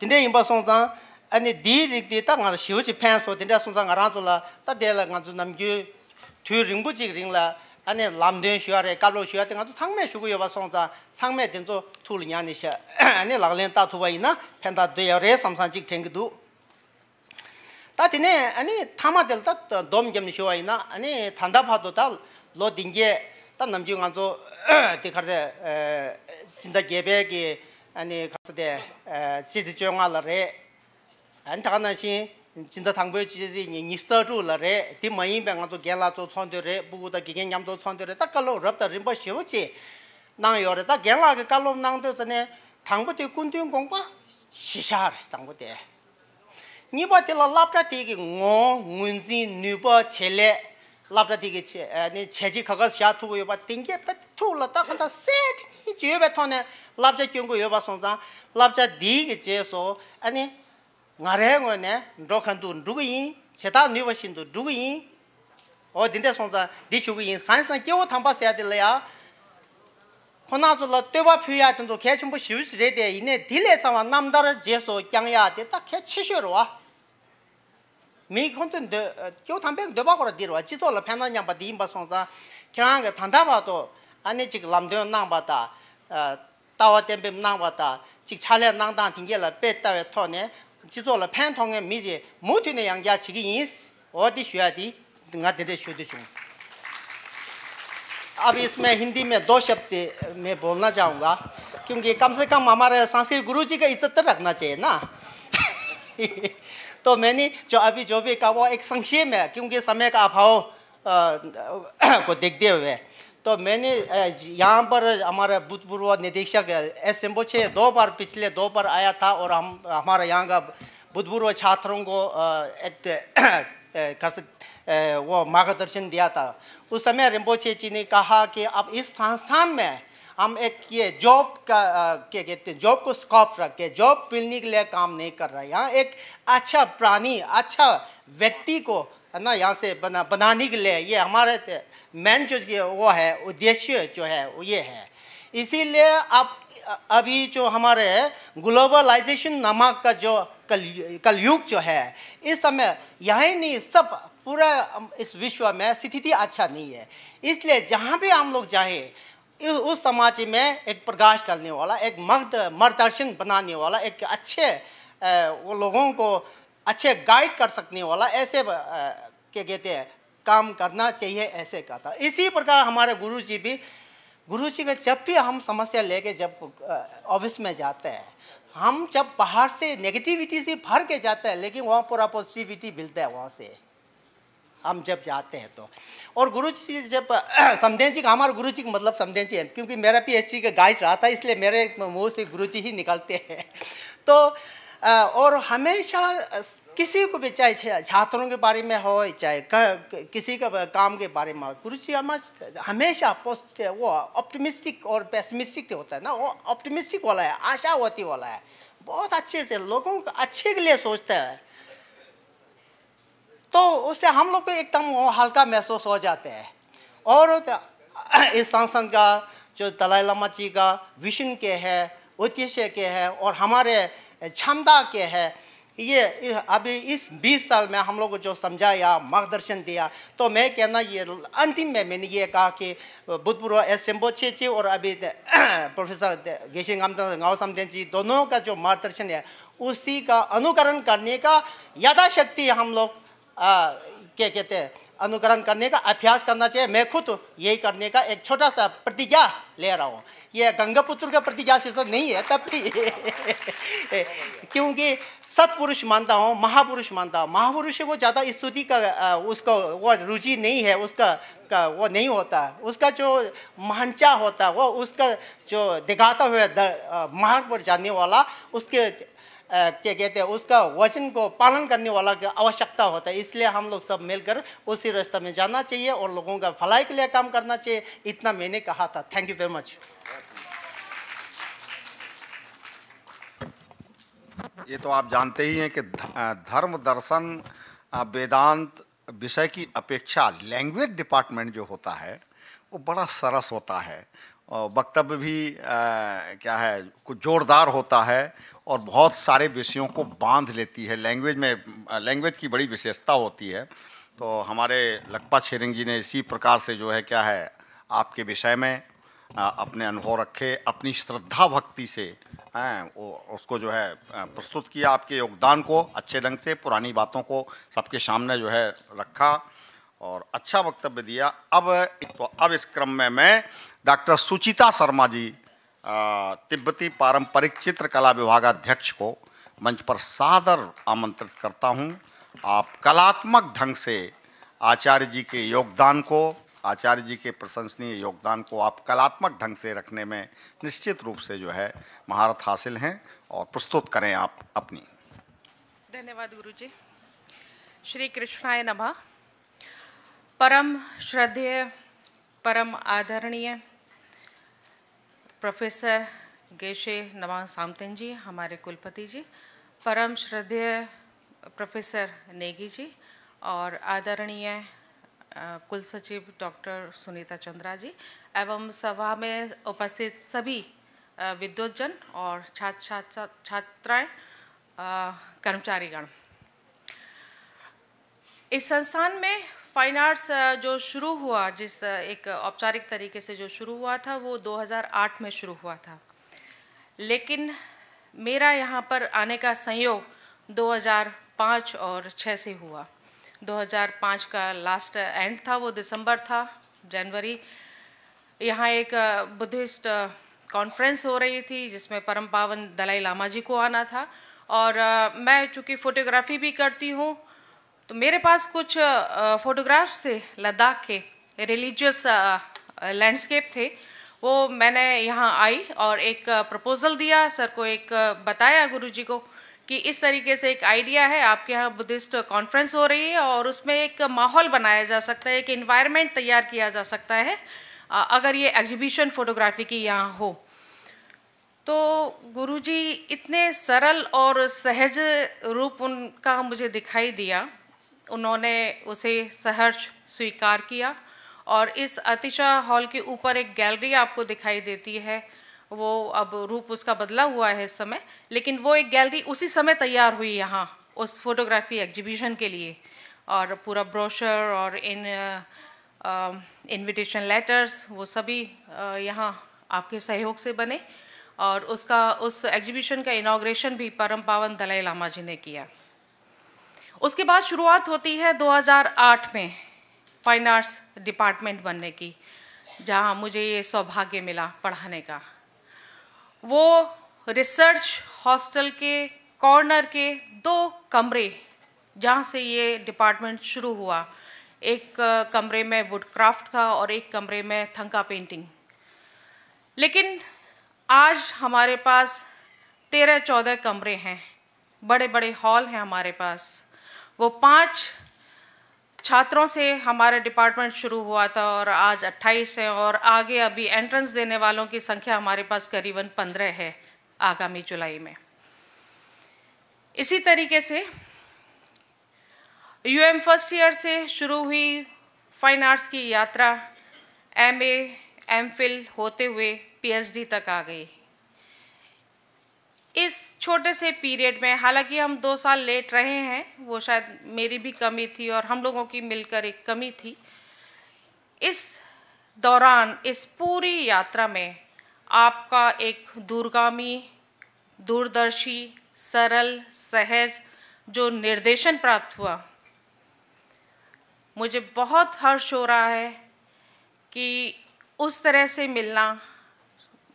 Speaker 10: Tinde yinpa sōngzāng, ane dī rīg dī tā ngā rā shīw chī pēng sō, tindé sōngzāng ngā rāng zō la, tā dē la ngā zō nam gyū, tū rīngbū chī rīng la, ane lām dēng gu na, na, nam 아니 가서 대 지지 lā 안타나시 진짜 tāgā nā shīng jīndā tāngbē jīdī nī sā rū lā rē, tī mā yīngbē ngā tō kēng lā tō tō tō 당부대 군대 tā 시샤르 당부대 니버텔라 tō tō tō rē, tā labda digi eh, cheji kagal xia tugu yoba tingi pa tugla ta khanda set chi yoba tohne labda kyungu mī kōntōn dō, kio tāmbēng dōbā kōrā dīrwa, jizō lō pēnā ñāmbā dīmbā sōngzā, kērāngā tāntā bā tō, ānē jīg lāmdōyō nāngbā tā, tāwā tēmbēm nāngbā tā, jīg chālē nāngdāṋ tīngyē lā bēt tāwē tō nē, jizō तो मैंने जो अभी जो भी कहा वो एक संक्षेप में क्योंकि समय का अभाव को देखते हुए तो मैंने यहाँ पर हमारे भूतपूर्व निदेशक एस एम्बोचे दो बार पिछले दो बार आया था और हम हमारे यहाँ का भूतपूर्व छात्रों को एक, वो मार्गदर्शन दिया था उस समय रिम्बोचे जी ने कहा कि अब इस संस्थान में हम एक ये जॉब का क्या कहते हैं जॉब को स्कॉप रख के जॉब मिलने के लिए काम नहीं कर रहा है यहाँ एक अच्छा प्राणी अच्छा व्यक्ति को है ना यहाँ से बना बनाने के लिए ये हमारे मेन जो वो है उद्देश्य जो है वो ये है इसीलिए आप अभी जो हमारे ग्लोबलाइजेशन नामक का जो कल कलयुग जो है इस समय यही नहीं सब पूरा इस विश्व में स्थिति अच्छा नहीं है इसलिए जहाँ भी हम लोग जाएँ उस समाज में एक प्रकाश डालने वाला एक मर्द मार्गदर्शन बनाने वाला एक अच्छे वो लोगों को अच्छे गाइड कर सकने वाला ऐसे क्या कहते हैं काम करना चाहिए ऐसे कहता इसी प्रकार हमारे गुरु जी भी गुरु जी का जब भी हम समस्या लेके जब ऑफिस में जाते हैं हम जब बाहर से नेगेटिविटी से भर के जाते हैं लेकिन वहाँ पूरा पॉजिटिविटी मिलता है वहाँ से हम जब जाते हैं तो और गुरु जी जब समदेन जी का हमारे गुरु जी का मतलब समदेन जी है क्योंकि मेरा पीएचडी का गाइड रहा था इसलिए मेरे मुंह से गुरु जी ही निकलते हैं तो और हमेशा किसी को भी चाहे छात्रों के बारे में हो चाहे किसी का काम के बारे में हो गुरु जी हमारे हमेशा पोस्ट वो ऑप्टिमिस्टिक और पेसमिस्टिक होता है ना वो ऑप्टिमिस्टिक वाला है आशावती वाला है बहुत अच्छे से लोगों को अच्छे के लिए सोचता है तो उससे हम लोग को एकदम हल्का महसूस हो जाते हैं और इस संसद का जो दलाई लामा जी का विशन के है उद्देश्य के है और हमारे क्षमता के है ये अभी इस 20 साल में हम लोग को जो समझाया मार्गदर्शन दिया तो मैं कहना ये अंतिम में मैंने ये कहा कि भूतपूर्व एस एम्बोचे जी और अभी प्रोफेसर गेशिंग गाँव समझेन जी दोनों का जो मार्गदर्शन है उसी का अनुकरण करने का यथाशक्ति हम लोग क्या कहते हैं अनुकरण करने का अभ्यास करना चाहिए मैं खुद यही करने का एक छोटा सा प्रतिज्ञा ले रहा हूँ यह गंगापुत्र का प्रतिज्ञा से तो नहीं है तब भी क्योंकि सत्पुरुष मानता हूँ महापुरुष मानता हूँ महापुरुष को ज़्यादा स्तुति का उसका वो रुचि नहीं है उसका का वो नहीं होता उसका जो महंचा होता है वो उसका जो दिखाता हुआ मार्ग पर जाने वाला उसके क्या कहते हैं उसका वचन को पालन करने वाला की आवश्यकता होता है इसलिए हम लोग सब मिलकर उसी रास्ते में जाना चाहिए और लोगों का भलाई के लिए काम करना चाहिए इतना मैंने कहा था थैंक यू वेरी मच
Speaker 1: ये तो आप जानते ही हैं कि धर्म दर्शन वेदांत विषय की अपेक्षा लैंग्वेज डिपार्टमेंट जो होता है वो बड़ा सरस होता है वक्तव्य भी आ, क्या है कुछ जोरदार होता है और बहुत सारे विषयों को बांध लेती है लैंग्वेज में लैंग्वेज की बड़ी विशेषता होती है तो हमारे लखपा छेरिंग जी ने इसी प्रकार से जो है क्या है आपके विषय में आ, अपने अनुभव रखे अपनी श्रद्धा भक्ति से आ, वो उसको जो है प्रस्तुत किया आपके योगदान को अच्छे ढंग से पुरानी बातों को सबके सामने जो है रखा और अच्छा वक्तव्य दिया अब तो अब इस क्रम में मैं डॉक्टर सुचिता शर्मा जी तिब्बती पारंपरिक चित्रकला विभागाध्यक्ष को मंच पर सादर आमंत्रित करता हूं आप कलात्मक ढंग से आचार्य जी के योगदान को आचार्य जी के प्रशंसनीय योगदान को आप कलात्मक ढंग से रखने में निश्चित रूप से जो है महारत हासिल हैं और प्रस्तुत करें आप अपनी
Speaker 11: धन्यवाद गुरु जी श्री कृष्णाय नमः परम श्रद्धेय परम आदरणीय प्रोफेसर गेशे नवा सामतेन जी हमारे कुलपति जी परम श्रद्धेय प्रोफेसर नेगी जी और आदरणीय कुल सचिव डॉक्टर सुनीता चंद्रा जी एवं सभा में उपस्थित सभी विद्वजन और छात्र छात्र छात्राएँ कर्मचारीगण इस संस्थान में फाइन आर्ट्स uh, जो शुरू हुआ जिस uh, एक औपचारिक तरीके से जो शुरू हुआ था वो 2008 में शुरू हुआ था लेकिन मेरा यहाँ पर आने का संयोग 2005 और 6 से हुआ 2005 का लास्ट एंड था वो दिसंबर था जनवरी यहाँ एक uh, बुद्धिस्ट कॉन्फ्रेंस हो रही थी जिसमें परम पावन दलाई लामा जी को आना था और मैं चूँकि फ़ोटोग्राफी भी करती हूँ तो मेरे पास कुछ फ़ोटोग्राफ्स थे लद्दाख के रिलीजियस लैंडस्केप थे वो मैंने यहाँ आई और एक प्रपोज़ल दिया सर को एक बताया गुरुजी को कि इस तरीके से एक आइडिया है आपके यहाँ बुद्धिस्ट कॉन्फ्रेंस हो रही है और उसमें एक माहौल बनाया जा सकता है एक इन्वायरमेंट तैयार किया जा सकता है अगर ये एग्जीबिशन फ़ोटोग्राफी की यहाँ हो तो गुरुजी इतने सरल और सहज रूप उनका मुझे दिखाई दिया उन्होंने उसे सहर्ष स्वीकार किया और इस अतिशा हॉल के ऊपर एक गैलरी आपको दिखाई देती है वो अब रूप उसका बदला हुआ है इस समय लेकिन वो एक गैलरी उसी समय तैयार हुई यहाँ उस फोटोग्राफी एग्जीबिशन के लिए और पूरा ब्रोशर और इन इनविटेशन लेटर्स वो सभी यहाँ आपके सहयोग से बने और उसका उस एग्जीबिशन का इनाग्रेशन भी परम पावन दलाई लामा जी ने किया उसके बाद शुरुआत होती है 2008 में फाइन आर्ट्स डिपार्टमेंट बनने की जहाँ मुझे ये सौभाग्य मिला पढ़ाने का वो रिसर्च हॉस्टल के कॉर्नर के दो कमरे जहाँ से ये डिपार्टमेंट शुरू हुआ एक कमरे में वुड क्राफ्ट था और एक कमरे में थंका पेंटिंग लेकिन आज हमारे पास तेरह चौदह कमरे हैं बड़े बड़े हॉल हैं हमारे पास वो पाँच छात्रों से हमारा डिपार्टमेंट शुरू हुआ था और आज 28 है और आगे अभी एंट्रेंस देने वालों की संख्या हमारे पास करीबन 15 है आगामी जुलाई में इसी तरीके से यू एम फर्स्ट ईयर से शुरू हुई फाइन आर्ट्स की यात्रा एम ए एम फिल होते हुए पीएचडी तक आ गई इस छोटे से पीरियड में हालांकि हम दो साल लेट रहे हैं वो शायद मेरी भी कमी थी और हम लोगों की मिलकर एक कमी थी इस दौरान इस पूरी यात्रा में आपका एक दूरगामी दूरदर्शी सरल सहज जो निर्देशन प्राप्त हुआ मुझे बहुत हर्ष हो रहा है कि उस तरह से मिलना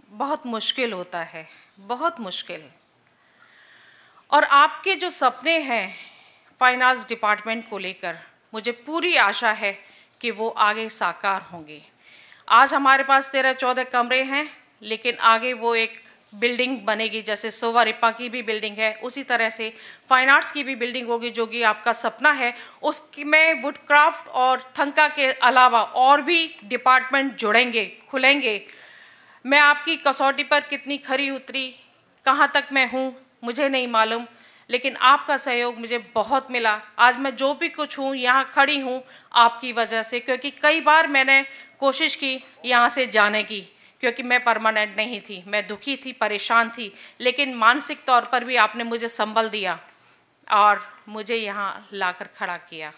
Speaker 11: बहुत मुश्किल होता है बहुत मुश्किल और आपके जो सपने हैं फाइनेंस डिपार्टमेंट को लेकर मुझे पूरी आशा है कि वो आगे साकार होंगे आज हमारे पास तेरह चौदह कमरे हैं लेकिन आगे वो एक बिल्डिंग बनेगी जैसे सोवा रिपा की भी बिल्डिंग है उसी तरह से फाइन आर्ट्स की भी बिल्डिंग होगी जो कि आपका सपना है में वुडक्राफ्ट और थंका के अलावा और भी डिपार्टमेंट जुड़ेंगे खुलेंगे मैं आपकी कसौटी पर कितनी खरी उतरी कहाँ तक मैं हूँ मुझे नहीं मालूम लेकिन आपका सहयोग मुझे बहुत मिला आज मैं जो भी कुछ हूँ यहाँ खड़ी हूँ आपकी वजह से क्योंकि कई बार मैंने कोशिश की यहाँ से जाने की क्योंकि मैं परमानेंट नहीं थी मैं दुखी थी परेशान थी लेकिन मानसिक तौर पर भी आपने मुझे संबल दिया और मुझे यहाँ लाकर खड़ा किया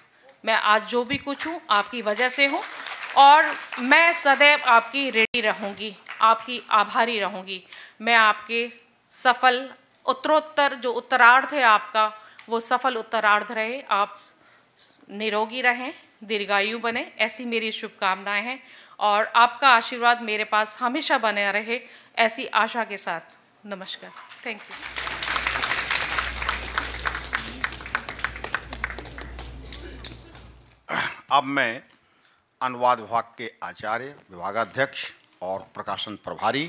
Speaker 11: मैं आज जो भी कुछ हूँ आपकी वजह से हूँ और मैं सदैव आपकी रेडी रहूँगी आपकी आभारी रहूँगी मैं आपके सफल उत्तरोत्तर जो उत्तरार्ध है आपका वो सफल उत्तरार्ध रहे आप निरोगी रहें दीर्घायु बने ऐसी मेरी शुभकामनाएं हैं और आपका आशीर्वाद मेरे पास हमेशा बने रहे ऐसी आशा के साथ नमस्कार थैंक यू
Speaker 1: अब मैं अनुवाद विभाग के आचार्य विभागाध्यक्ष और प्रकाशन प्रभारी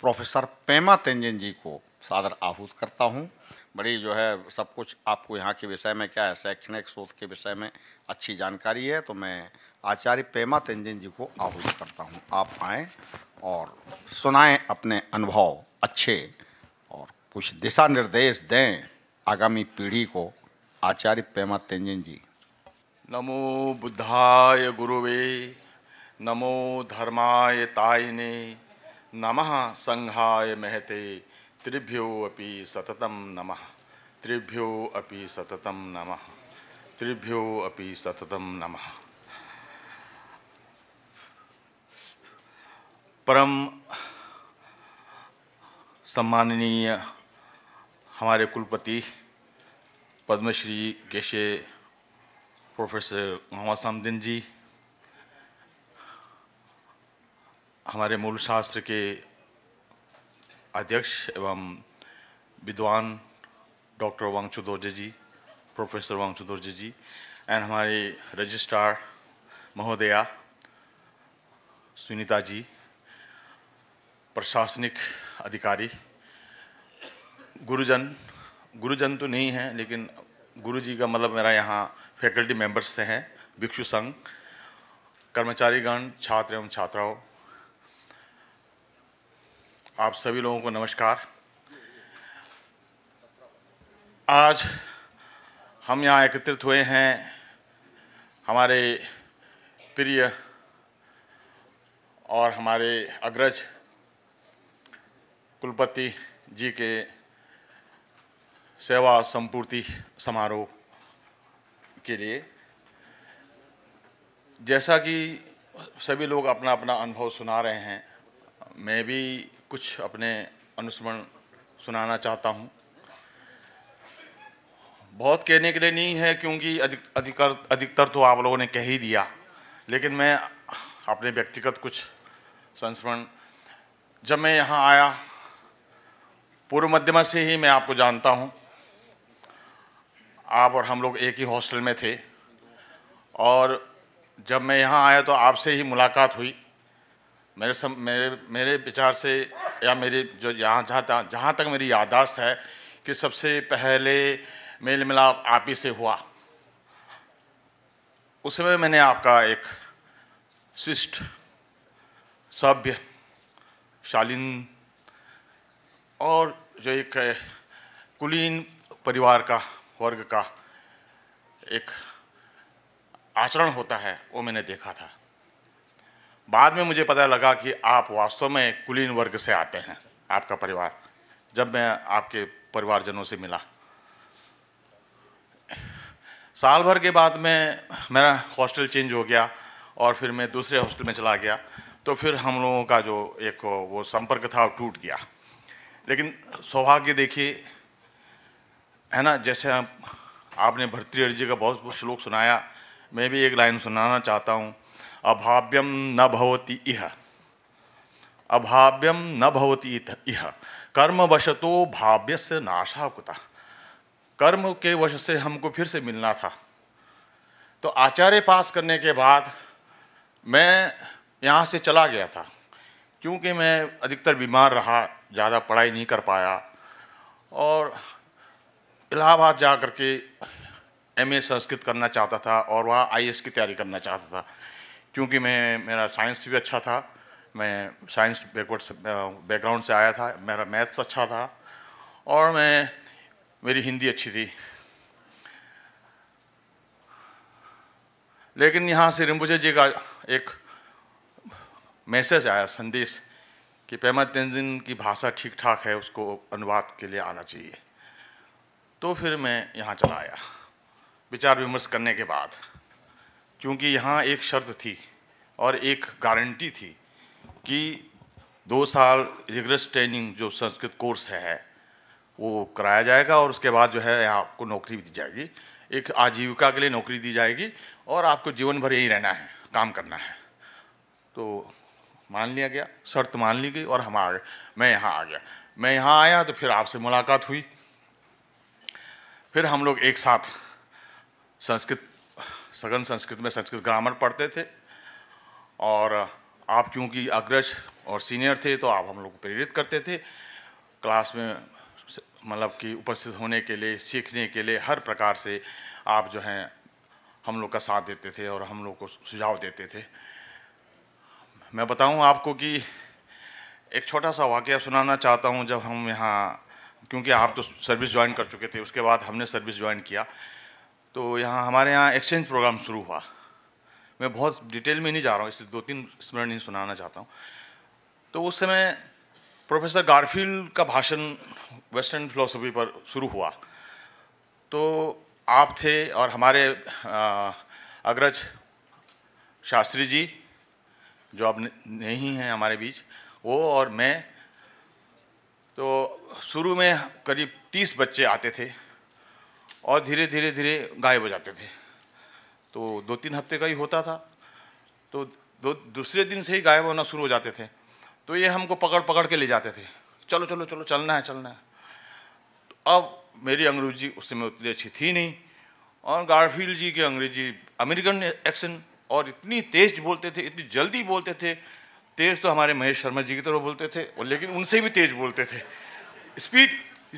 Speaker 1: प्रोफेसर पेमा तेंजन जी को सादर आहूत करता हूँ बड़ी जो है सब कुछ आपको यहाँ के विषय में क्या है शैक्षणिक शोध के विषय में अच्छी जानकारी है तो मैं आचार्य पेमा तेंजन जी को आहूत करता हूँ आप आएँ और सुनाएं अपने अनुभव अच्छे और कुछ दिशा निर्देश दें आगामी पीढ़ी को आचार्य पेमा तेंजन जी
Speaker 7: नमो बुद्धाय गुरुवे नमो धर्माय तायने नमः संघाय महते त्रिभ्यो अपि सततं नमः त्रिभ्यो अपि नमः त्रिभ्यो अपि नमः परम सम्माननीय हमारे कुलपति पद्मश्री केशे प्रोफेसर मोहम्मद सामदिन जी हमारे मूल शास्त्र के अध्यक्ष एवं विद्वान doctor Wangchuk Dorje ji professor Wangchuk Dorje ji and हमारे रजिस्ट्रार महोदया सुनीता जी प्रशासनिक अधिकारी गुरुजन गुरुजन तो नहीं है लेकिन गुरु जी का मतलब मेरा यहाँ फैकल्टी मेंबर्स से हैं भिक्षु संघ कर्मचारीगण छात्र एवं छात्राओं आप सभी लोगों को नमस्कार आज हम यहाँ एकत्रित हुए हैं हमारे प्रिय और हमारे अग्रज कुलपति जी के सेवा संपूर्ति समारोह के लिए जैसा कि सभी लोग अपना अपना अनुभव सुना रहे हैं मैं भी कुछ अपने अनुस्मरण सुनाना चाहता हूँ बहुत कहने के लिए नहीं है क्योंकि अधिक अधिकतर तो आप लोगों ने कह ही दिया लेकिन मैं अपने व्यक्तिगत कुछ संस्मरण जब मैं यहाँ आया पूर्व मध्यमा से ही मैं आपको जानता हूँ आप और हम लोग एक ही हॉस्टल में थे और जब मैं यहाँ आया तो आपसे ही मुलाकात हुई मेरे सम मेरे मेरे विचार से या मेरे जो यहाँ जहाँ जहाँ तक मेरी यादाश्त है कि सबसे पहले मेल मिलाप आप ही से हुआ उस समय मैंने आपका एक शिष्ट सभ्य शालीन और जो एक कुलीन परिवार का वर्ग का एक आचरण होता है वो मैंने देखा था बाद में मुझे पता लगा कि आप वास्तव में कुलीन वर्ग से आते हैं आपका परिवार जब मैं आपके परिवारजनों से मिला साल भर के बाद में मेरा हॉस्टल चेंज हो गया और फिर मैं दूसरे हॉस्टल में चला गया तो फिर हम लोगों का जो एक वो संपर्क था वो टूट गया लेकिन सौभाग्य देखिए है ना जैसे आप, आपने भर्तृहरि जी का बहुत श्लोक सुनाया मैं भी एक लाइन सुनाना चाहता हूँ अभाव्यम न भवति इह अभाव्यम न भवति इह तो भाव्य से नाशा कुता कर्म के वश से हमको फिर से मिलना था तो आचार्य पास करने के बाद मैं यहाँ से चला गया था क्योंकि मैं अधिकतर बीमार रहा ज़्यादा पढ़ाई नहीं कर पाया और इलाहाबाद जा कर के एम संस्कृत करना चाहता था और वहाँ आई की तैयारी करना चाहता था क्योंकि मैं मेरा साइंस भी अच्छा था मैं साइंस बैकवर्ड बैकग्राउंड से आया था मेरा मैथ्स अच्छा था और मैं मेरी हिंदी अच्छी थी लेकिन यहाँ से रिम्बुजे जी का एक मैसेज आया संदेश कि पेमा तेंजिन की भाषा ठीक ठाक है उसको अनुवाद के लिए आना चाहिए तो फिर मैं यहाँ चला आया विचार विमर्श करने के बाद क्योंकि यहाँ एक शर्त थी और एक गारंटी थी कि दो साल रिग्रेस ट्रेनिंग जो संस्कृत कोर्स है वो कराया जाएगा और उसके बाद जो है आपको नौकरी दी जाएगी एक आजीविका के लिए नौकरी दी जाएगी और आपको जीवन भर यहीं रहना है काम करना है तो मान लिया गया शर्त मान ली गई और हम आ गए मैं यहाँ आ गया मैं यहाँ आया तो फिर आपसे मुलाकात हुई फिर हम लोग एक साथ संस्कृत सघन संस्कृत में संस्कृत ग्रामर पढ़ते थे और आप क्योंकि अग्रज और सीनियर थे तो आप हम लोग प्रेरित करते थे क्लास में मतलब कि उपस्थित होने के लिए सीखने के लिए हर प्रकार से आप जो हैं हम लोग का साथ देते थे और हम लोग को सुझाव देते थे मैं बताऊं आपको कि एक छोटा सा वाक़ सुनाना चाहता हूं जब हम यहाँ क्योंकि आप तो सर्विस ज्वाइन कर चुके थे उसके बाद हमने सर्विस ज्वाइन किया तो यहाँ हमारे यहाँ एक्सचेंज प्रोग्राम शुरू हुआ मैं बहुत डिटेल में नहीं जा रहा हूँ इसलिए दो तीन स्मरण ही सुनाना चाहता हूँ तो उस समय प्रोफेसर गारफील्ड का भाषण वेस्टर्न फिलोसफी पर शुरू हुआ तो आप थे और हमारे अग्रज शास्त्री जी जो अब नहीं हैं हमारे बीच वो और मैं तो शुरू में करीब तीस बच्चे आते थे और धीरे धीरे धीरे गायब हो जाते थे तो दो तीन हफ्ते का ही होता था तो दो दूसरे दिन से ही गायब होना शुरू हो जाते थे तो ये हमको पकड़ पकड़ के ले जाते थे चलो चलो चलो चलना है चलना है तो अब मेरी अंग्रेजी उस समय उतनी अच्छी थी नहीं और गारफील्ड जी की अंग्रेजी अमेरिकन एक्शन और इतनी तेज़ बोलते थे इतनी जल्दी बोलते थे तेज़ तो हमारे महेश शर्मा जी की तरह बोलते थे और लेकिन उनसे भी तेज़ बोलते थे स्पीड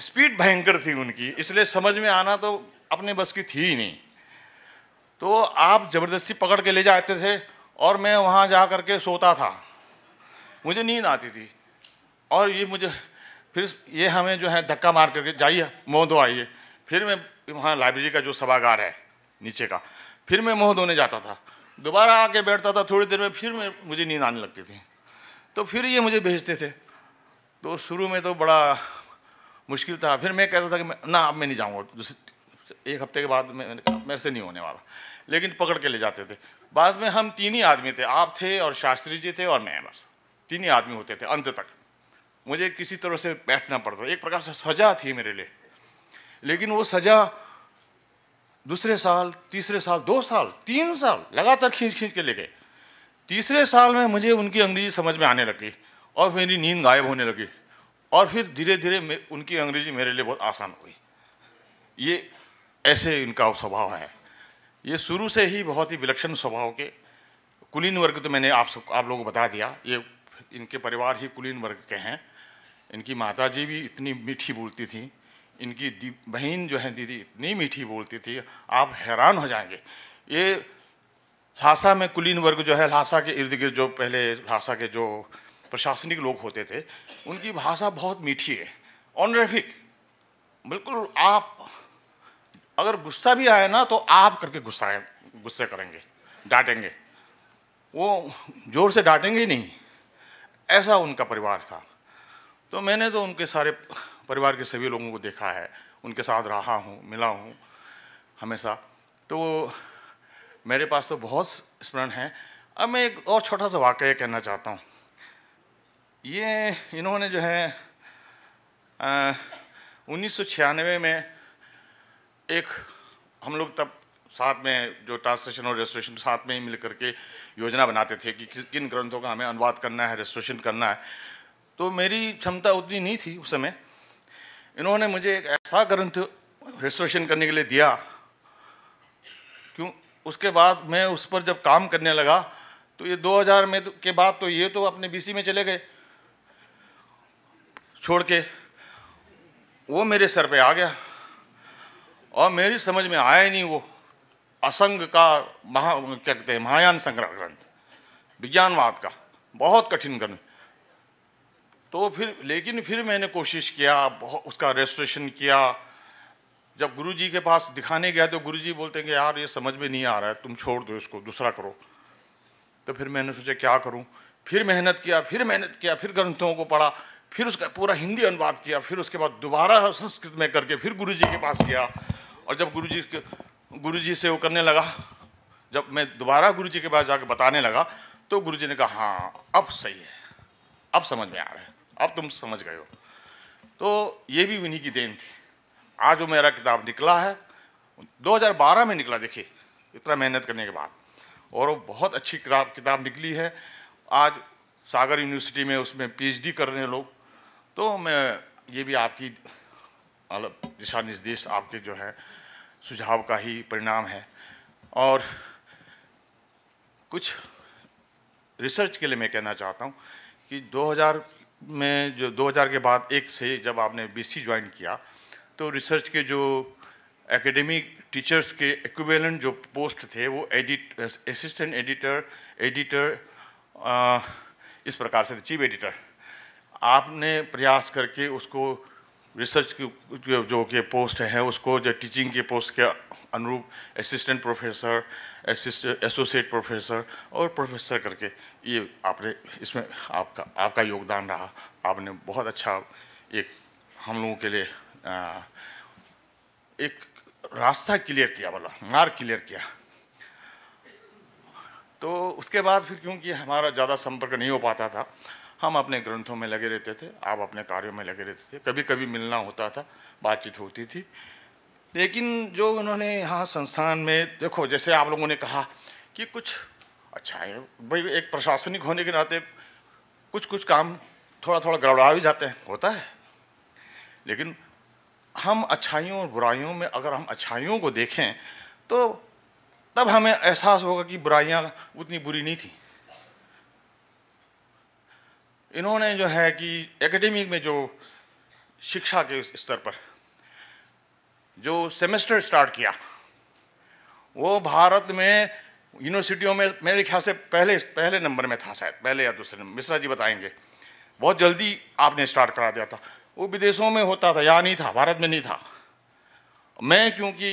Speaker 7: स्पीड भयंकर थी उनकी इसलिए समझ में आना तो अपने बस की थी ही नहीं तो आप ज़बरदस्ती पकड़ के ले जाते थे और मैं वहाँ जा कर के सोता था मुझे नींद आती थी और ये मुझे फिर ये हमें जो है धक्का मार करके जाइए मोह धो आइए फिर मैं वहाँ लाइब्रेरी का जो सभागार है नीचे का फिर मैं मोह धोने जाता था दोबारा आके बैठता था थोड़ी देर में फिर मैं मुझे नींद आने लगती थी तो फिर ये मुझे भेजते थे तो शुरू में तो बड़ा मुश्किल था फिर मैं कहता था कि ना अब मैं नहीं जाऊँगा एक हफ्ते के बाद कहा मेरे से नहीं होने वाला लेकिन पकड़ के ले जाते थे बाद में हम तीन ही आदमी थे आप थे और शास्त्री जी थे और मैं बस तीन ही आदमी होते थे अंत तक मुझे किसी तरह से बैठना पड़ता एक प्रकार से सजा थी मेरे लिए लेकिन वो सजा दूसरे साल तीसरे साल दो साल तीन साल लगातार खींच खींच के ले गए तीसरे साल में मुझे उनकी अंग्रेजी समझ में आने लगी और मेरी नींद गायब होने लगी और फिर धीरे धीरे उनकी अंग्रेजी मेरे लिए बहुत आसान हुई ये ऐसे इनका स्वभाव है ये शुरू से ही बहुत ही विलक्षण स्वभाव के कुलीन वर्ग तो मैंने आप सब आप लोगों को बता दिया ये इनके परिवार ही कुलीन वर्ग के हैं इनकी माता जी भी इतनी मीठी बोलती थी इनकी बहन जो है दीदी इतनी मीठी बोलती थी आप हैरान हो जाएंगे ये लासा में कुलीन वर्ग जो है लासा के इर्द गिर्द जो पहले लासा के जो प्रशासनिक लोग होते थे उनकी भाषा बहुत मीठी है ऑनरेफिक बिल्कुल आप अगर गुस्सा भी आए ना तो आप करके गुस्सा गुस्से करेंगे डांटेंगे वो जोर से डांटेंगे ही नहीं ऐसा उनका परिवार था तो मैंने तो उनके सारे परिवार के सभी लोगों को देखा है उनके साथ रहा हूँ मिला हूँ हमेशा तो मेरे पास तो बहुत स्मरण हैं अब मैं एक और छोटा सा वाक्य कहना चाहता हूँ ये इन्होंने जो है उन्नीस में एक हम लोग तब साथ में जो ट्रांसलेशन और रेस्टोरेशन साथ में ही मिल करके योजना बनाते थे कि किन ग्रंथों का हमें अनुवाद करना है रेस्टोरेशन करना है तो मेरी क्षमता उतनी नहीं थी उस समय इन्होंने मुझे एक ऐसा ग्रंथ रेस्टोरेशन करने के लिए दिया क्यों उसके बाद मैं उस पर जब काम करने लगा तो ये 2000 में तो, के बाद तो ये तो अपने बीसी में चले गए छोड़ के वो मेरे सर पे आ गया और मेरी समझ में आया ही नहीं वो असंग का महा क्या कहते हैं महायान संग्रह ग्रंथ विज्ञानवाद का बहुत कठिन ग्रंथ तो फिर लेकिन फिर मैंने कोशिश किया बहुत उसका रजिस्ट्रेशन किया जब गुरुजी के पास दिखाने गया तो गुरुजी बोलते हैं कि यार ये समझ में नहीं आ रहा है तुम छोड़ दो इसको दूसरा करो तो फिर मैंने सोचा क्या करूं फिर मेहनत किया फिर मेहनत किया फिर ग्रंथों को पढ़ा फिर उसका पूरा हिंदी अनुवाद किया फिर उसके बाद दोबारा संस्कृत में करके फिर गुरुजी के पास गया और जब गुरुजी गुरुजी से वो करने लगा जब मैं दोबारा गुरुजी के पास जाकर बताने लगा तो गुरुजी ने कहा हाँ अब सही है अब समझ में आ रहा है अब तुम समझ गए हो तो ये भी उन्हीं की देन थी आज वो मेरा किताब निकला है 2012 में निकला देखिए इतना मेहनत करने के बाद और वो बहुत अच्छी किताब निकली है आज सागर यूनिवर्सिटी में उसमें पीएचडी कर रहे हैं लोग तो मैं ये भी आपकी मतलब दिशा निर्देश आपके जो है सुझाव का ही परिणाम है और कुछ रिसर्च के लिए मैं कहना चाहता हूँ कि 2000 में जो 2000 के बाद एक से जब आपने बीसी ज्वाइन किया तो रिसर्च के जो एकेडमिक टीचर्स के एक्विवेलेंट जो पोस्ट थे वो एडिट असिस्टेंट एडिटर एडिटर आ, इस प्रकार से चीफ एडिटर आपने प्रयास करके उसको रिसर्च की जो के पोस्ट हैं उसको जो टीचिंग के पोस्ट के अनुरूप असिस्टेंट प्रोफेसर एसोसिएट प्रोफेसर और प्रोफेसर करके ये आपने इसमें आपका आपका योगदान रहा आपने बहुत अच्छा एक हम लोगों के लिए आ, एक रास्ता क्लियर किया बोला मार क्लियर किया तो उसके बाद फिर क्योंकि हमारा ज़्यादा संपर्क नहीं हो पाता था हम अपने ग्रंथों में लगे रहते थे आप अपने कार्यों में लगे रहते थे कभी कभी मिलना होता था बातचीत होती थी लेकिन जो उन्होंने यहाँ संस्थान में देखो जैसे आप लोगों ने कहा कि कुछ अच्छा है भाई एक प्रशासनिक होने के नाते कुछ कुछ काम थोड़ा थोड़ा गड़बड़ा भी जाते हैं होता है लेकिन हम अच्छाइयों और बुराइयों में अगर हम अच्छाइयों को देखें तो तब हमें एहसास होगा कि बुराइयाँ उतनी बुरी नहीं थी इन्होंने जो है कि एकेडमिक में जो शिक्षा के स्तर पर जो सेमेस्टर स्टार्ट किया वो भारत में यूनिवर्सिटियों में मेरे ख्याल से पहले पहले नंबर में था शायद पहले या दूसरे नंबर मिश्रा जी बताएंगे बहुत जल्दी आपने स्टार्ट करा दिया था वो विदेशों में होता था या नहीं था भारत में नहीं था मैं क्योंकि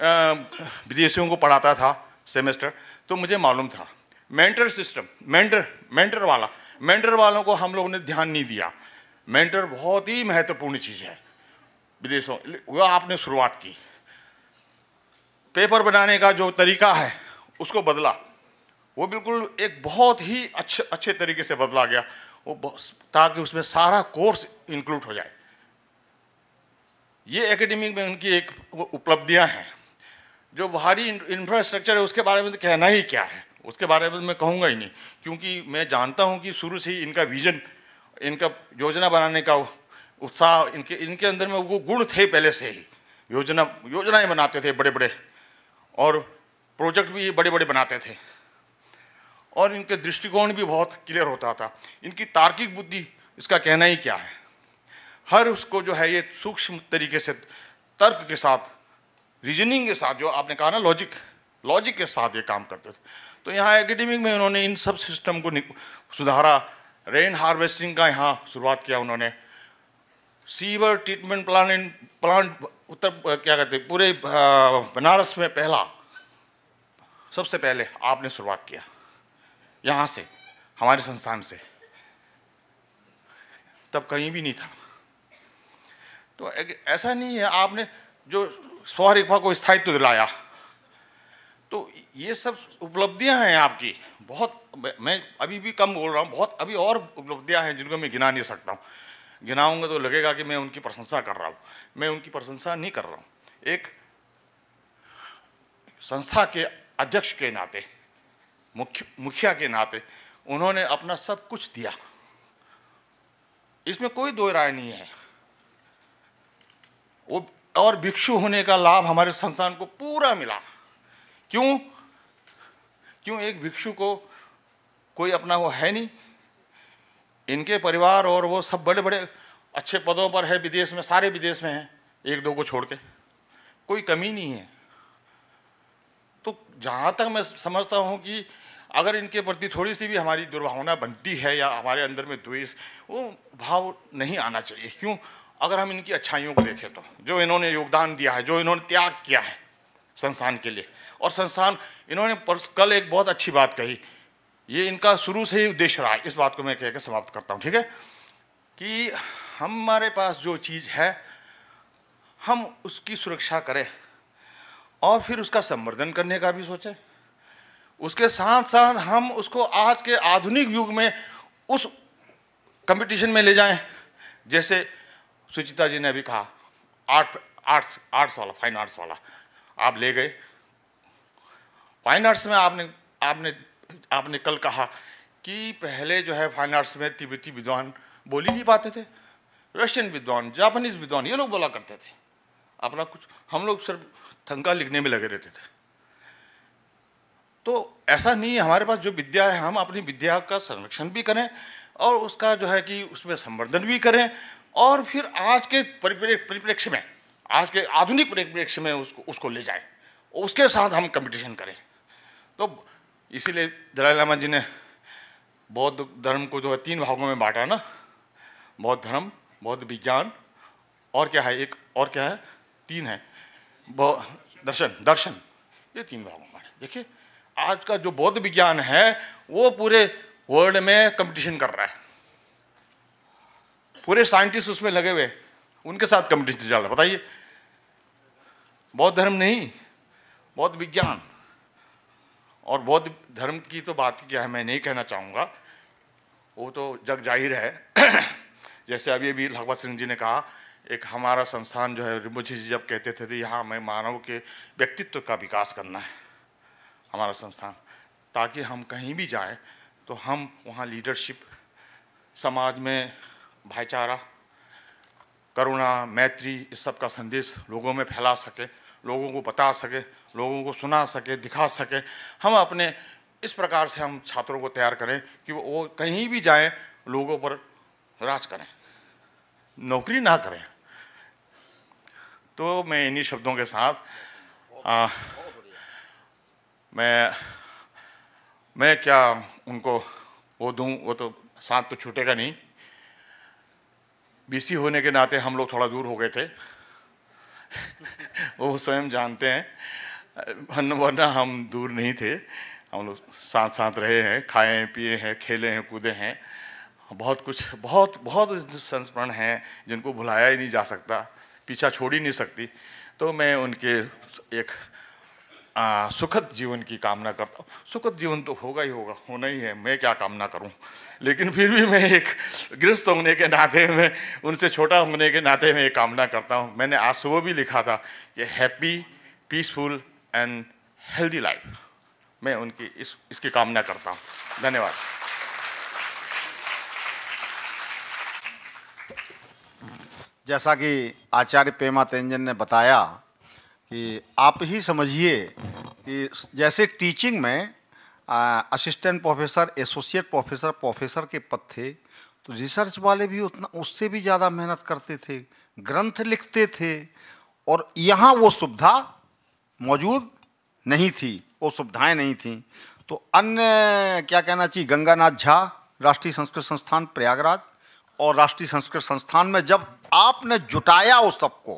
Speaker 7: विदेशियों को पढ़ाता था सेमेस्टर तो मुझे मालूम था मेंटर सिस्टम मेंटर मेंटर वाला मेंटर वालों को हम लोगों ने ध्यान नहीं दिया मेंटर बहुत ही महत्वपूर्ण चीज़ है विदेशों वह आपने शुरुआत की पेपर बनाने का जो तरीका है उसको बदला वो बिल्कुल एक बहुत ही अच्छे अच्छे तरीके से बदला गया वो ताकि उसमें सारा कोर्स इंक्लूड हो जाए ये एकेडमिक में उनकी एक उपलब्धियां हैं जो भारी इंफ्रास्ट्रक्चर है उसके बारे में तो कहना ही क्या है उसके बारे में मैं कहूँगा ही नहीं क्योंकि मैं जानता हूँ कि शुरू से ही इनका विज़न इनका योजना बनाने का उत्साह इनके इनके अंदर में वो गुण थे पहले से ही योजना योजनाएं बनाते थे बड़े बड़े और प्रोजेक्ट भी बड़े बड़े बनाते थे और इनके दृष्टिकोण भी बहुत क्लियर होता था इनकी तार्किक बुद्धि इसका कहना ही क्या है हर उसको जो है ये सूक्ष्म तरीके से तर्क के साथ रीजनिंग के साथ जो आपने कहा ना लॉजिक लॉजिक के साथ ये काम करते थे तो यहाँ एकेडमिक में उन्होंने इन सब सिस्टम को सुधारा रेन हार्वेस्टिंग का यहाँ शुरुआत किया उन्होंने सीवर ट्रीटमेंट इन प्लांट उत्तर क्या कहते हैं पूरे बनारस में पहला सबसे पहले आपने शुरुआत किया यहाँ से हमारे संस्थान से तब कहीं भी नहीं था तो ऐसा नहीं है आपने जो स्वरिफा को स्थायित्व दिलाया तो ये सब उपलब्धियां हैं आपकी बहुत मैं अभी भी कम बोल रहा हूँ बहुत अभी और उपलब्धियां हैं जिनको मैं गिना नहीं सकता हूँ गिनाऊंगा तो लगेगा कि मैं उनकी प्रशंसा कर रहा हूँ मैं उनकी प्रशंसा नहीं कर रहा हूँ एक संस्था के अध्यक्ष के नाते मुख्य मुखिया के नाते उन्होंने अपना सब कुछ दिया इसमें कोई दो राय नहीं है वो और भिक्षु होने का लाभ हमारे संस्थान को पूरा मिला क्यों क्यों एक भिक्षु को कोई अपना वो है नहीं इनके परिवार और वो सब बड़े बड़े अच्छे पदों पर है विदेश में सारे विदेश में हैं एक दो को छोड़ के कोई कमी नहीं है तो जहाँ तक मैं समझता हूँ कि अगर इनके प्रति थोड़ी सी भी हमारी दुर्भावना बनती है या हमारे अंदर में द्वेष वो भाव नहीं आना चाहिए क्यों अगर हम इनकी अच्छाइयों को देखें तो जो इन्होंने योगदान दिया है जो इन्होंने त्याग किया है संस्थान के लिए और संस्थान इन्होंने कल एक बहुत अच्छी बात कही ये इनका शुरू से ही उद्देश्य रहा है इस बात को मैं कहकर समाप्त करता हूँ ठीक है कि हमारे पास जो चीज़ है हम उसकी सुरक्षा करें और फिर उसका संवर्धन करने का भी सोचें उसके साथ साथ हम उसको आज के आधुनिक युग में उस कंपटीशन में ले जाएं जैसे सुचिता जी ने अभी कहा आर्ट आर्ट्स आर्ट्स वाला फाइन आर्ट्स वाला आप ले गए फाइन आर्ट्स में आपने आपने आपने कल कहा कि पहले जो है फाइन आर्ट्स में तिब्बती विद्वान बोली नहीं पाते थे रशियन विद्वान जापानीज विद्वान ये लोग बोला करते थे अपना कुछ हम लोग सिर्फ थंका लिखने में लगे रहते थे तो ऐसा नहीं है हमारे पास जो विद्या है हम अपनी विद्या का संरक्षण भी करें और उसका जो है कि उसमें संवर्धन भी करें और फिर आज के परिप्रेक्ष्य में आज के आधुनिक परिप्रेक्ष्य में उसको उसको ले जाए उसके साथ हम कंपटीशन करें तो इसीलिए दलाई लामा जी ने बौद्ध धर्म को जो है तीन भागों में बांटा ना बौद्ध धर्म बौद्ध विज्ञान और क्या है एक और क्या है तीन है दर्शन दर्शन ये तीन भागों में देखिए आज का जो बौद्ध विज्ञान है वो पूरे वर्ल्ड में कंपटीशन कर रहा है पूरे साइंटिस्ट उसमें लगे हुए उनके साथ कंपटीशन चल रहा है बताइए बौद्ध धर्म नहीं बौद्ध विज्ञान और बौद्ध धर्म की तो बात क्या है मैं नहीं कहना चाहूँगा वो तो जग जाहिर है जैसे अभी अभी भगवत सिंह जी ने कहा एक हमारा संस्थान जो है रिमुझी जी जब कहते थे तो यहाँ हमें मानव के व्यक्तित्व का विकास करना है हमारा संस्थान ताकि हम कहीं भी जाएं तो हम वहाँ लीडरशिप समाज में भाईचारा करुणा मैत्री इस सब का संदेश लोगों में फैला सके लोगों को बता सके लोगों को सुना सके दिखा सके हम अपने इस प्रकार से हम छात्रों को तैयार करें कि वो कहीं भी जाएं लोगों पर राज करें नौकरी ना करें तो मैं इन्हीं शब्दों के साथ आ, मैं मैं क्या उनको वो दूं वो तो साथ तो छूटेगा नहीं बीसी होने के नाते हम लोग थोड़ा दूर हो गए थे वो स्वयं जानते हैं वरना हम दूर नहीं थे हम लोग साथ साथ रहे हैं खाए पिए हैं खेले हैं कूदे हैं बहुत कुछ बहुत बहुत संस्मरण हैं जिनको भुलाया ही नहीं जा सकता पीछा छोड़ ही नहीं सकती तो मैं उनके एक आ, सुखद जीवन की कामना करता हूँ सुखद जीवन तो होगा ही होगा होना ही है मैं क्या कामना करूँ लेकिन फिर भी मैं एक गृहस्थ होने के नाते में उनसे छोटा होने के नाते में एक कामना करता हूँ मैंने आज सुबह भी लिखा था कि happy peaceful and healthy life मैं उनकी इस इसकी कामना करता हूँ धन्यवाद
Speaker 1: जैसा कि आचार्य पेमा तेंजन ने बताया कि आप ही समझिए कि जैसे टीचिंग में assistant professor associate professor professor के पद थे तो रिसर्च वाले भी उतना उससे भी ज़्यादा मेहनत करते थे ग्रंथ लिखते थे और यहाँ वो सुविधा मौजूद नहीं थी वो सुविधाएं नहीं थी तो अन्य क्या कहना चाहिए गंगानाथ झा राष्ट्रीय संस्कृत संस्थान प्रयागराज और राष्ट्रीय संस्कृत संस्थान में जब आपने जुटाया उस सबको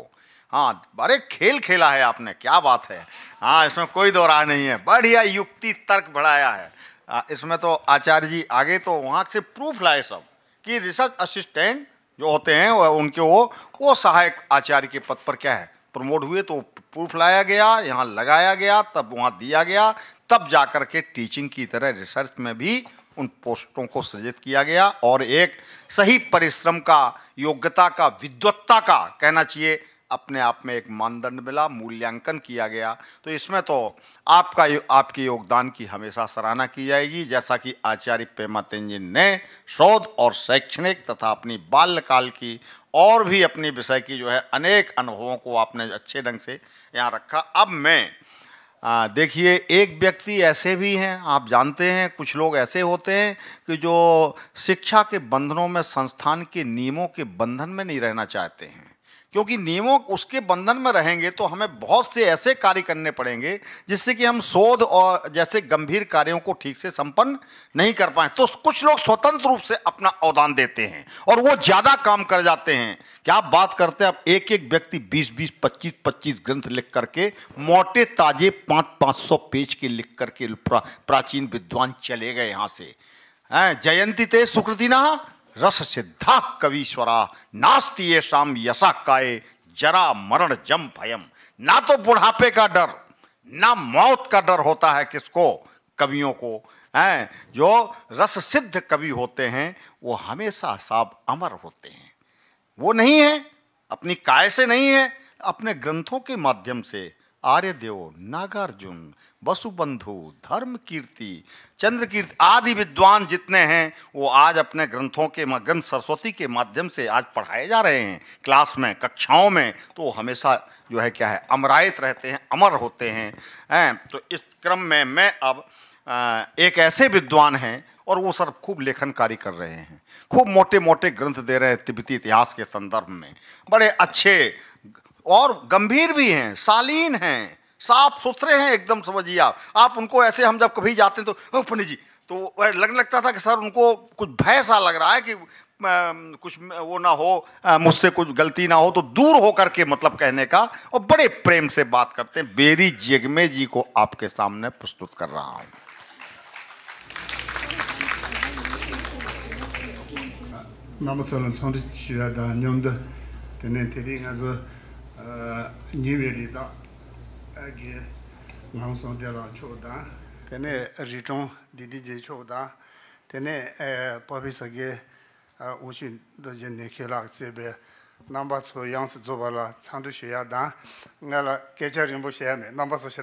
Speaker 1: हाँ अरे खेल खेला है आपने क्या बात है हाँ इसमें कोई दोरा नहीं है बढ़िया युक्ति तर्क बढ़ाया है आ, इसमें तो आचार्य जी आगे तो वहाँ से प्रूफ लाए सब कि रिसर्च असिस्टेंट जो होते हैं उनके वो वो सहायक आचार्य के पद पर क्या है प्रमोट हुए तो लाया गया यहाँ लगाया गया तब वहाँ दिया गया तब जाकर के टीचिंग की तरह रिसर्च में भी उन पोस्टों को सृजित किया गया और एक सही परिश्रम का योग्यता का विद्वत्ता का कहना चाहिए अपने आप में एक मानदंड मिला मूल्यांकन किया गया तो इसमें तो आपका आपके योगदान की हमेशा सराहना की जाएगी जैसा कि आचार्य पेमा तेंजिन ने शोध और शैक्षणिक तथा अपनी बाल्यकाल की और भी अपने विषय की जो है अनेक अनुभवों को आपने अच्छे ढंग से यहाँ रखा अब मैं देखिए एक व्यक्ति ऐसे भी हैं आप जानते हैं कुछ लोग ऐसे होते हैं कि जो शिक्षा के बंधनों में संस्थान के नियमों के बंधन में नहीं रहना चाहते हैं क्योंकि नियमों उसके बंधन में रहेंगे तो हमें बहुत से ऐसे कार्य करने पड़ेंगे जिससे कि हम शोध और जैसे गंभीर कार्यों को ठीक से संपन्न नहीं कर पाए तो कुछ लोग स्वतंत्र रूप से अपना अवदान देते हैं और वो ज़्यादा काम कर जाते हैं क्या आप बात करते हैं अब एक एक व्यक्ति बीस बीस पच्चीस पच्चीस ग्रंथ लिख करके मोटे ताजे पांच पांच सौ पेज के लिख करके प्रा, प्राचीन विद्वान चले गए यहां से जयंती ते सुकृति ना रस सिद्धा कवीश्वरा नास्ती ये शाम यशा काये जरा मरण जम भयम ना तो बुढ़ापे का डर ना मौत का डर होता है किसको कवियों को हैं जो रस सिद्ध कवि होते हैं वो हमेशा साब अमर होते हैं वो नहीं है अपनी काय से नहीं है अपने ग्रंथों के माध्यम से आर्यदेव नागार्जुन वसुबंधु धर्म कीर्ति चंद्र कीर्ति आदि विद्वान जितने हैं वो आज अपने ग्रंथों के ग्रंथ सरस्वती के माध्यम से आज पढ़ाए जा रहे हैं क्लास में कक्षाओं में तो हमेशा जो है क्या है अमरायत रहते हैं अमर होते हैं हैं तो इस क्रम में मैं अब आ, एक ऐसे विद्वान हैं और वो सर खूब लेखन कार्य कर रहे हैं खूब मोटे मोटे ग्रंथ दे रहे हैं तिब्बती इतिहास के संदर्भ में बड़े अच्छे और गंभीर भी हैं शालीन हैं साफ सुथरे हैं एकदम समझिए आप आप उनको ऐसे हम जब कभी जाते हैं तो पंडित जी तो लगने लगता था कि सर उनको कुछ भय सा लग रहा है कि कुछ वो ना हो मुझसे कुछ गलती ना हो तो दूर होकर के मतलब कहने का और बड़े प्रेम से बात करते हैं बेरी जेगमे जी को आपके सामने प्रस्तुत कर रहा हूँ
Speaker 12: नमस्कार Agi ngāngsāng diya lāng chōg dāng, tēnei rīchōng dīdī jē chōg dāng, tēnei pōpi sāgi ā uñshī ndo jēni khēlāq sē bē, nāmbā tsō yāng sā dzōpa lā cāntu shē yā dāng, ngā la kēchā rīmbō shē mē, nāmbā tsō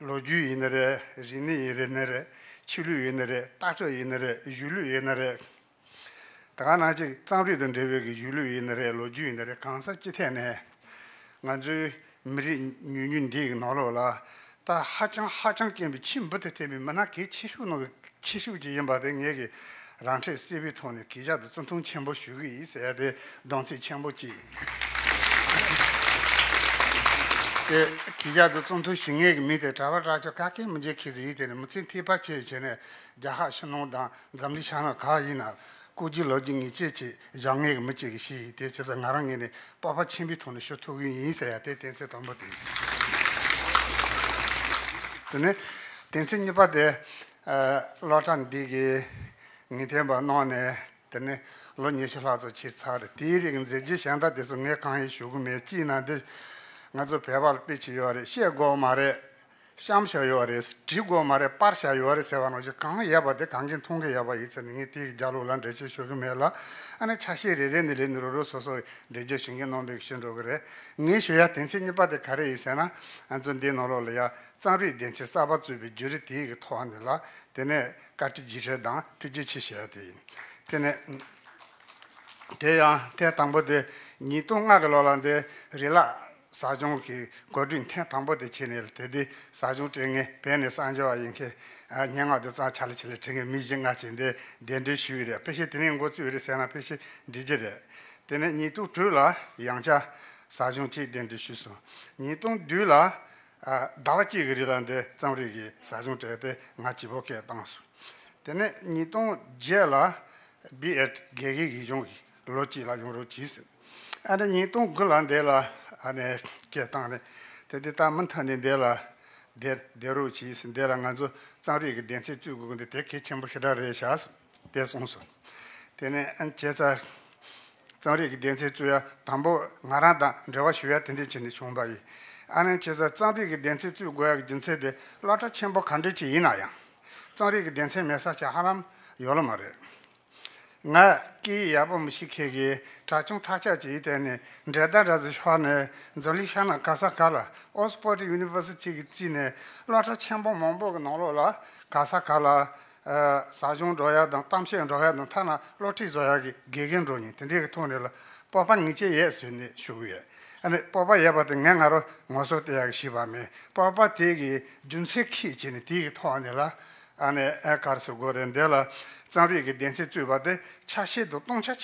Speaker 12: 로주 이너레 지니 이레네레 치루 이너레 따저 이너레 줄루 이너레 다가나지 짜브리던 데베기 줄루 이너레 로주 이너레 간사치 테네 간주 미리 뉴뉴 데기 나로라 다 하짱 하짱 게미 침부터 데미 마나 게 치슈노 치슈지 얘기 랑체 시비톤이 기자도 전통 첨부 수익이 있어야 돼 동치 첨부지 ᱛᱮ ᱠᱤᱡᱟᱫᱚ ᱥᱚᱱᱛᱚ ᱥᱤᱝᱜᱮ ᱢᱤᱫᱮ ᱛᱟᱵᱟ ᱨᱟᱡᱚ ᱠᱟᱠᱮ ᱢᱩᱡᱮ ᱠᱤᱡᱤ ᱛᱮᱱ ᱢᱩᱪᱤᱱ ᱛᱤᱯᱟᱪᱮ ᱡᱮᱱᱮ ᱡᱟᱦᱟᱸ ᱥᱱᱚᱫᱟ ᱡᱟᱢᱟᱱᱟ ᱥᱤᱝᱜᱮ ᱢᱤᱫᱮ ᱛᱟᱵᱟ ᱨᱟᱡᱚ ᱠᱟᱠᱮ ᱢᱩᱡᱮ ᱠᱤᱡᱤ ᱛᱮᱱ ᱢᱩᱪᱤᱱ ᱛᱤᱯᱟᱪᱮ ᱡᱮᱱᱮ ᱡᱟᱦᱟᱸ ᱥᱱᱚᱫᱟ ᱡᱟᱢᱟᱱᱟ ᱥᱤᱝᱜᱮ ᱢᱤᱫᱮ ᱛᱟᱵᱟ ᱨᱟᱡᱚ ᱠᱟᱠᱮ ᱢᱩᱡᱮ ᱠᱤᱡᱤ ᱛᱮᱱ ᱢᱩᱪᱤᱱ ᱛᱤᱯᱟᱪᱮ ᱡᱮᱱᱮ ᱡᱟᱦᱟᱸ ᱥᱱᱚᱫᱟ ᱡᱟᱢᱟᱱᱟ ᱥᱤᱝᱜᱮ ᱢᱤᱫᱮ ᱛᱟᱵᱟ ᱨᱟᱡᱚ ᱠᱟᱠᱮ ᱢᱩᱡᱮ ᱠᱤᱡᱤ ᱛᱮᱱ ᱢᱩᱪᱤᱱ ᱛᱤᱯᱟᱪᱮ ᱡᱮᱱᱮ ᱡᱟᱦᱟᱸ ᱥᱱᱚᱫᱟ ᱡᱟᱢᱟᱱᱟ ᱥᱤᱝᱜᱮ ᱢᱤᱫᱮ ᱛᱟᱵᱟ ᱨᱟᱡᱚ ᱠᱟᱠᱮ ᱢᱩᱡᱮ ᱠᱤᱡᱤ ᱛᱮᱱ ᱢᱩᱪᱤᱱ ᱛᱤᱯᱟᱪᱮ ᱡᱮᱱᱮ ᱡᱟᱦᱟᱸ ᱥᱱᱚᱫᱟ ᱡᱟᱢᱟᱱᱟ ngazu pebal pichi yore, xie go mare, xiamxio yore, tri go mare, parxia yore sewa no, xe kanga yaba de, kangin tonga yaba ichi, ningi ti jalu lan rechi shoki mela, ane chashi re re nire nire ro so so rechi shingi nombi kishin ro gore, ngi shoya tenchi nipa de kare ise na, anzu di nolo le ya, zangri denchi saba sajung ki godun ten tambo de chi nil, tedi sajung tingi peni sanjawa yinki nyinga de zang chali chili tingi mi jinga chi ndi dendri shui ri, peshi tingi ngu zui ri sena peshi diji ri. Tene nyi tu tu la yangja sajung chi dendri shui su. Nyi tu du la dala chi giri la ndi zang ri ki sajung chi ndi nga chi nyi tu ānē kia tāng nē, 데라 데 tā mē tāng nē dē rā, dē rū chī sē, dē rā ngā dzō tsaṅ rī ka dēnsē chū gu gu nē, tē kē chēmbō shē tā rē shās, tē sōng sō. Tē nē ān che nga ki yabu mishi keki chachung tacha 졸리샤나 itani dredan razi shwa ne zoli shwa na kasa kala Oxford University ki tsi ne lota chenpo mambu ka nolo la kasa kala e, sajung zhoya dan tamshen zhoya dan tana loti zhoya ki gegen zhoni tende ka toni ngiche nga ki tegi ki chini tegi e, karsu gore ndela tsāng rīgi dēnsē tsui bātē, 쳔보스 tō tōng chā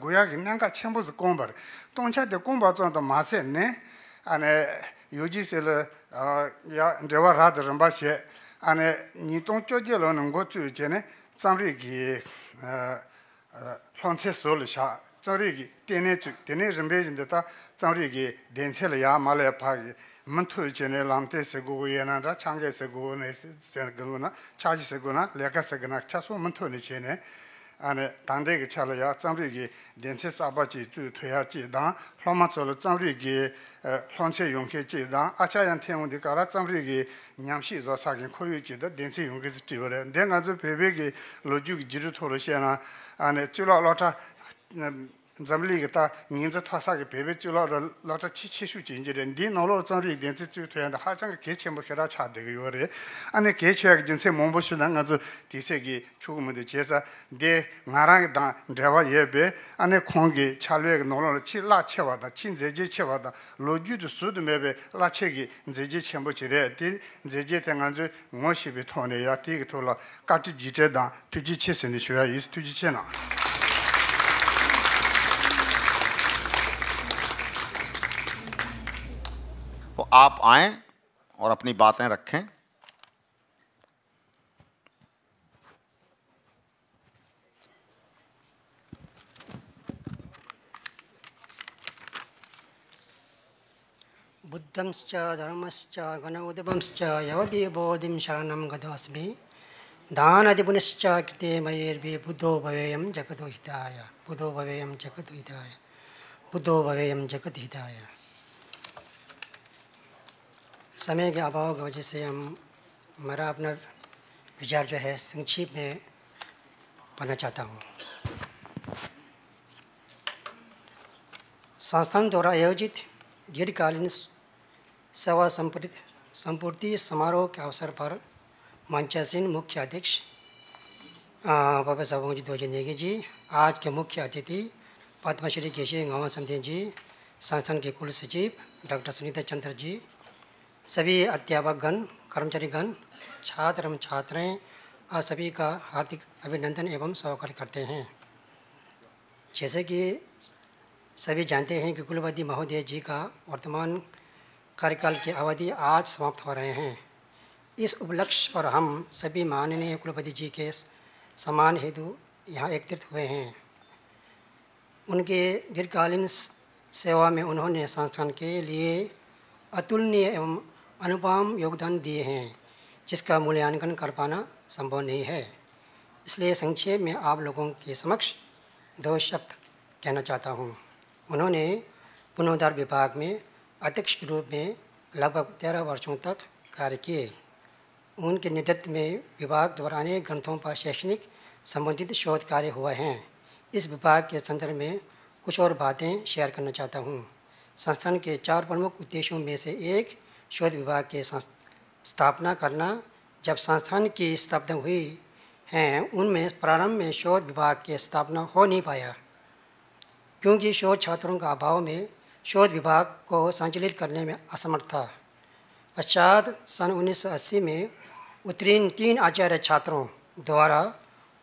Speaker 12: 고야게 zi 쳔보스 bārē, 동차데 niyabā dō 마세네 아네 유지셀 kā chēngbō zi kōng bārē, tōng chā tē kōng bā tōng tō māsē nē, anē 데네 jī sē lē 야 rēwā rā muntui chi nè, lam tèi sè gu gu yé nàn rà chàng gèi sè gu gu nèi sè gung gŏ ni zambili ki taa nginza thasa ki pepe chu la la ta chi chi shu chi nji re di nolo zambili ki dianzi chu tuyan da haa changa kei chenpo kera cha dega yo re ane kei chu ya ki jinsi mungbo shu na nga zu di se ki chuku mudi che sa di nga rangi dang drewa ye be ane kongi cha luwe ki nolo chi la che wa da chi nze je che wa da lo ju du su du me be la che ki nze je chenpo chi re di nze je ten nga zu ngon shi bi tong ne ya di ki to la ka chi ji che dang tu ji che se ni shu ya isi tu ji che na आप आएँ
Speaker 1: और अपनी बातें रखें
Speaker 13: बुद्धमश्च धर्मश्च गणौदभंश्च यवदेबोधिं शरणं गतोऽस्मि दानदिपुनश्च कृते मयैर्वि बुद्धो भवेयं जगदुहिताय बुद्धो भवेयं जगदुहिताय बुद्धो भवेयं जगदुहिताय समय के अभाव की वजह से हम मेरा अपना विचार जो है संक्षिप में पढ़ना चाहता हूँ संस्थान द्वारा आयोजित दीर्घकालीन सेवा संपर्ति संपूर्ति समारोह के अवसर पर मंचासीन मुख्य अध्यक्ष प्रोफेसर वंजी दोजी नेगी जी आज के मुख्य अतिथि पद्मश्री केशव गवा समी जी संस्थान के कुल सचिव डॉक्टर सुनीता चंद्र जी सभी अध्यापकगण कर्मचारीगण छात्र एवं छात्राएँ आप सभी का हार्दिक अभिनंदन एवं स्वागत करते हैं जैसे कि सभी जानते हैं कि कुलपति महोदय जी का वर्तमान कार्यकाल की अवधि आज समाप्त हो रहे हैं इस उपलक्ष्य पर हम सभी माननीय कुलपति जी के समान हेतु यहाँ एकत्रित हुए हैं उनके दीर्घकालीन सेवा में उन्होंने संस्थान के लिए अतुलनीय एवं अनुपम योगदान दिए हैं जिसका मूल्यांकन कर पाना संभव नहीं है इसलिए संक्षेप में आप लोगों के समक्ष दो शब्द कहना चाहता हूँ उन्होंने पुनरुद्धार विभाग में अध्यक्ष के रूप में लगभग तेरह वर्षों तक कार्य किए उनके नेतृत्व में विभाग द्वारा अनेक ग्रंथों पर शैक्षणिक संबंधित शोध कार्य हुए हैं इस विभाग के संदर्भ में कुछ और बातें शेयर करना चाहता हूँ संस्थान के चार प्रमुख उद्देश्यों में से एक शोध विभाग के स्थापना करना जब संस्थान की स्थापना हुई हैं उनमें प्रारंभ में शोध विभाग की स्थापना हो नहीं पाया क्योंकि शोध छात्रों का अभाव में शोध विभाग को संचालित करने में असमर्थ था पश्चात सन 1980 में उत्तीर्ण तीन आचार्य छात्रों द्वारा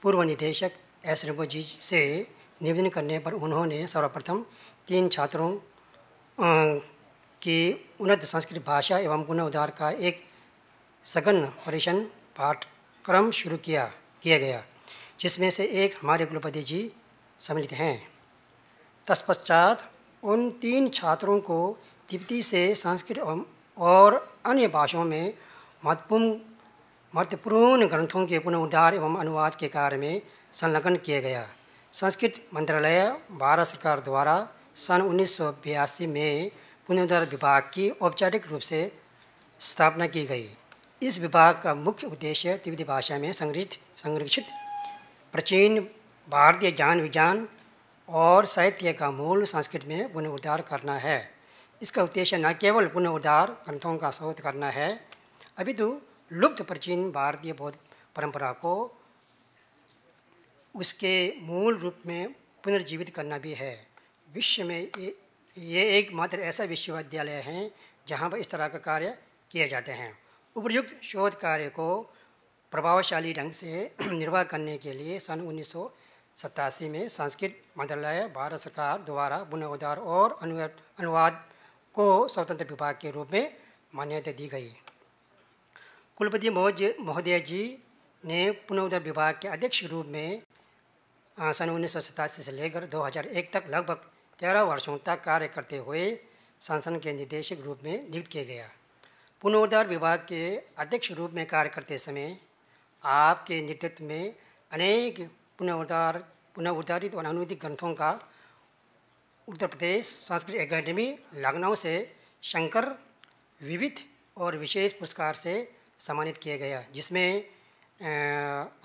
Speaker 13: पूर्व निदेशक एस रेबो जी से निवेदन करने पर उन्होंने सर्वप्रथम तीन छात्रों अं, की उन्नत संस्कृत भाषा एवं गुण उद्धार का एक सघन परिषण पाठक्रम शुरू किया किया गया जिसमें से एक हमारे कुलपति जी सम्मिलित हैं तत्पश्चात उन तीन छात्रों को तिब्बती से संस्कृत और अन्य भाषाओं में महत्वपूर्ण महत्वपूर्ण ग्रंथों के पुनः उद्धार एवं अनुवाद के कार्य में संलग्न किया गया संस्कृत मंत्रालय भारत सरकार द्वारा सन उन्नीस में पुनरुद्धार विभाग की औपचारिक रूप से स्थापना की गई इस विभाग का मुख्य उद्देश्य तिब्बती भाषा में संग्रहित संरक्षित प्राचीन भारतीय ज्ञान विज्ञान और साहित्य का मूल संस्कृत में पुनरुद्धार करना है इसका उद्देश्य न केवल पुनरुद्धार ग्रंथों का शोध करना है अभी तो लुप्त प्राचीन भारतीय बौद्ध परंपरा को उसके मूल रूप में पुनर्जीवित करना भी है विश्व में ये एकमात्र ऐसा विश्वविद्यालय है जहाँ पर इस तरह का कार्य किए जाते हैं उपयुक्त शोध कार्य को प्रभावशाली ढंग से निर्वाह करने के लिए सन उन्नीस में संस्कृत मंत्रालय भारत सरकार द्वारा पुनरुद्धार और अनुवाद को स्वतंत्र विभाग के रूप में मान्यता दी गई कुलपति महोदय जी ने पुनरुद्धार विभाग के अध्यक्ष रूप में सन उन्नीस से लेकर 2001 तक लगभग तेरह वर्षों तक कार्य करते हुए संसद के निदेशक रूप में नियुक्त किया गया पुनरुद्धार विभाग के अध्यक्ष रूप में कार्य करते समय आपके नेतृत्व में अनेक पुनरुद्धार पुनरुद्धारित और अनुदित ग्रंथों का उत्तर प्रदेश संस्कृत एकेडमी लखनऊ से शंकर विविध और विशेष पुरस्कार से सम्मानित किया गया जिसमें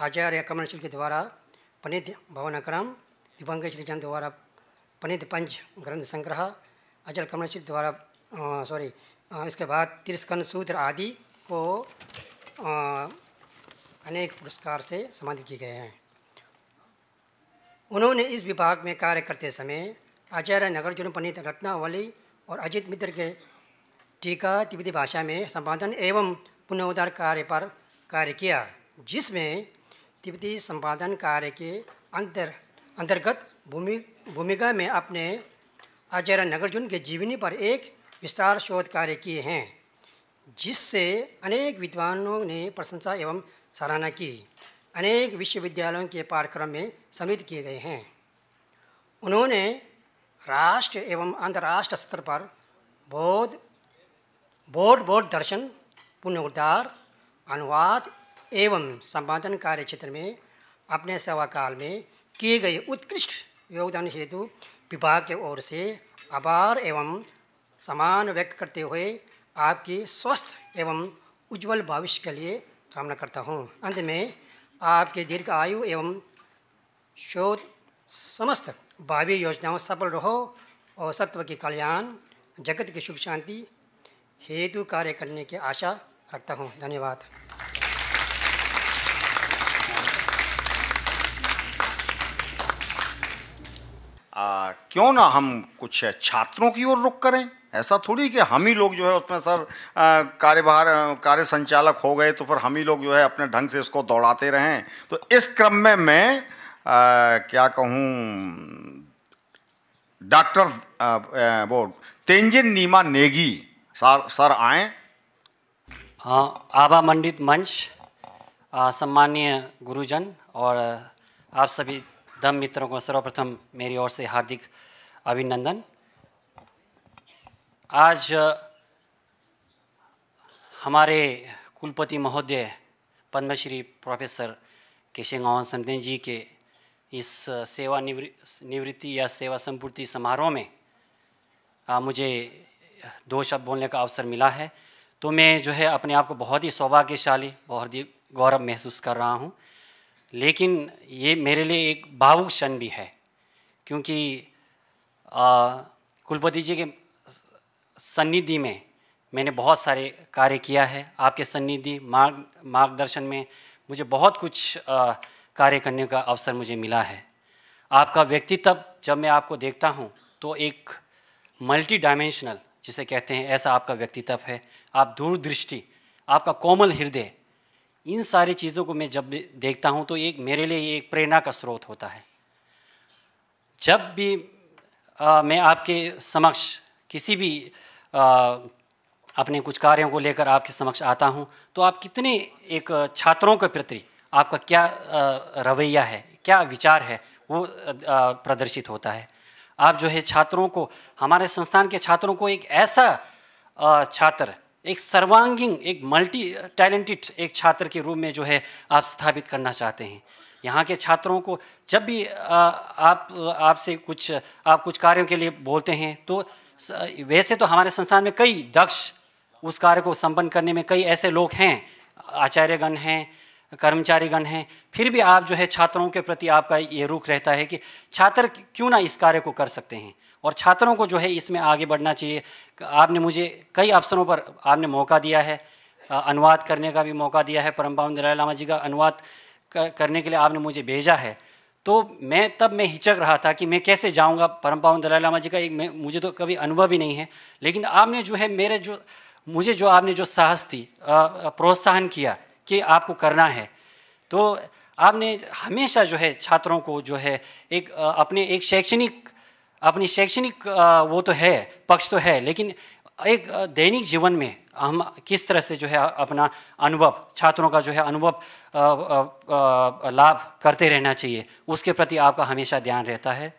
Speaker 13: आचार्य कमल शुल्क द्वारा पंडित भवन अक्रम दिवंग श्रीचंद द्वारा पनित पंच ग्रंथ संग्रह अजल कमलशिप द्वारा सॉरी इसके बाद तिरस्कन सूत्र आदि को आ, अनेक पुरस्कार से सम्मानित किए गए हैं उन्होंने इस विभाग में कार्य करते समय आचार्य नगरजुन पंडित रत्नावली और अजित मित्र के टीका तिब्बती भाषा में संपादन एवं पुनरुद्धार कार्य पर कार्य किया जिसमें तिब्बती संपादन कार्य के अंतर अंतर्गत भूमि भूमिका में अपने आचार्य नगरजुन के जीवनी पर एक विस्तार शोध कार्य किए हैं जिससे अनेक विद्वानों ने प्रशंसा एवं सराहना की अनेक विश्वविद्यालयों के पाठ्यक्रम में सम्मिलित किए गए हैं उन्होंने राष्ट्र एवं अंतर्राष्ट्रीय स्तर पर बौद्ध बोर्ड बोर्ड दर्शन पुनरुद्धार अनुवाद एवं संपादन कार्य क्षेत्र में अपने सेवाकाल में किए गए उत्कृष्ट योगदान हेतु विभाग के ओर से आभार एवं समान व्यक्त करते हुए आपकी स्वस्थ एवं उज्जवल भविष्य के लिए कामना करता हूँ अंत में आपके दीर्घ आयु एवं शोध समस्त भावी योजनाओं सफल रहो और सत्व के कल्याण जगत की सुख शांति हेतु कार्य करने की आशा रखता हूँ धन्यवाद
Speaker 1: आ, क्यों ना हम कुछ छात्रों की ओर रुख करें ऐसा थोड़ी कि हम ही लोग जो है उसमें सर कार्यभार कार्य संचालक हो गए तो फिर हम ही लोग जो है अपने ढंग से इसको दौड़ाते रहें तो इस क्रम में मैं आ, क्या कहूँ
Speaker 14: डॉक्टर वो तेंजिन नीमा नेगी सर सर आए हाँ, आभा मंडित मंच सम्मानीय गुरुजन और आप सभी तमाम मित्रों को सर्वप्रथम मेरी ओर से हार्दिक अभिनंदन आज हमारे कुलपति महोदय पद्मश्री प्रोफेसर केशेगावन समदेन जी के इस सेवा निवृत्ति या सेवा संपूर्ति समारोह में आ, मुझे दो शब्द बोलने का अवसर मिला है तो मैं जो है अपने आप को बहुत ही सौभाग्यशाली बहुत ही गौरव महसूस कर रहा हूँ लेकिन ये मेरे लिए एक भावुक क्षण भी है क्योंकि कुलपति जी के सन्निधि में मैंने बहुत सारे कार्य किया है आपके सन्निधि मार्ग मार्गदर्शन में मुझे बहुत कुछ कार्य करने का अवसर मुझे मिला है आपका व्यक्तित्व जब मैं आपको देखता हूँ तो एक मल्टी डायमेंशनल जिसे कहते हैं ऐसा आपका व्यक्तित्व है आप दूरदृष्टि आपका कोमल हृदय इन सारी चीज़ों को मैं जब देखता हूँ तो एक मेरे लिए एक प्रेरणा का स्रोत होता है जब भी आ, मैं आपके समक्ष किसी भी आ, अपने कुछ कार्यों को लेकर आपके समक्ष आता हूँ तो आप कितने एक छात्रों के प्रति आपका क्या रवैया है क्या विचार है वो प्रदर्शित होता है आप जो है छात्रों को हमारे संस्थान के छात्रों को एक ऐसा छात्र एक सर्वांगीण एक मल्टी टैलेंटेड एक छात्र के रूप में जो है आप स्थापित करना चाहते हैं यहाँ के छात्रों को जब भी आप आपसे कुछ आप कुछ कार्यों के लिए बोलते हैं तो वैसे तो हमारे संस्थान में कई दक्ष उस कार्य को संपन्न करने में कई ऐसे लोग हैं आचार्यगण हैं कर्मचारीगण हैं फिर भी आप जो है छात्रों के प्रति आपका ये रुख रहता है कि छात्र क्यों ना इस कार्य को कर सकते हैं और छात्रों को जो है इसमें आगे बढ़ना चाहिए आपने मुझे कई अवसरों पर आपने मौका दिया है अनुवाद करने का भी मौका दिया है परम पावन दलाई लामा जी का अनुवाद करने के लिए आपने मुझे भेजा है तो मैं तब मैं हिचक रहा था कि मैं कैसे जाऊंगा परम पावन दलाई लामा जी का एक मुझे तो कभी अनुभव ही नहीं है लेकिन आपने जो है मेरे जो मुझे जो आपने जो साहस थी प्रोत्साहन किया कि आपको करना है तो आपने हमेशा जो है छात्रों को जो है एक अपने एक शैक्षणिक अपनी शैक्षणिक वो तो है पक्ष तो है लेकिन एक दैनिक जीवन में हम किस तरह से जो है अपना अनुभव छात्रों का जो है अनुभव लाभ करते रहना चाहिए उसके प्रति आपका हमेशा ध्यान रहता है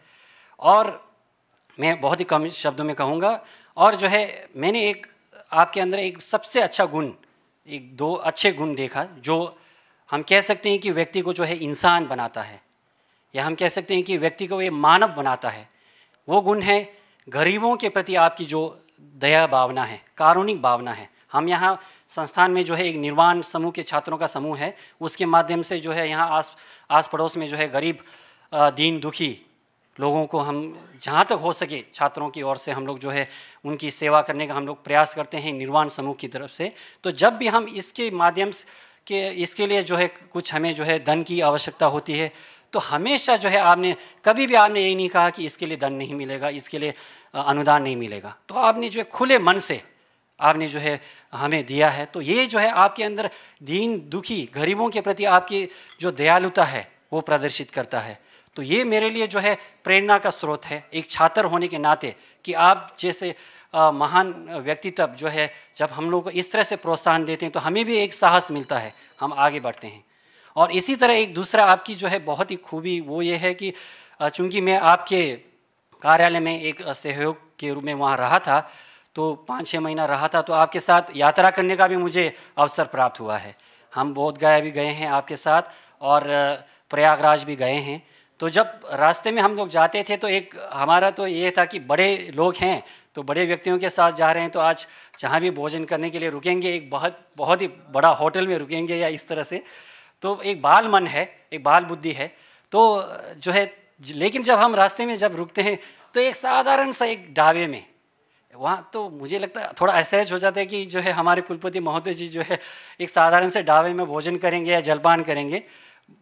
Speaker 14: और मैं बहुत ही कम शब्दों में कहूँगा और जो है मैंने एक आपके अंदर एक सबसे अच्छा गुण एक दो अच्छे गुण देखा जो हम कह सकते हैं कि व्यक्ति को जो है इंसान बनाता है या हम कह सकते हैं कि व्यक्ति को ये मानव बनाता है वो गुण है गरीबों के प्रति आपकी जो दया भावना है कारुणिक भावना है हम यहाँ संस्थान में जो है एक निर्वाण समूह के छात्रों का समूह है उसके माध्यम से जो है यहाँ आस आस पड़ोस में जो है गरीब दीन दुखी लोगों को हम जहाँ तक हो सके छात्रों की ओर से हम लोग जो है उनकी सेवा करने का हम लोग प्रयास करते हैं निर्वाण समूह की तरफ से तो जब भी हम इसके माध्यम के इसके लिए जो है कुछ हमें जो है धन की आवश्यकता होती है तो हमेशा जो है आपने कभी भी आपने यही नहीं कहा कि इसके लिए धन नहीं मिलेगा इसके लिए अनुदान नहीं मिलेगा तो आपने जो है खुले मन से आपने जो है हमें दिया है तो ये जो है आपके अंदर दीन दुखी गरीबों के प्रति आपकी जो दयालुता है वो प्रदर्शित करता है तो ये मेरे लिए जो है प्रेरणा का स्रोत है एक छात्र होने के नाते कि आप जैसे आ, महान व्यक्तित्व जो है जब हम लोग को इस तरह से प्रोत्साहन देते हैं तो हमें भी एक साहस मिलता है हम आगे बढ़ते हैं और इसी तरह एक दूसरा आपकी जो है बहुत ही खूबी वो ये है कि चूंकि मैं आपके कार्यालय में एक सहयोग के रूप में वहाँ रहा था तो पाँच छः महीना रहा था तो आपके साथ यात्रा करने का भी मुझे अवसर प्राप्त हुआ है हम बोध गया भी गए हैं आपके साथ और प्रयागराज भी गए हैं तो जब रास्ते में हम लोग जाते थे तो एक हमारा तो ये था कि बड़े लोग हैं तो बड़े व्यक्तियों के साथ जा रहे हैं तो आज जहाँ भी भोजन करने के लिए रुकेंगे एक बहुत बहुत ही बड़ा होटल में रुकेंगे या इस तरह से तो एक बाल मन है एक बाल बुद्धि है तो जो है लेकिन जब हम रास्ते में जब रुकते हैं तो एक साधारण सा एक ढाबे में वहाँ तो मुझे लगता है थोड़ा असहज हो जाता है कि जो है हमारे कुलपति महोदय जी जो है एक साधारण से ढाबे में भोजन करेंगे या जलपान करेंगे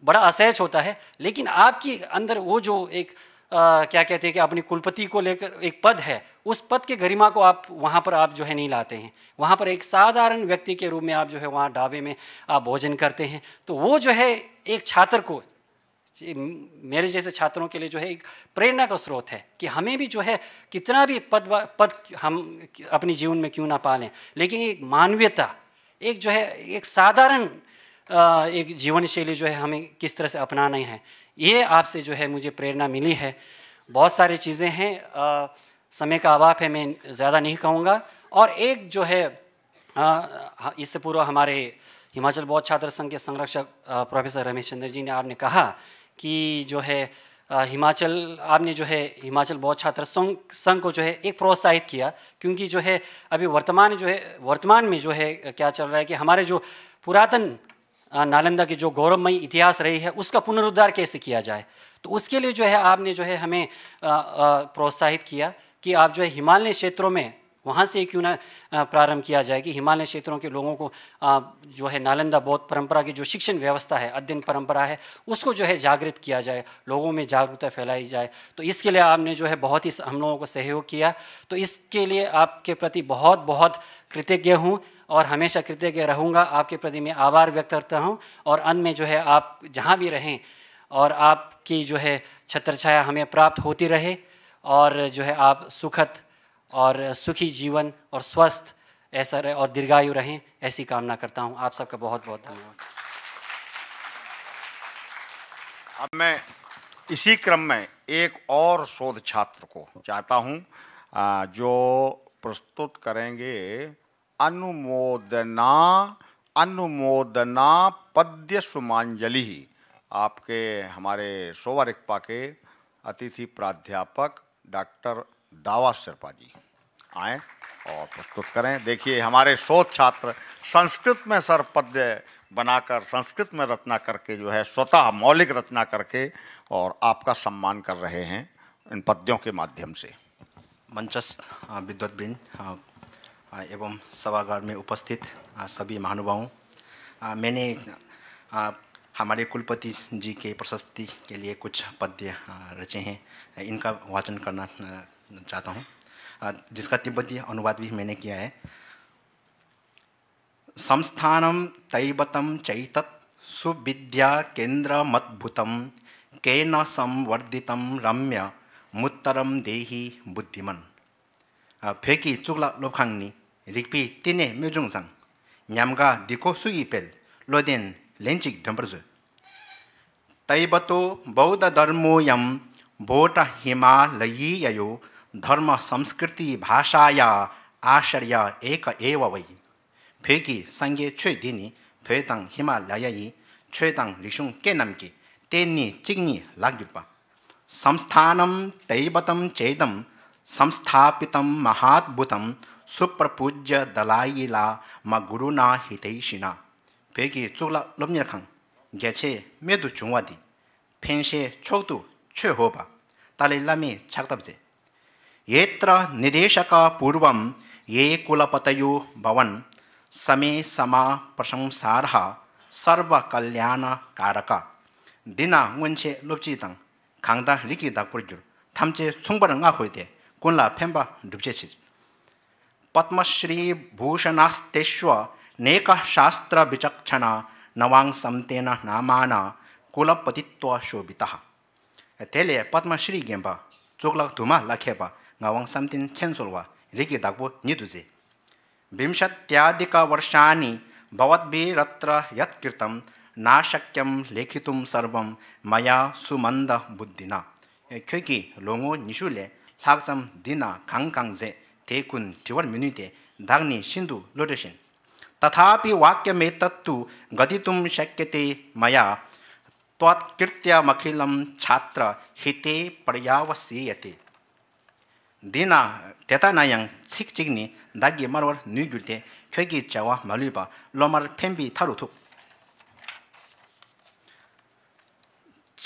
Speaker 14: बड़ा असहज होता है लेकिन आपकी अंदर वो जो एक आ, क्या कहते हैं कि अपने कुलपति को लेकर एक पद है उस पद के गरिमा को आप वहाँ पर आप जो है नहीं लाते हैं वहाँ पर एक साधारण व्यक्ति के रूप में आप जो है वहाँ ढाबे में आप भोजन करते हैं तो वो जो है एक छात्र को मेरे जैसे छात्रों के लिए जो है एक प्रेरणा का स्रोत है कि हमें भी जो है कितना भी पद पद हम अपने जीवन में क्यों ना पालें लेकिन एक मानवीयता एक जो है एक साधारण एक जीवन शैली जो है हमें किस तरह से अपनाना है ये आपसे जो है मुझे प्रेरणा मिली है बहुत सारी चीज़ें हैं समय का अभाव है मैं ज़्यादा नहीं कहूँगा और एक जो है इससे पूर्व हमारे हिमाचल बौद्ध छात्र संघ के संरक्षक प्रोफेसर रमेश चंद्र जी ने आपने कहा कि जो है हिमाचल आपने जो है हिमाचल बौद्ध छात्र संघ संघ को जो है एक प्रोत्साहित किया क्योंकि जो है अभी वर्तमान जो है वर्तमान में जो है क्या चल रहा है कि हमारे जो पुरातन नालंदा की जो गौरवमयी इतिहास रही है उसका पुनरुद्धार कैसे किया जाए तो उसके लिए जो है आपने जो है हमें प्रोत्साहित किया कि आप जो है हिमालय क्षेत्रों में वहाँ से क्यों ना प्रारंभ किया जाए कि हिमालय क्षेत्रों के लोगों को जो है नालंदा बौद्ध परंपरा की जो शिक्षण व्यवस्था है अध्ययन परंपरा है उसको जो है जागृत किया जाए लोगों में जागरूकता फैलाई जाए तो इसके लिए आपने जो है बहुत ही हम लोगों को सहयोग किया तो इसके लिए आपके प्रति बहुत बहुत कृतज्ञ हूँ और हमेशा कृतज्ञ रहूँगा आपके प्रति मैं आभार व्यक्त करता हूँ और अंत में जो है आप जहाँ भी रहें और आपकी जो है छत्रछाया हमें प्राप्त होती रहे और जो है आप सुखद और सुखी जीवन और स्वस्थ ऐसा रहे और दीर्घायु रहें ऐसी कामना करता हूँ आप सबका बहुत बहुत धन्यवाद
Speaker 1: अब मैं इसी क्रम में एक और शोध छात्र को चाहता हूँ जो प्रस्तुत करेंगे अनुमोदना अनुमोदना पद्य सुमांजलि आपके हमारे सोवा रिक्पा के अतिथि प्राध्यापक डॉक्टर दावा शर्पा जी आए और प्रस्तुत करें देखिए हमारे शोध छात्र संस्कृत में सर पद्य बनाकर संस्कृत में रचना करके जो है स्वतः मौलिक रचना करके और आपका सम्मान कर रहे हैं इन पद्यों के माध्यम से
Speaker 15: मंचस्थ हाँ, विद्वत वृंद हाँ, हाँ, एवं सभागार में उपस्थित सभी महानुभावों मैंने हमारे कुलपति जी के प्रशस्ति के लिए कुछ पद्य रचे हैं इनका वाचन करना चाहता हूँ जिसका तिब्बती अनुवाद भी मैंने किया है संस्थानम तैबतम चैतत सुविद्या केंद्र मद्भुतम न संवर्धित रम्य मुत्तरम देही बुद्धिमन फेकी चुगला लोखांगनी रिक्पी तिने म्यूजुंगसंग 냠가 디코 수이펠 लोदेन लेंचिक 덤버즈 तैबतो बौद्ध धर्मो यम बोट हिमालयीयो dharma samskriti bhasha ya asharya ek eva vai pheki sangye chhe dini phe tang himalaya yi chhe tang lishung ke nam ki ten ni chig ni lagyu pa samsthanam teibatam chetam samsthapitam mahadbhutam suprapujya dalai la ma guru na hitai shina pheki chula lomnyar khang ge che medu chungwa di phenshe chhodu chhe ho pa lami chhakdabje yetra nideshaka purvam ye kulapatayu bhavan same sama prashamsarha sarva kalyana karaka dina ngunche lobji tang khangda liki da purju thamche chungbar nga khoyde kunla phemba dubje chi patma shri bhushanasteshwa neka shastra bichakchana nawang samtena namana kulapatitwa shobitah tele patma shri chokla 나왕 썸띵 쳔솔와 리게 닥보 니두제 빔샤 त्यादिका वर्षानि भवत बे रत्र यत लेखितुम सर्वम मया सुमन्द बुद्धिना ए क्योंकि निशुले लाखसम दिना कांगकांगजे तेकुन जिवर मिनिते दागनी लोटेशन तथापि वाक्य मे शक्यते मया त्वत् मखिलम छात्र हिते पर्यावसीयते 디나 데이터나양 칙칙니 나게 마르와 뉘줄테 쾨기 자와 말리바 로마 펜비 타루톡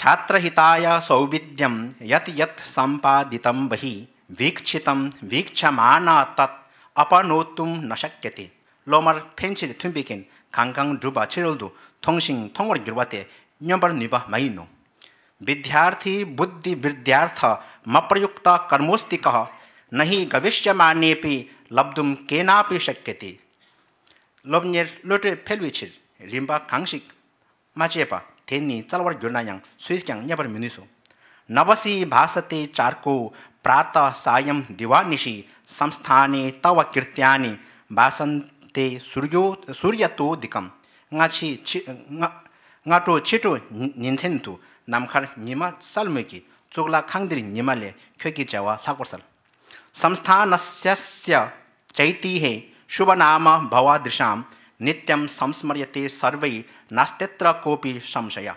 Speaker 15: छात्र हिताय सौविध्यम यत यत संपादितम बहि वीक्षितं वीक्षमाना तत् अपनोतुम नशक्यते लोमर फेंचिल थुंबिकिन कांगकांग दुबा चिरोदु थोंगसिंग थोंगोर गिरवाते न्यंबर निबा माइनो विद्यार्थी बुद्धि विद्यार्थ मयुक्त कर्मोस्ति कह नहीं गविष्य मान्य लब्धुम केना शक्यते लोबनेर लोटे फेलविचिर रिम्बा कांगशिक माचेपा थेनी चलवर जुर्नाया स्विस क्या यहाँ पर मिनिशो नवसी भाषते चारको प्रातः साय दिवा निशी संस्थानी तव कीर्त्या भाषंते सूर्यो सूर्य तो दिखम छि छिटो निंसेन्तु 남칼 니마 살메기 쪽라 tsuklā 니말레 nīma le kyo kī chāvā lākur sāla. samsthā naśyaśya caityi he śubha nāma bhavā dṛśyāṁ nityaṁ samsmaryate sarvai nāsthetra kōpi śaṁśayā.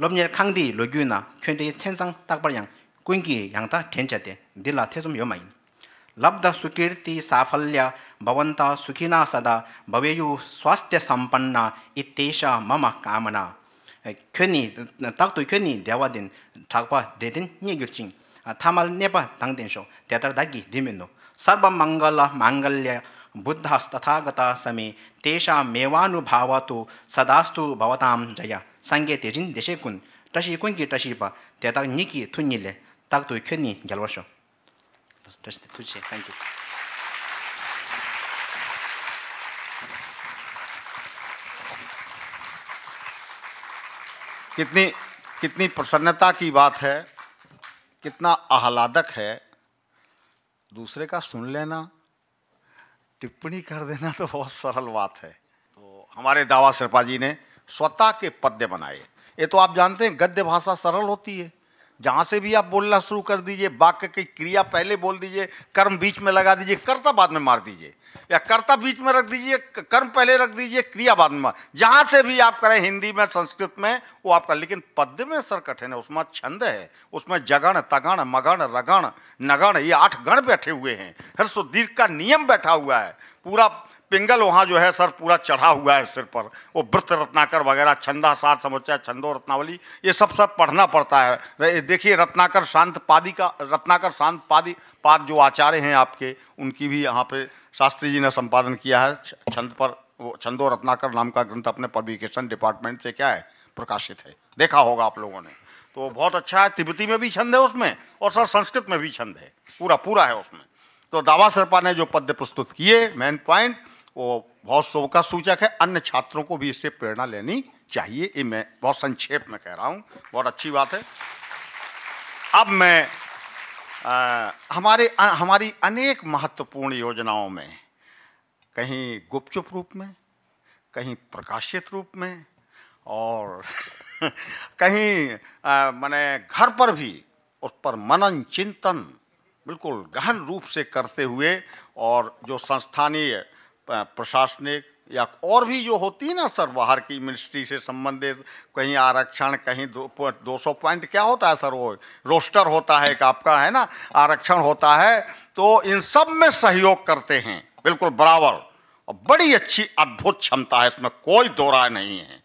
Speaker 15: lōbñā kāṅdhiri lōgyū na kyo nitya caṅsāṁ tākpar yaṁ kuñki yaṁ tā khencate dīrlā thesum bhavanta sampanna kyoni, takto kyoni dewa den chakpa deden nyegir ching, ah, tamal nepa tangden shok, tetar dagi dimendo. Sarpa mangala mangalya buddha stathagata sami, tesha mewanu bhavatu sadastu bhavatam jaya, sangye tejin deshe kun, tashi kunki tashi pa, tetak nyiki tunnyile,
Speaker 1: thank you. कितनी कितनी प्रसन्नता की बात है कितना आह्लादक है दूसरे का सुन लेना टिप्पणी कर देना तो बहुत सरल बात है तो हमारे दावा शर्पा जी ने स्वतः के पद्य बनाए ये तो आप जानते हैं गद्य भाषा सरल होती है जहाँ से भी आप बोलना शुरू कर दीजिए वाक्य की क्रिया पहले बोल दीजिए कर्म बीच में लगा दीजिए कर्ता बाद में मार दीजिए या कर्ता बीच में रख दीजिए कर्म पहले रख दीजिए क्रिया बाद में मार जहाँ से भी आप करें हिंदी में संस्कृत में वो आपका लेकिन पद्य में सर कठिन है उसमें छंद है उसमें जगण तगण मगण रगण नगण ये आठ गण बैठे हुए हैं हर सुदीर्घ का नियम बैठा हुआ है पूरा पिंगल वहाँ जो है सर पूरा चढ़ा हुआ है सिर पर वो वृत्त रत्नाकर वगैरह छंदा सात समुचा छंदो रत्नावली ये सब सब पढ़ना पड़ता है देखिए रत्नाकर शांत पादी का रत्नाकर शांत पादी पाद जो आचार्य हैं आपके उनकी भी यहाँ पे शास्त्री जी ने संपादन किया है छंद पर वो छंदो रत्नाकर नाम का ग्रंथ अपने पब्लिकेशन डिपार्टमेंट से क्या है प्रकाशित है देखा होगा आप लोगों ने तो बहुत अच्छा है तिब्बती में भी छंद है उसमें और सर संस्कृत में भी छंद है पूरा पूरा है उसमें तो दावा सरपा ने जो पद्य प्रस्तुत किए मेन पॉइंट वो बहुत शुभ का सूचक है अन्य छात्रों को भी इससे प्रेरणा लेनी चाहिए ये मैं बहुत संक्षेप में कह रहा हूँ बहुत अच्छी बात है अब मैं आ, हमारे आ, हमारी अनेक महत्वपूर्ण योजनाओं में कहीं गुपचुप रूप में कहीं प्रकाशित रूप में और कहीं मैंने घर पर भी उस पर मनन चिंतन बिल्कुल गहन रूप से करते हुए और जो संस्थानीय प्रशासनिक या और भी जो होती है ना सर बाहर की मिनिस्ट्री से संबंधित कहीं आरक्षण कहीं दो, दो सौ पॉइंट क्या होता है सर वो रोस्टर होता है एक आपका है ना आरक्षण होता है तो इन सब में सहयोग करते हैं बिल्कुल बराबर और बड़ी अच्छी अद्भुत क्षमता है इसमें कोई दो नहीं है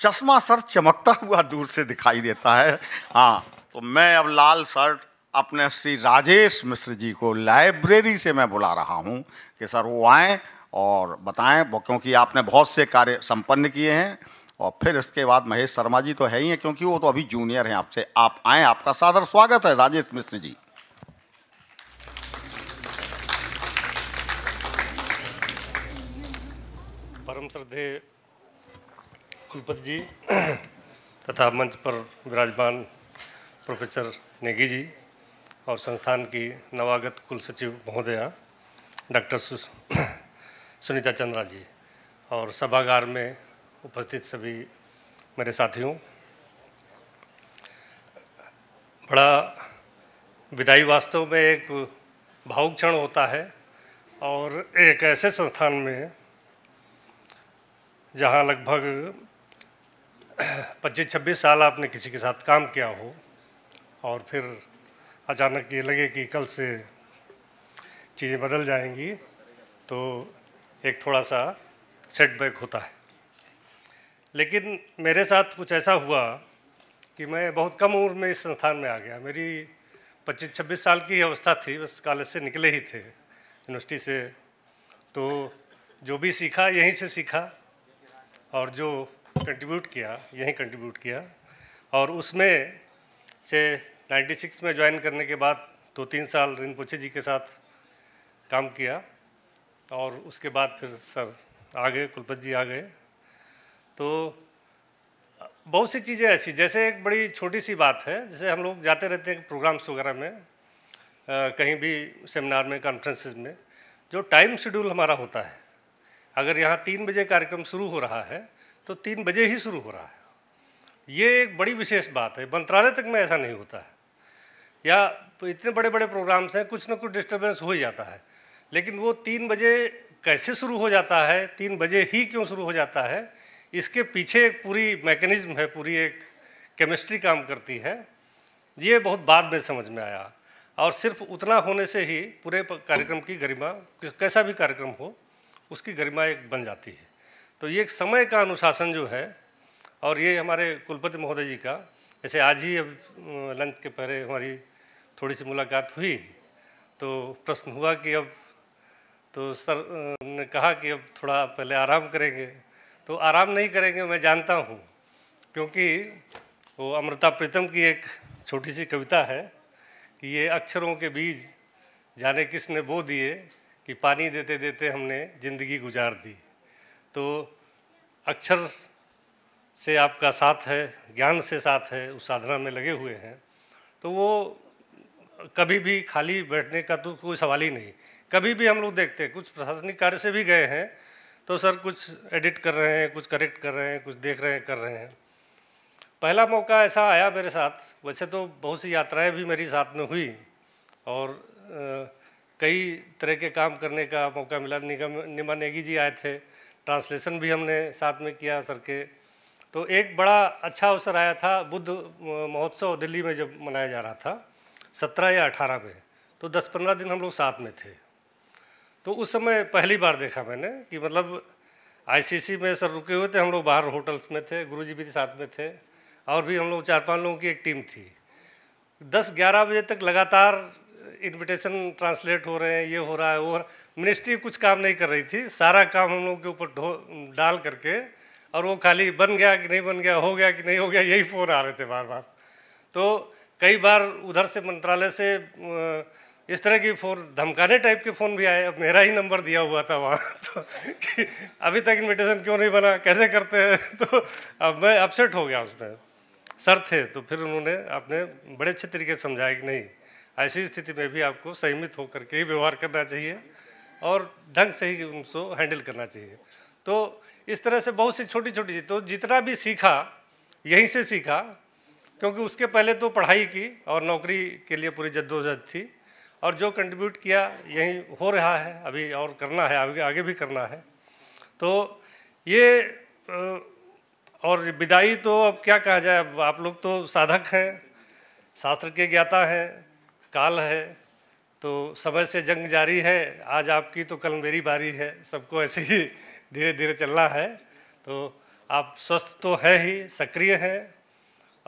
Speaker 1: चश्मा सर चमकता हुआ दूर से दिखाई देता है हाँ तो मैं अब लाल शर्ट अपने श्री राजेश मिश्र जी को लाइब्रेरी से मैं बुला रहा हूँ कि सर वो आएँ और बताएं क्योंकि आपने बहुत से कार्य संपन्न किए हैं और फिर इसके बाद महेश शर्मा जी तो है ही हैं क्योंकि वो तो अभी जूनियर हैं आपसे आप आए आपका सादर स्वागत है राजेश मिश्र जी
Speaker 16: परम श्रद्धे कुलपति जी तथा मंच पर विराजमान प्रोफेसर नेगी जी और संस्थान की नवागत कुल सचिव महोदया डॉक्टर सुनीता चंद्रा जी और सभागार में उपस्थित सभी मेरे साथियों बड़ा विदाई वास्तव में एक भावुक क्षण होता है और एक ऐसे संस्थान में जहां लगभग 25-26 साल आपने किसी के साथ काम किया हो और फिर अचानक ये लगे कि कल से चीज़ें बदल जाएंगी तो एक थोड़ा सा सेटबैक होता है लेकिन मेरे साथ कुछ ऐसा हुआ कि मैं बहुत कम उम्र में इस संस्थान में आ गया मेरी 25-26 साल की अवस्था थी बस कॉलेज से निकले ही थे यूनिवर्सिटी से तो जो भी सीखा यहीं से सीखा और जो कंट्रीब्यूट किया यहीं कंट्रीब्यूट किया और उसमें से 96 में ज्वाइन करने के बाद दो तीन साल रिनपोचे जी के साथ काम किया और उसके बाद फिर सर आ गए कुलपत जी आ गए तो बहुत सी चीज़ें ऐसी जैसे एक बड़ी छोटी सी बात है जैसे हम लोग जाते रहते हैं प्रोग्राम्स वगैरह में आ, कहीं भी सेमिनार में कॉन्फ्रेंसिस में जो टाइम शेड्यूल हमारा होता है अगर यहाँ तीन बजे कार्यक्रम शुरू हो रहा है तो तीन बजे ही शुरू हो रहा है ये एक बड़ी विशेष बात है मंत्रालय तक में ऐसा नहीं होता है या इतने बड़े बड़े प्रोग्राम्स हैं कुछ ना कुछ डिस्टर्बेंस हो ही जाता है लेकिन वो तीन बजे कैसे शुरू हो जाता है तीन बजे ही क्यों शुरू हो जाता है इसके पीछे एक पूरी मैकेनिज़्म है पूरी एक केमिस्ट्री काम करती है ये बहुत बाद में समझ में आया और सिर्फ उतना होने से ही पूरे कार्यक्रम की गरिमा कैसा भी कार्यक्रम हो उसकी गरिमा एक बन जाती है तो ये एक समय का अनुशासन जो है और ये हमारे कुलपति महोदय जी का जैसे आज ही अब लंच के पहले हमारी थोड़ी सी मुलाकात हुई तो प्रश्न हुआ कि अब तो सर ने कहा कि अब थोड़ा पहले आराम करेंगे तो आराम नहीं करेंगे मैं जानता हूँ क्योंकि वो अमृता प्रीतम की एक छोटी सी कविता है कि ये अक्षरों के बीज जाने किसने बो दिए कि पानी देते देते हमने ज़िंदगी गुजार दी तो अक्षर से आपका साथ है ज्ञान से साथ है उस साधना में लगे हुए हैं तो वो कभी भी खाली बैठने का तो कोई सवाल ही नहीं कभी भी हम लोग देखते हैं कुछ प्रशासनिक कार्य से भी गए हैं तो सर कुछ एडिट कर रहे हैं कुछ करेक्ट कर रहे हैं कुछ देख रहे हैं कर रहे हैं पहला मौका ऐसा आया मेरे साथ वैसे तो बहुत सी यात्राएं भी मेरी साथ में हुई और आ, कई तरह के काम करने का मौका मिला निगम निमा नेगी जी आए थे ट्रांसलेशन भी हमने साथ में किया सर के तो एक बड़ा अच्छा अवसर आया था बुद्ध महोत्सव दिल्ली में जब मनाया जा रहा था सत्रह या अठारह में तो दस पंद्रह दिन हम लोग साथ में थे तो उस समय पहली बार देखा मैंने कि मतलब आईसीसी में सर रुके हुए थे हम लोग बाहर होटल्स में थे गुरुजी भी साथ में थे और भी हम लोग चार पांच लोगों की एक टीम थी दस ग्यारह बजे तक लगातार इनविटेशन ट्रांसलेट हो रहे हैं ये हो रहा है और मिनिस्ट्री कुछ काम नहीं कर रही थी सारा काम हम लोगों के ऊपर डाल करके और वो खाली बन गया कि नहीं बन गया हो गया कि नहीं हो गया यही फ़ोन आ रहे थे बार बार तो कई बार उधर से मंत्रालय से इस तरह की फ़ोन धमकाने टाइप के फ़ोन भी आए अब मेरा ही नंबर दिया हुआ था वहाँ तो कि अभी तक इन्विटेशन क्यों नहीं बना कैसे करते हैं तो अब मैं अपसेट हो गया उसमें सर थे तो फिर उन्होंने आपने बड़े अच्छे तरीके से समझाया कि नहीं ऐसी स्थिति में भी आपको संयमित होकर के ही व्यवहार करना चाहिए और ढंग से ही उनको हैंडल करना चाहिए तो इस तरह से बहुत सी छोटी छोटी चीज़ तो जितना भी सीखा यहीं से सीखा क्योंकि उसके पहले तो पढ़ाई की और नौकरी के लिए पूरी जद्दोजहद थी और जो कंट्रीब्यूट किया यहीं हो रहा है अभी और करना है आगे आगे भी करना है तो ये और विदाई तो अब क्या कहा जाए अब आप लोग तो साधक हैं शास्त्र के ज्ञाता हैं काल है तो समय से जंग जारी है आज आपकी तो कल मेरी बारी है सबको ऐसे ही धीरे धीरे चलना है तो आप स्वस्थ तो है ही सक्रिय हैं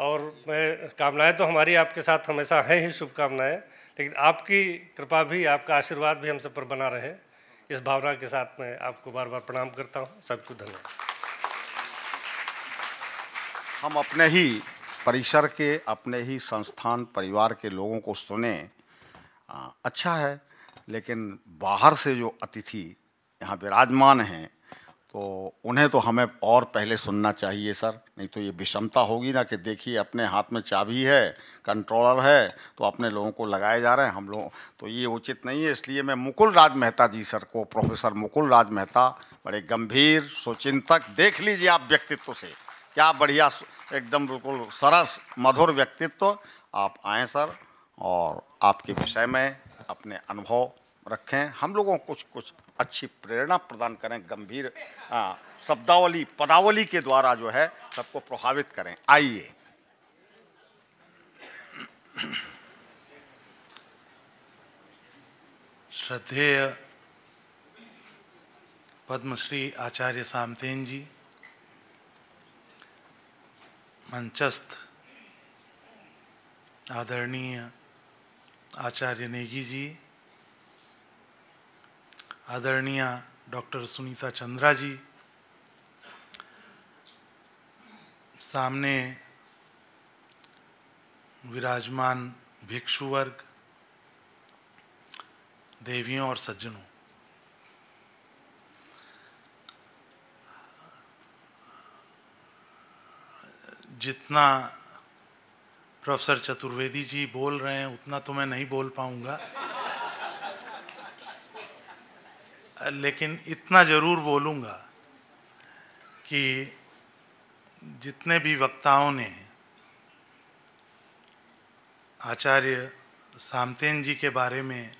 Speaker 16: और मैं कामनाएं तो हमारी आपके साथ हमेशा हैं ही शुभकामनाएं लेकिन आपकी कृपा भी आपका आशीर्वाद भी हम सब पर बना रहे इस भावना के साथ मैं आपको बार बार प्रणाम करता हूँ सबको धन्यवाद
Speaker 1: हम अपने ही परिसर के अपने ही संस्थान परिवार के लोगों को सुने आ, अच्छा है लेकिन बाहर से जो अतिथि यहाँ विराजमान हैं तो उन्हें तो हमें और पहले सुनना चाहिए सर नहीं तो ये विषमता होगी ना कि देखिए अपने हाथ में चाबी है कंट्रोलर है तो अपने लोगों को लगाए जा रहे हैं हम लोग तो ये उचित नहीं है इसलिए मैं मुकुल राज मेहता जी सर को प्रोफेसर मुकुल राज मेहता बड़े गंभीर सुचिंतक देख लीजिए आप व्यक्तित्व से क्या बढ़िया एकदम बिल्कुल सरस मधुर व्यक्तित्व आप आएँ सर और आपके विषय में अपने अनुभव रखें हम लोगों को कुछ कुछ अच्छी प्रेरणा प्रदान करें गंभीर शब्दावली पदावली के द्वारा जो है सबको प्रभावित करें आइए
Speaker 17: श्रद्धेय पद्मश्री आचार्य सामतेन जी मंचस्थ आदरणीय आचार्य नेगी जी आदरणीय डॉक्टर सुनीता चंद्रा जी सामने विराजमान भिक्षु वर्ग देवियों और सज्जनों जितना प्रोफेसर चतुर्वेदी जी बोल रहे हैं उतना तो मैं नहीं बोल पाऊंगा लेकिन इतना ज़रूर बोलूँगा कि जितने भी वक्ताओं ने आचार्य सामतेन जी के बारे में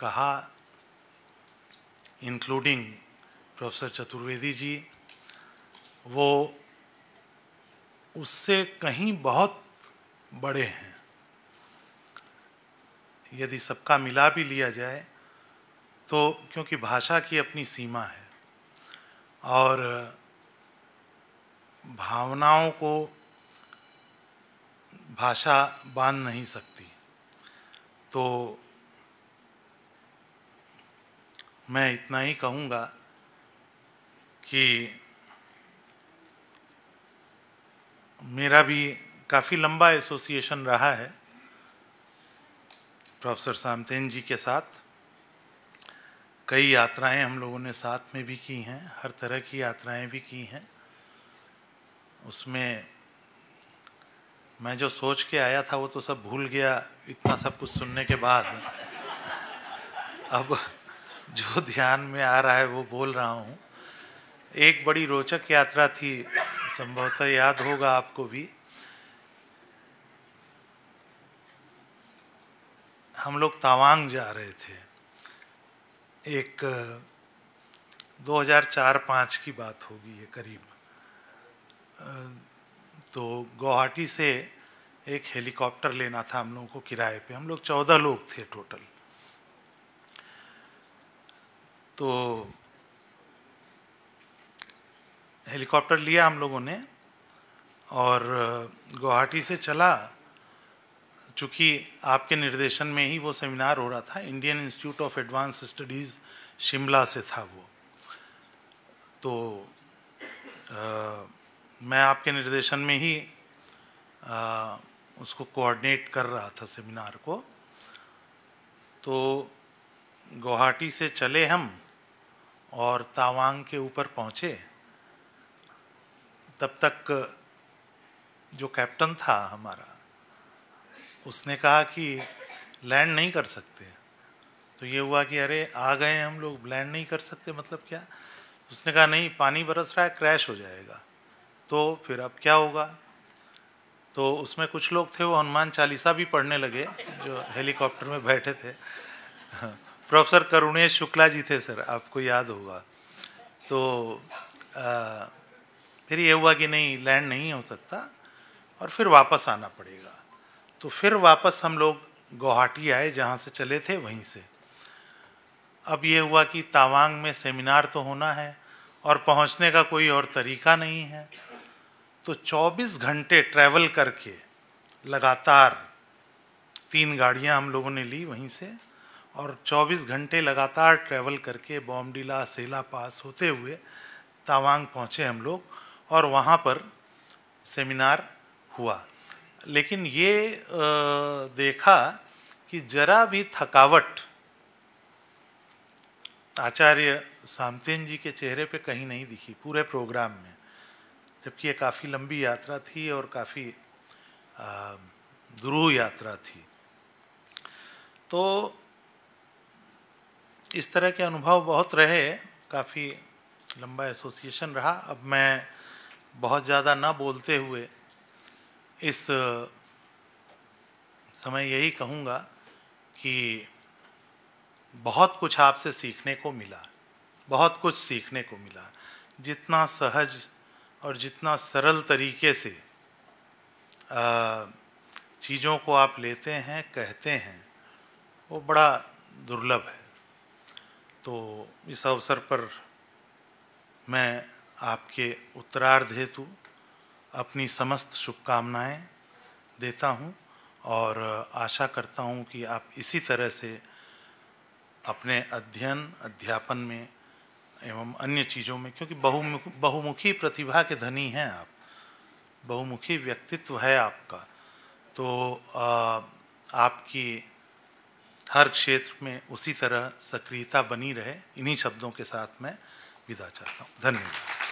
Speaker 17: कहा इंक्लूडिंग प्रोफेसर चतुर्वेदी जी वो उससे कहीं बहुत बड़े हैं यदि सबका मिला भी लिया जाए तो क्योंकि भाषा की अपनी सीमा है और भावनाओं को भाषा बांध नहीं सकती तो मैं इतना ही कहूँगा कि मेरा भी काफ़ी लंबा एसोसिएशन रहा है प्रोफेसर सामतेन जी के साथ कई यात्राएं हम लोगों ने साथ में भी की हैं हर तरह की यात्राएं भी की हैं उसमें मैं जो सोच के आया था वो तो सब भूल गया इतना सब कुछ सुनने के बाद अब जो ध्यान में आ रहा है वो बोल रहा हूँ एक बड़ी रोचक यात्रा थी संभवतः याद होगा आपको भी हम लोग तावांग जा रहे थे एक 2004-5 की बात होगी ये करीब तो गुवाहाटी से एक हेलीकॉप्टर लेना था हम लोगों को किराए पे हम लोग चौदह लोग थे टोटल तो हेलीकॉप्टर लिया हम लोगों ने और गुवाहाटी से चला चूँकि आपके निर्देशन में ही वो सेमिनार हो रहा था Indian Institute of Advanced Studies Shimla से था वो तो आ, मैं आपके निर्देशन में ही आ, उसको कोऑर्डिनेट कर रहा था सेमिनार को तो गुवाहाटी से चले हम और तावांग के ऊपर पहुँचे तब तक जो कैप्टन था हमारा उसने कहा कि लैंड नहीं कर सकते तो ये हुआ कि अरे आ गए हम लोग लैंड नहीं कर सकते मतलब क्या उसने कहा नहीं पानी बरस रहा है क्रैश हो जाएगा तो फिर अब क्या होगा तो उसमें कुछ लोग थे वो हनुमान चालीसा भी पढ़ने लगे जो हेलीकॉप्टर में बैठे थे प्रोफेसर करुणेश शुक्ला जी थे सर आपको याद होगा तो आ, फिर ये हुआ कि नहीं लैंड नहीं हो सकता और फिर वापस आना पड़ेगा तो फिर वापस हम लोग गुवाहाटी आए जहाँ से चले थे वहीं से अब ये हुआ कि तावांग में सेमिनार तो होना है और पहुँचने का कोई और तरीका नहीं है तो 24 घंटे ट्रैवल करके लगातार तीन गाड़ियाँ हम लोगों ने ली वहीं से और 24 घंटे लगातार ट्रैवल करके बॉमडीला सेला पास होते हुए तावांग पहुँचे हम लोग और वहाँ पर सेमिनार हुआ लेकिन ये देखा कि जरा भी थकावट आचार्य सामतेन जी के चेहरे पे कहीं नहीं दिखी पूरे प्रोग्राम में जबकि ये काफ़ी लंबी यात्रा थी और काफ़ी द्रुह यात्रा थी तो इस तरह के अनुभव बहुत रहे काफ़ी लंबा एसोसिएशन रहा अब मैं बहुत ज़्यादा ना बोलते हुए इस समय यही कहूँगा कि बहुत कुछ आपसे सीखने को मिला बहुत कुछ सीखने को मिला जितना सहज और जितना सरल तरीके से चीज़ों को आप लेते हैं कहते हैं वो बड़ा दुर्लभ है तो इस अवसर पर मैं आपके उत्तरार्ध हेतु अपनी समस्त शुभकामनाएं देता हूं और आशा करता हूं कि आप इसी तरह से अपने अध्ययन अध्यापन में एवं अन्य चीज़ों में क्योंकि बहुमुख बहुमुखी प्रतिभा के धनी हैं आप बहुमुखी व्यक्तित्व है आपका तो आ, आपकी हर क्षेत्र में उसी तरह सक्रियता बनी रहे इन्हीं शब्दों के साथ मैं विदा चाहता हूँ धन्यवाद